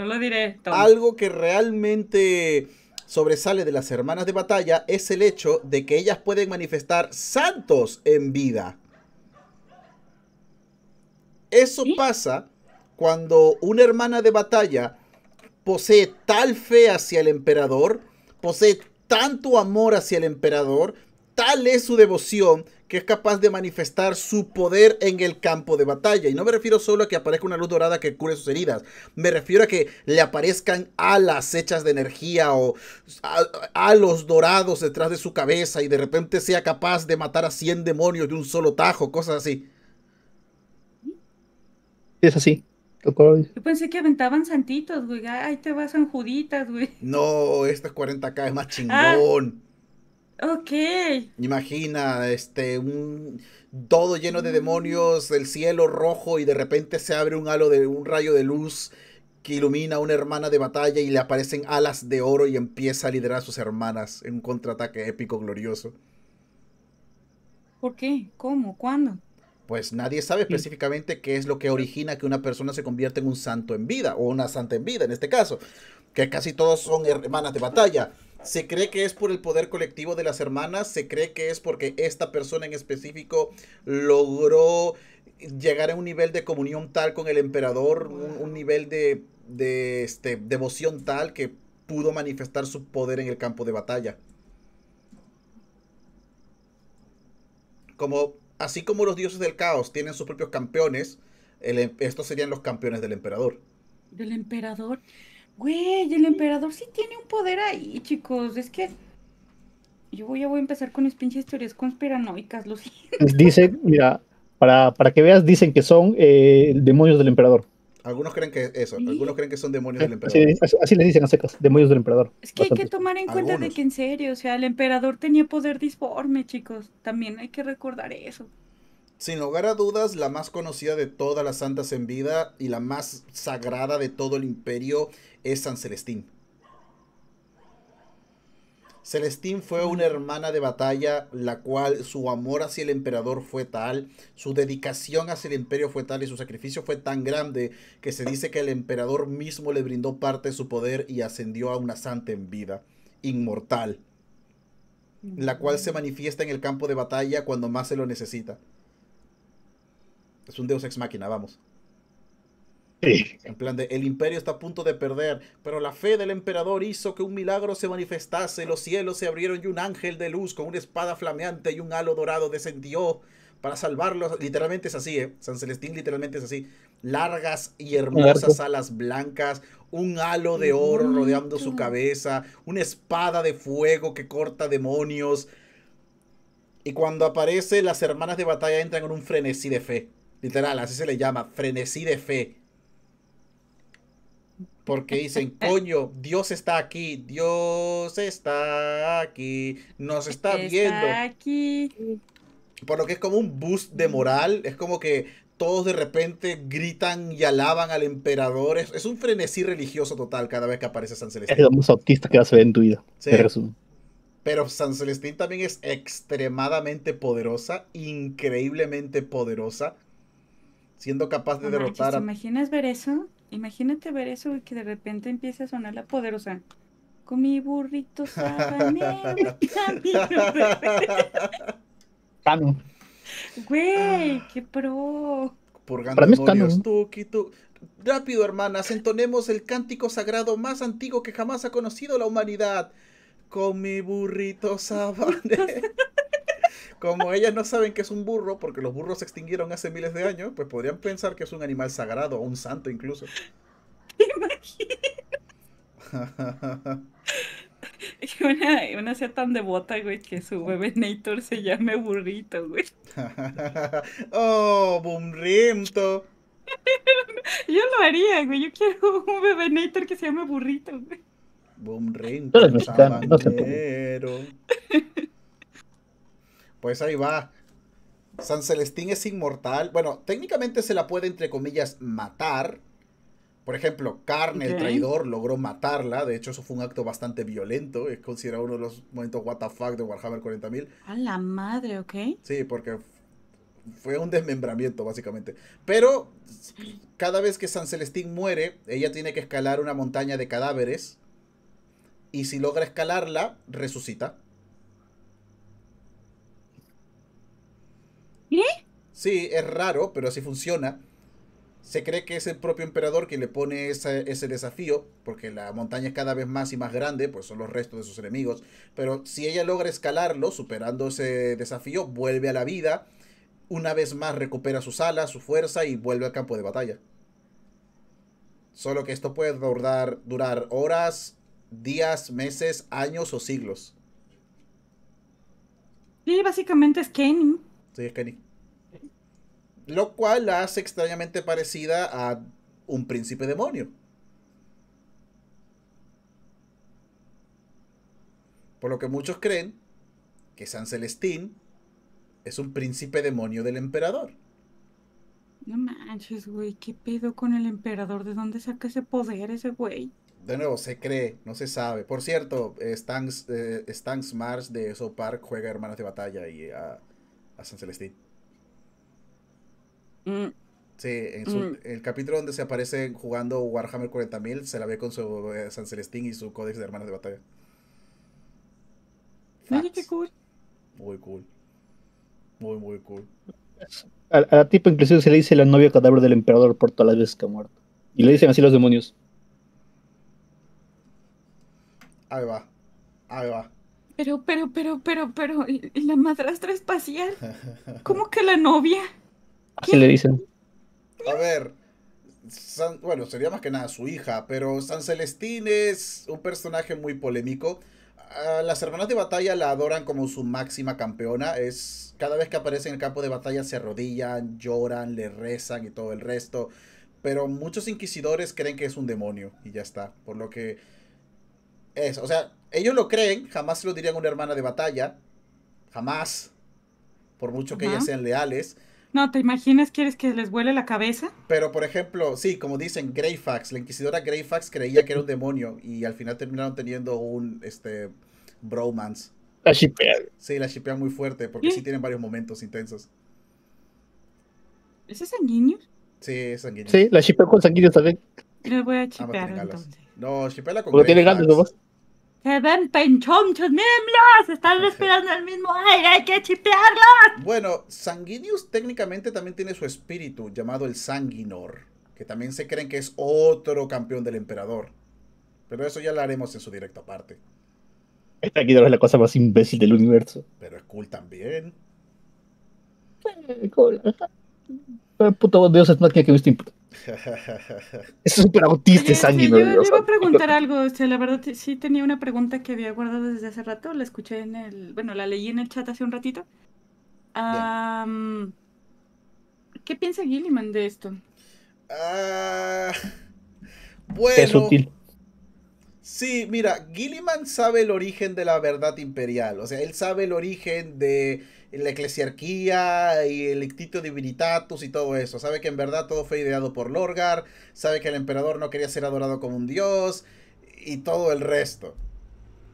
algo que realmente sobresale de las hermanas de batalla es el hecho de que ellas pueden manifestar santos en vida. Eso pasa cuando una hermana de batalla posee tal fe hacia el emperador, posee tanto amor hacia el emperador, tal es su devoción que es capaz de manifestar su poder en el campo de batalla. Y no me refiero solo a que aparezca una luz dorada que cure sus heridas. Me refiero a que le aparezcan alas hechas de energía o halos dorados detrás de su cabeza y de repente sea capaz de matar a 100 demonios de un solo tajo, cosas así.
Es así. Yo
pensé que aventaban santitos, güey. Ahí te vas San Juditas, güey.
No, estas 40K, es más ah. chingón. Ok. Imagina, este, un todo lleno de demonios, el cielo rojo y de repente se abre un halo de un rayo de luz que ilumina a una hermana de batalla y le aparecen alas de oro y empieza a liderar a sus hermanas en un contraataque épico glorioso.
¿Por qué? ¿Cómo? ¿Cuándo?
Pues nadie sabe específicamente qué es lo que origina que una persona se convierta en un santo en vida o una santa en vida en este caso, que casi todos son hermanas de batalla. Se cree que es por el poder colectivo de las hermanas, se cree que es porque esta persona en específico logró llegar a un nivel de comunión tal con el emperador, un, nivel de, este, devoción tal que pudo manifestar su poder en el campo de batalla. Como, así como los dioses del caos tienen sus propios campeones, em, estos serían los campeones del emperador.
Del emperador. Güey, el emperador sí tiene un poder ahí, chicos. Es que yo ya voy a empezar con mis pinches teorías conspiranoicas, lo siento.
Dicen, mira, para, para que veas, dicen que son eh, demonios del emperador.
Algunos creen que eso, algunos creen que son demonios eh, del emperador.
Así, así dicen a secas, demonios del emperador. Es que hay que
tomar en cuenta de
que en serio, o sea, el emperador tenía poder disforme, chicos. También hay que recordar eso
sin lugar a dudas, la más conocida de todas las santas en vida y la más sagrada de todo el imperio es San Celestín. Celestín fue una hermana de batalla, la cual su amor hacia el emperador fue tal, su dedicación hacia el imperio fue tal y su sacrificio fue tan grande que se dice que el emperador mismo le brindó parte de su poder y ascendió a una santa en vida, inmortal, la cual se manifiesta en el campo de batalla cuando más se lo necesita. Es un Deus ex máquina, vamos. Sí. En plan de, el imperio está a punto de perder, pero la fe del emperador hizo que un milagro se manifestase, los cielos se abrieron y un ángel de luz con una espada flameante y un halo dorado descendió para salvarlos. Literalmente es así, ¿eh? San Celestín literalmente es así. Largas y hermosas alas blancas, un halo de oro rodeando su cabeza, una espada de fuego que corta demonios. Y cuando aparece, las hermanas de batalla entran en un frenesí de fe. Literal, así se le llama, frenesí de fe. Porque dicen, <laughs> coño, Dios está aquí, Dios está aquí, nos está, está viendo.
aquí.
Por lo que es como un boost de moral, es como que todos de repente gritan y alaban al emperador. Es, un frenesí religioso total cada vez que aparece San Celestín. Es un
más autista que hace a en tu vida.
Pero San Celestín también es extremadamente poderosa, increíblemente poderosa siendo capaz de derrotar
¿Imaginas ver eso? Imagínate ver eso y que de repente empiece a sonar la poderosa. Con mi burrito
sabanero, <laughs> <laughs> Cano.
Güey, ah. qué pro. Purgando mí tuki, tu... Rápido, hermanas, entonemos el cántico sagrado más antiguo que jamás ha conocido la humanidad. Con mi burrito <laughs> sabanero. Como ellas no saben que es un burro, porque los burros se extinguieron hace miles de años, pues podrían pensar que es un animal sagrado o un santo incluso. Imagínate.
que <laughs> una, una sea tan devota, güey, que su bebé Nator se llame burrito, güey.
<laughs>
oh, burrito. yo lo haría, güey. Yo quiero un bebé Nator que se llame burrito, güey.
Boom Rinto, no,
pues ahí va. San Celestín es inmortal. Bueno, técnicamente se la puede, entre comillas, matar. Por ejemplo, Carne, el traidor, logró matarla. De hecho, eso fue un acto bastante violento. Es considerado uno de los momentos WTF de Warhammer 40.000.
A la madre, ok.
Sí, porque fue un desmembramiento, básicamente. Pero cada vez que San Celestín muere, ella tiene que escalar una montaña de cadáveres. Y si logra escalarla, resucita. Sí, es raro, pero así funciona. Se cree que es el propio emperador quien le pone ese, desafío, porque la montaña es cada vez más y más grande, pues son los restos de sus enemigos. Pero si ella logra escalarlo, superando ese desafío, vuelve a la vida. Una vez más recupera sus alas, su fuerza y vuelve al campo de batalla. Solo que esto puede durar, durar horas, días, meses, años o siglos.
Sí, básicamente es Kenny.
Sí, es Kenny. Lo cual la hace extrañamente parecida a un príncipe demonio. Por lo que muchos creen que San Celestín es un príncipe demonio del emperador.
No manches, güey, ¿qué pedo con el emperador? ¿De dónde saca ese poder ese güey?
De nuevo, se cree, no se sabe. Por cierto, eh, Stanks, eh, Mars de eso Park juega Hermanas de Batalla y a San Celestín. Mm. Sí, en mm. el capítulo donde se aparece jugando Warhammer 40.000 se la ve con su eh, San Celestín y su códex de hermanos de batalla. Muy cool.
Muy, muy cool. A, la tipa inclusive se le dice la novia cadáver del emperador por todas las veces que ha muerto. Y le dicen así los demonios.
Ahí va. Ahí va.
Pero, pero, pero, pero, pero, la madrastra espacial. <laughs> ¿Cómo que la
novia? Así le dicen.
A ver, bueno, sería más que nada su hija, pero San Celestín es un personaje muy polémico. las hermanas de batalla la adoran como su máxima campeona. Es cada vez que aparece en el campo de batalla se arrodillan, lloran, le rezan y todo el resto. Pero muchos inquisidores creen que es un demonio y ya está. Por lo que es, o sea, ellos lo creen, jamás se lo dirían una hermana de batalla, jamás, por mucho que ellas sean leales. No, ¿te imaginas? ¿Quieres que
les vuele la cabeza?
Pero, por ejemplo, sí, como dicen, Greyfax, la inquisidora Greyfax creía que era un demonio y al final terminaron teniendo un, este, bromance. La shipean. Sí, la shipean muy fuerte porque ¿Sí? tienen varios momentos intensos.
¿Ese es sanguíneo?
Sí, es sanguíneo. Sí,
la shipeo con sanguíneo también.
Le voy a chipear entonces.
No, shipeala con Porque Greyfax. tiene
ganas
se ven penchonchos, miembros, están respirando el mismo aire, hay que chipearlos.
Bueno, Sanguinius técnicamente también tiene su espíritu, llamado el Sanguinor, que también se creen que es otro campeón del emperador. Pero eso ya lo haremos en su directo aparte.
Esta aquí es la cosa más imbécil del universo.
Pero es cool también. Eh,
cool. Puto Dios es más que he visto
<laughs>
es súper autista sanguíneo. yo, a
<laughs> preguntar algo, la verdad sí tenía una pregunta que había guardado desde hace rato, la escuché en el, bueno, la leí en el chat hace un ratito. ¿Qué piensa Gilliman de esto?
Ah, <laughs> bueno. Es útil. Sí, mira, Gilliman sabe el origen de la verdad imperial, o sea, él sabe el origen de la eclesiarquía y el ictito divinitatus y todo eso. Sabe que en verdad todo fue ideado por Lorgar, sabe que el emperador no quería ser adorado como un dios y todo el resto.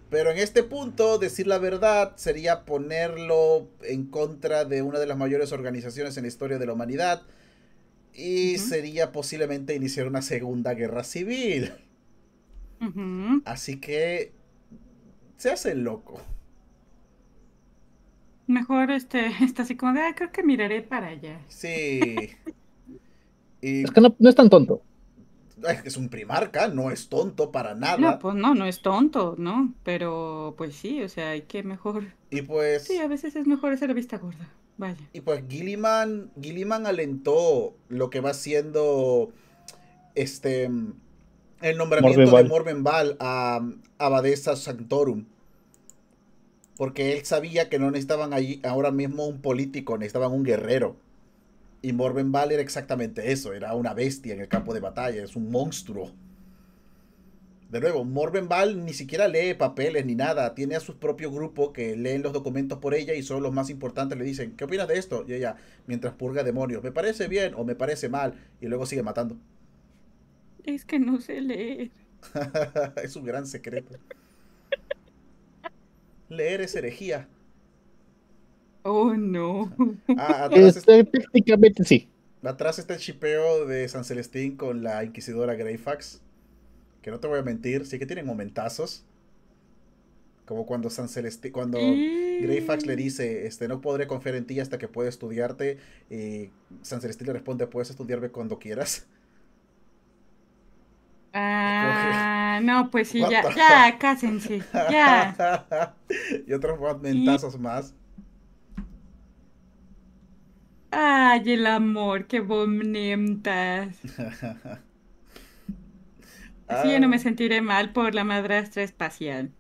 Pero en este punto, decir la verdad sería ponerlo en contra de una de las mayores organizaciones en la historia de la humanidad y sería posiblemente iniciar una segunda guerra civil. Así que se hace loco.
Mejor este, <laughs> está así como de, ah, creo que miraré para
allá. Sí. <laughs>
Es que no, es tan tonto.
Es un primarca, no es tonto para nada. No, pues no, no es tonto, ¿no? Pero pues sí, o sea, hay que mejor. Y pues. Sí, a veces es mejor hacer vista gorda. Vaya. Y pues Gilliman, Gilliman alentó lo que va siendo este el nombramiento de Morvenval a Abadesa Sanctorum porque él sabía que no necesitaban allí ahora mismo un político, necesitaban un guerrero. Y Morven Ball era exactamente eso, era una bestia en el campo de batalla, es un monstruo. De nuevo, Morven Ball ni siquiera lee papeles ni nada, tiene a su propio grupo que leen los documentos por ella y son los más importantes, le dicen, ¿qué opinas de esto? Y ella, mientras purga demonios, me parece bien o me parece mal, y luego sigue matando.
Es que no sé leer.
<laughs> es un gran secreto. <laughs> leer es herejía. Oh,
no. Ah, <laughs> atrás está, sí.
Atrás está el chipeo de San Celestín con la inquisidora Greyfax. Que no te voy a mentir, sí que tienen momentazos. Como cuando San Celestín, cuando mm. Greyfax le dice, este, no podré confiar en ti hasta que pueda estudiarte. Y San Celestín le responde, puedes estudiarme cuando quieras.
Ah, no, pues sí, ya, ya, cásense, <laughs>
ya. y otros mentazos más.
Ay, el amor, que bomnentas Así <laughs> yo no me ah. sentiré mal por la madrastra espacial.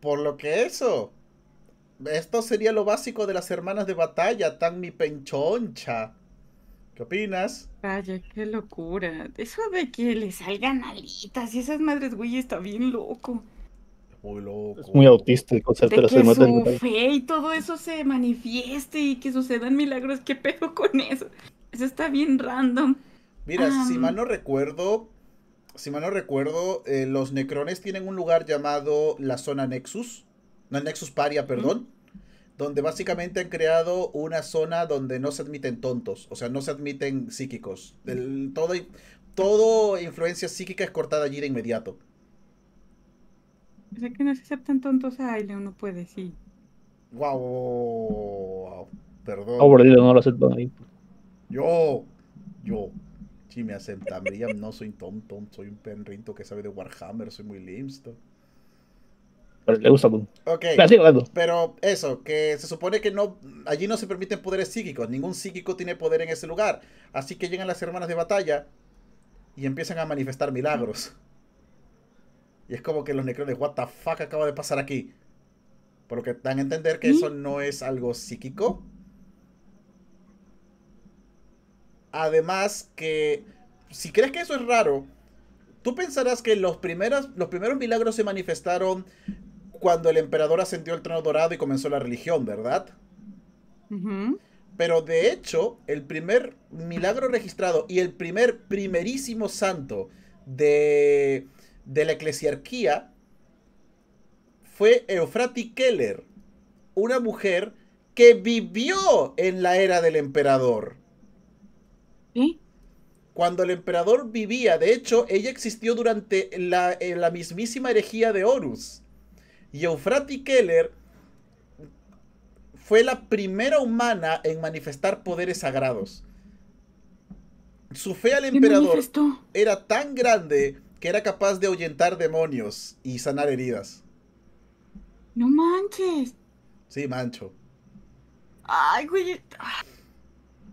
Por lo que eso. Esto sería lo básico de las hermanas de batalla, tan mi penchoncha. ¿Qué opinas?
Vaya, qué locura. Eso de que le salgan alitas y esas madres, güey, está bien loco. Muy loco. Es muy
autista el concepto de, que su fe
y todo eso se manifieste y que sucedan milagros. ¿Qué pedo con eso? Eso está bien random.
Mira, ah. si mal no recuerdo, si mal no recuerdo, eh, los necrones tienen un lugar llamado la zona Nexus. No, Nexus Paria, perdón donde básicamente han creado una zona donde no se admiten tontos, o sea, no se admiten psíquicos. El, todo, todo influencia psíquica es cortada allí de inmediato.
O sea que no se aceptan tontos a Aileon, uno puede, sí.
Wow, perdón. Oh, no lo aceptan ahí. Yo, yo, si me aceptan, no soy tonto, soy un penrinto que sabe de Warhammer, soy muy limsto
le gusta mucho, Ok.
Pero, eso, que se supone que no. Allí no se permiten poderes psíquicos. Ningún psíquico tiene poder en ese lugar. Así que llegan las hermanas de batalla y empiezan a manifestar milagros. Y es como que los necrones, ¿What the fuck acaba de pasar aquí? Porque lo dan a entender que eso no es algo psíquico. Además, que si crees que eso es raro, tú pensarás que los, los primeros milagros se manifestaron cuando el emperador ascendió al trono dorado y comenzó la religión, ¿verdad? Pero de hecho, el primer milagro registrado y el primer primerísimo santo de, de la eclesiarquía fue Eufrati Keller, una mujer que vivió en la era del emperador. Cuando el emperador vivía, de hecho, ella existió durante la, la mismísima herejía de Horus. Y Eufrati Keller fue la primera humana en manifestar poderes sagrados. Su fe al emperador era tan grande que era capaz de ahuyentar demonios y sanar heridas. No manches. Sí, mancho. Ay, güey.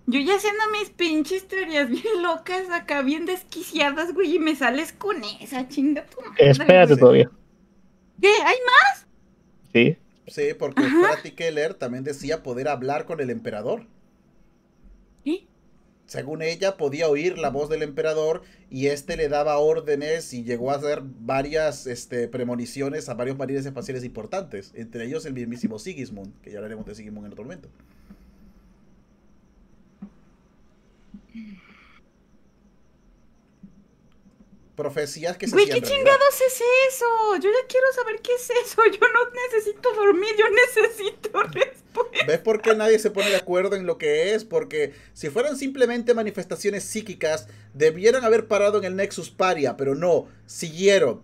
Yo ya haciendo mis pinches teorías
bien locas acá, bien desquiciadas, güey, y me sales con esa chinga tu Espérate
todavía.
¿Qué? ¿Hay más? Sí. Sí, porque Frati Keller también decía poder hablar con el emperador. ¿Y? Según ella, podía oír la voz del emperador y este le daba órdenes y llegó a hacer varias este, premoniciones a varios marines espaciales importantes, entre ellos el mismísimo Sigismund, que ya hablaremos de Sigismund en otro momento. Profecías que se ¿qué chingados
es eso? Yo ya quiero saber qué es eso. <laughs> Yo no necesito dormir, yo necesito <laughs> respuesta.
¿Ves por qué nadie se pone de acuerdo en lo que es? Porque si fueran simplemente manifestaciones psíquicas, debieran haber parado en el Nexus Paria, pero no, siguieron.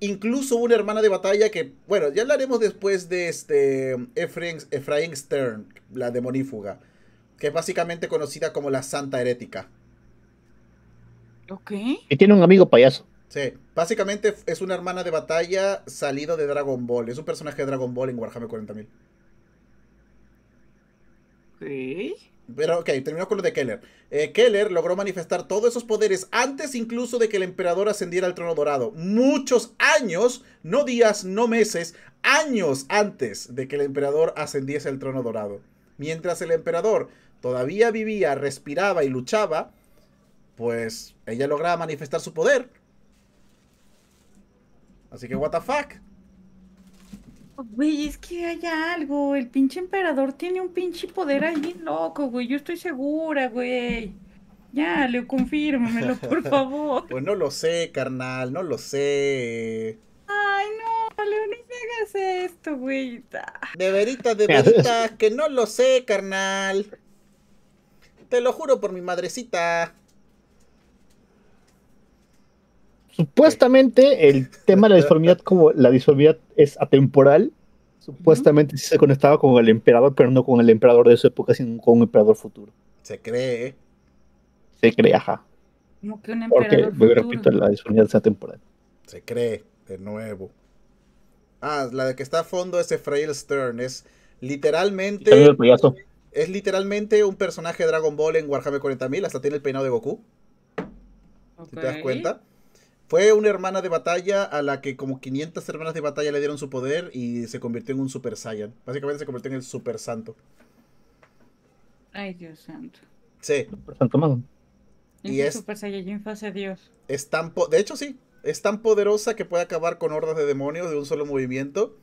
Incluso una hermana de batalla que, bueno, ya hablaremos después de este Efraín Stern, la demonífuga, que es básicamente conocida como la Santa Herética.
Y tiene un amigo payaso.
Sí, básicamente es una hermana de batalla salido de Dragon Ball. Es un personaje de Dragon Ball en Warhammer 40.000. ¿Sí? Pero ok, terminó con lo de Keller. Eh, Keller logró manifestar todos esos poderes antes incluso de que el emperador ascendiera al trono dorado. Muchos años, no días, no meses, años antes de que el emperador ascendiese al trono dorado. Mientras el emperador todavía vivía, respiraba y luchaba, pues ella logra manifestar su poder. Así que, what the fuck.
Güey, es que Hay algo. El pinche emperador tiene un pinche poder ahí loco, güey. Yo estoy segura, güey. Ya, Leo, confírmamelo, por <laughs> favor.
pues no lo sé, carnal, no lo sé. Ay, no, Leo, ni me hagas esto, güey. De veritas, de <laughs> veritas, que no lo sé, carnal. Te lo juro por mi madrecita.
Supuestamente el tema de la disformidad, como la disformidad es atemporal, supuestamente se conectaba con el emperador, pero no con el emperador de su época, sino con un emperador futuro.
Se cree.
Se cree, ajá.
No, que un emperador Porque, a repito, la
disformidad es atemporal.
Se cree, de nuevo. Ah, la de que está a fondo es frail Stern, es literalmente... Es literalmente un personaje de Dragon Ball en Warhammer 40.000, hasta tiene el peinado de Goku.
Si ¿Te das cuenta?
Fue una hermana de batalla a la que como 500 hermanas de batalla le dieron su poder y se convirtió en un Super Saiyan. Básicamente se convirtió en el Super Santo.
Ay, Dios santo.
Sí. Super Santo Super
Saiyajin fase Dios.
Es tan de hecho, sí. Es tan poderosa que puede acabar con hordas de demonios de un solo movimiento.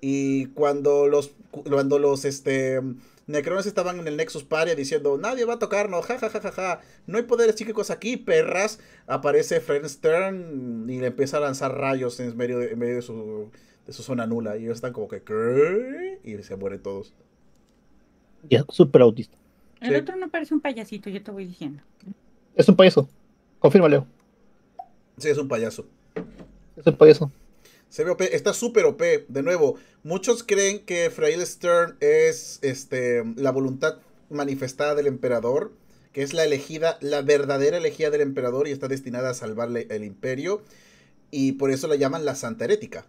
Y cuando los, cuando los, este, Necrones estaban en el Nexus Party diciendo, nadie va a tocarnos, ja, ja, ja, ja, ja. No hay poderes psíquicos aquí, perras. Aparece Friend's Stern y le empieza a lanzar rayos en medio de, su, de su zona nula. Y ellos están como que, Y se mueren todos.
es súper autista. El
otro no parece un payasito, yo te voy diciendo.
Es un payaso. Confirma,
Sí, es un payaso. Es un payaso. Se ve OP, está súper OP. De nuevo, muchos creen que Frail Stern es este, la voluntad manifestada del emperador, que es la elegida, la verdadera elegida del emperador y está destinada a salvarle el imperio. Y por eso la llaman la Santa Herética.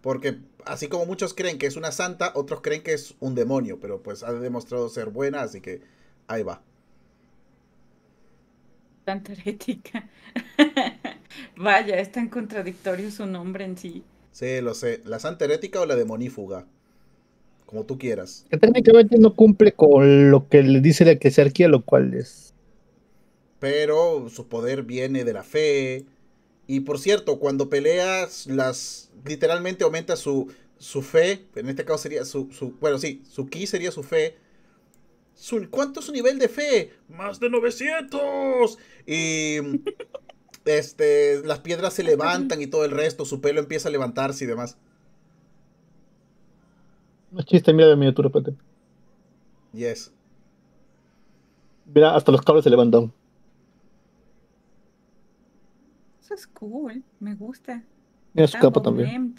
Porque así como muchos creen que es una santa, otros creen que es un demonio, pero pues ha demostrado ser buena, así que ahí va. Santa Herética. <laughs>
Vaya, es tan contradictorio su nombre en sí.
Sí, lo sé. ¿La santa herética o la demonífuga? Como tú quieras.
Que técnicamente no cumple con lo que le dice la eclesiarquía, lo cual es.
Pero su poder viene de la fe. Y por cierto, cuando peleas, las. literalmente aumenta su. su fe. En este caso sería su. bueno, sí, su ki sería su fe. ¿Cuánto es su nivel de fe? ¡Más de 900! Y este, las piedras se levantan y todo el resto, su pelo empieza a levantarse y demás.
No chiste, mira de miniatura, Pate. Yes. Mira, hasta los cables se levantan.
Eso es cool, me gusta.
Mira su capa también.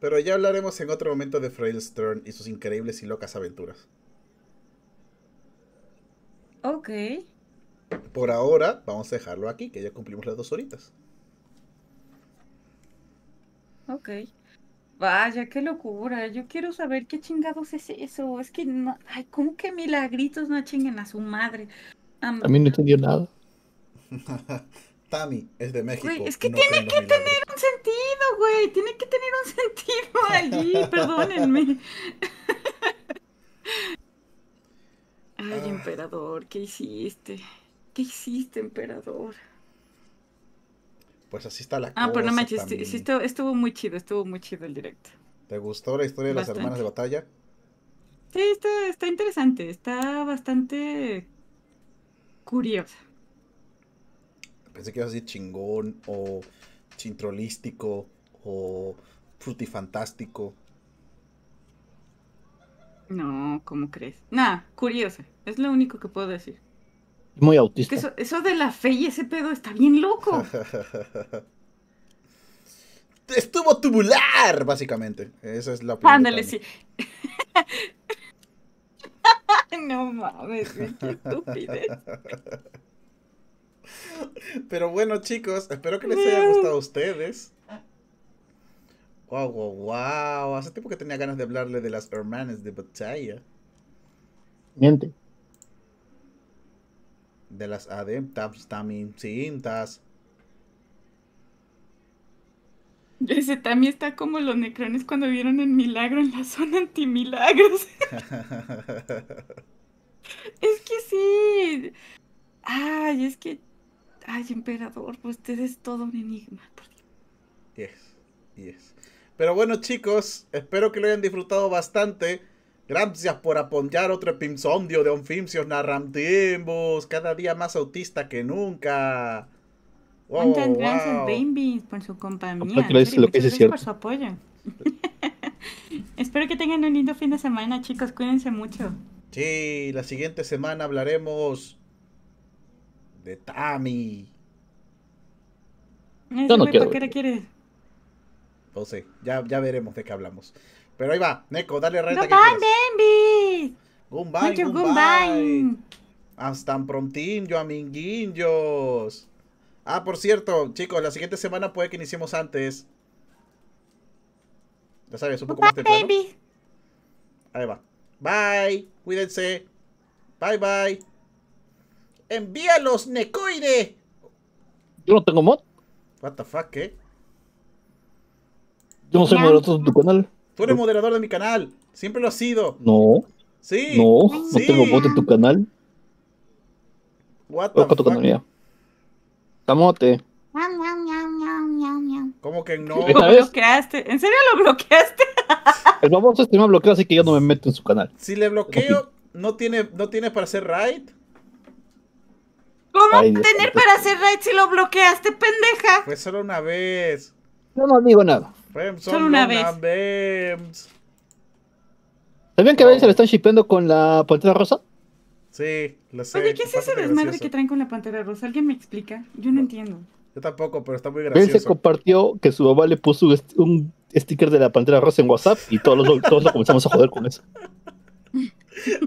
Pero ya hablaremos en otro momento de Frail Stern y sus increíbles y locas aventuras. Ok por ahora vamos a dejarlo aquí, que ya cumplimos las dos horitas.
Ok. Vaya, qué locura. Yo quiero saber qué chingados es eso. Es que, no... ay, ¿cómo que milagritos no chinguen a su madre? a mí
no entendió nada. <laughs>
Tami es de México. es que tiene
que tener un sentido, güey. Tiene que tener un sentido <laughs> allí, perdónenme. <laughs> Ay, ah. emperador, ¿qué hiciste? ¿Qué hiciste, emperador?
Pues así está la cosa. Ah, pero no manches, estuvo,
muy chido, estuvo muy chido el directo.
¿Te gustó la historia de las hermanas de batalla?
Sí, está, está interesante, está bastante curiosa.
Pensé que ibas a decir chingón o chintrolístico o frutifantástico.
No, ¿cómo crees? Nada, curiosa, es lo único que puedo decir. Muy autista. Eso, de la fe y ese pedo está bien loco.
<laughs> Estuvo tubular, básicamente. Esa es la Ándale, sí. <laughs> no mames, qué estupidez. <laughs> Pero bueno, chicos, espero que les haya gustado a ustedes. Wow, wow, wow. Hace tiempo que tenía ganas de hablarle de las hermanas de batalla. Miente de las adeptas también cintas.
Ese también está como los necrones cuando vieron el milagro en la zona antimilagros. <laughs> es que sí. Ay, es que. Ay, emperador, pues usted es todo un enigma. Por Dios.
Yes, yes. Pero bueno, chicos, espero que lo hayan disfrutado bastante. Gracias por apoyar otro pimsondio de Onfimsios Narrantimbus, cada día más autista que nunca. Muchas gracias,
por su compañía. por su apoyo. <laughs> Espero que tengan un lindo fin de semana, chicos. Cuídense mucho.
Sí, la siguiente semana hablaremos de Tami. Yo no quiero. No sé, ya, ya veremos de qué hablamos. Pero ahí va, Neko, dale reta. Goodbye,
baby.
Goodbye, Bambi. Hasta prontinho, yo. Ah, por cierto, chicos, la siguiente semana puede que iniciemos antes. Ya sabes, un poco más temprano. baby. Ahí va. Bye, cuídense. Bye, bye. Envíalos, Necoide. Yo no tengo mod. What the fuck, ¿qué? Eh?
Yo no soy moderador de tu canal.
Tú eres pues- moderador de mi canal. Siempre lo has sido.
No. Sí. No, no tengo voz en tu canal. What the fuck? tu canal Tamote.
¿Cómo que no? Lo bloqueaste. ¿En serio lo bloqueaste?
<laughs> El famoso este me bloqueado, así que yo no me meto en su canal.
Si le bloqueo, ¿no tiene, no tiene para hacer raid? ¿Cómo tener para hacer raid si lo bloqueaste, pendeja? Fue solo una vez.
Yo no digo nada.
Solo una vez.
¿Sabían que a oh. veces se le están shippeando con la pantera rosa?
Sí, lo sé. Oye, ¿qué es ese desmadre que
traen con la pantera rosa? ¿Alguien me explica? Yo no, entiendo.
Yo tampoco, pero está muy gracioso. Ben se
compartió que su mamá le puso un sticker de la pantera rosa en WhatsApp y todos los, todos lo comenzamos a joder con eso.
<laughs>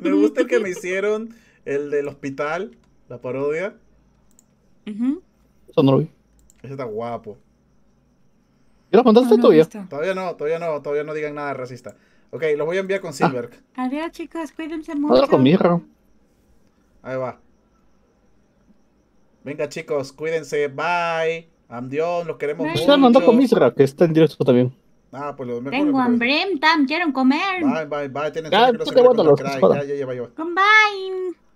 Me gusta el que me hicieron, el del hospital, la parodia. Eso no lo vi. Ese está guapo.
¿Ya lo mandaste no, todavía?
Todavía no, todavía no, todavía no digan nada racista. Ok, los voy a enviar con ah. Silver.
Adiós, chicos, cuídense mucho. Con
Misra.
Ahí va. Venga, chicos, cuídense. Bye. Amdión, los queremos Bye. mucho. Están mandó con Misra,
que está en directo también.
Ah, pues los mejores. Tengo hambre, tam, quiero comer. Bye, bye, bye. Tienen que te Ya, ya, ya, Combine.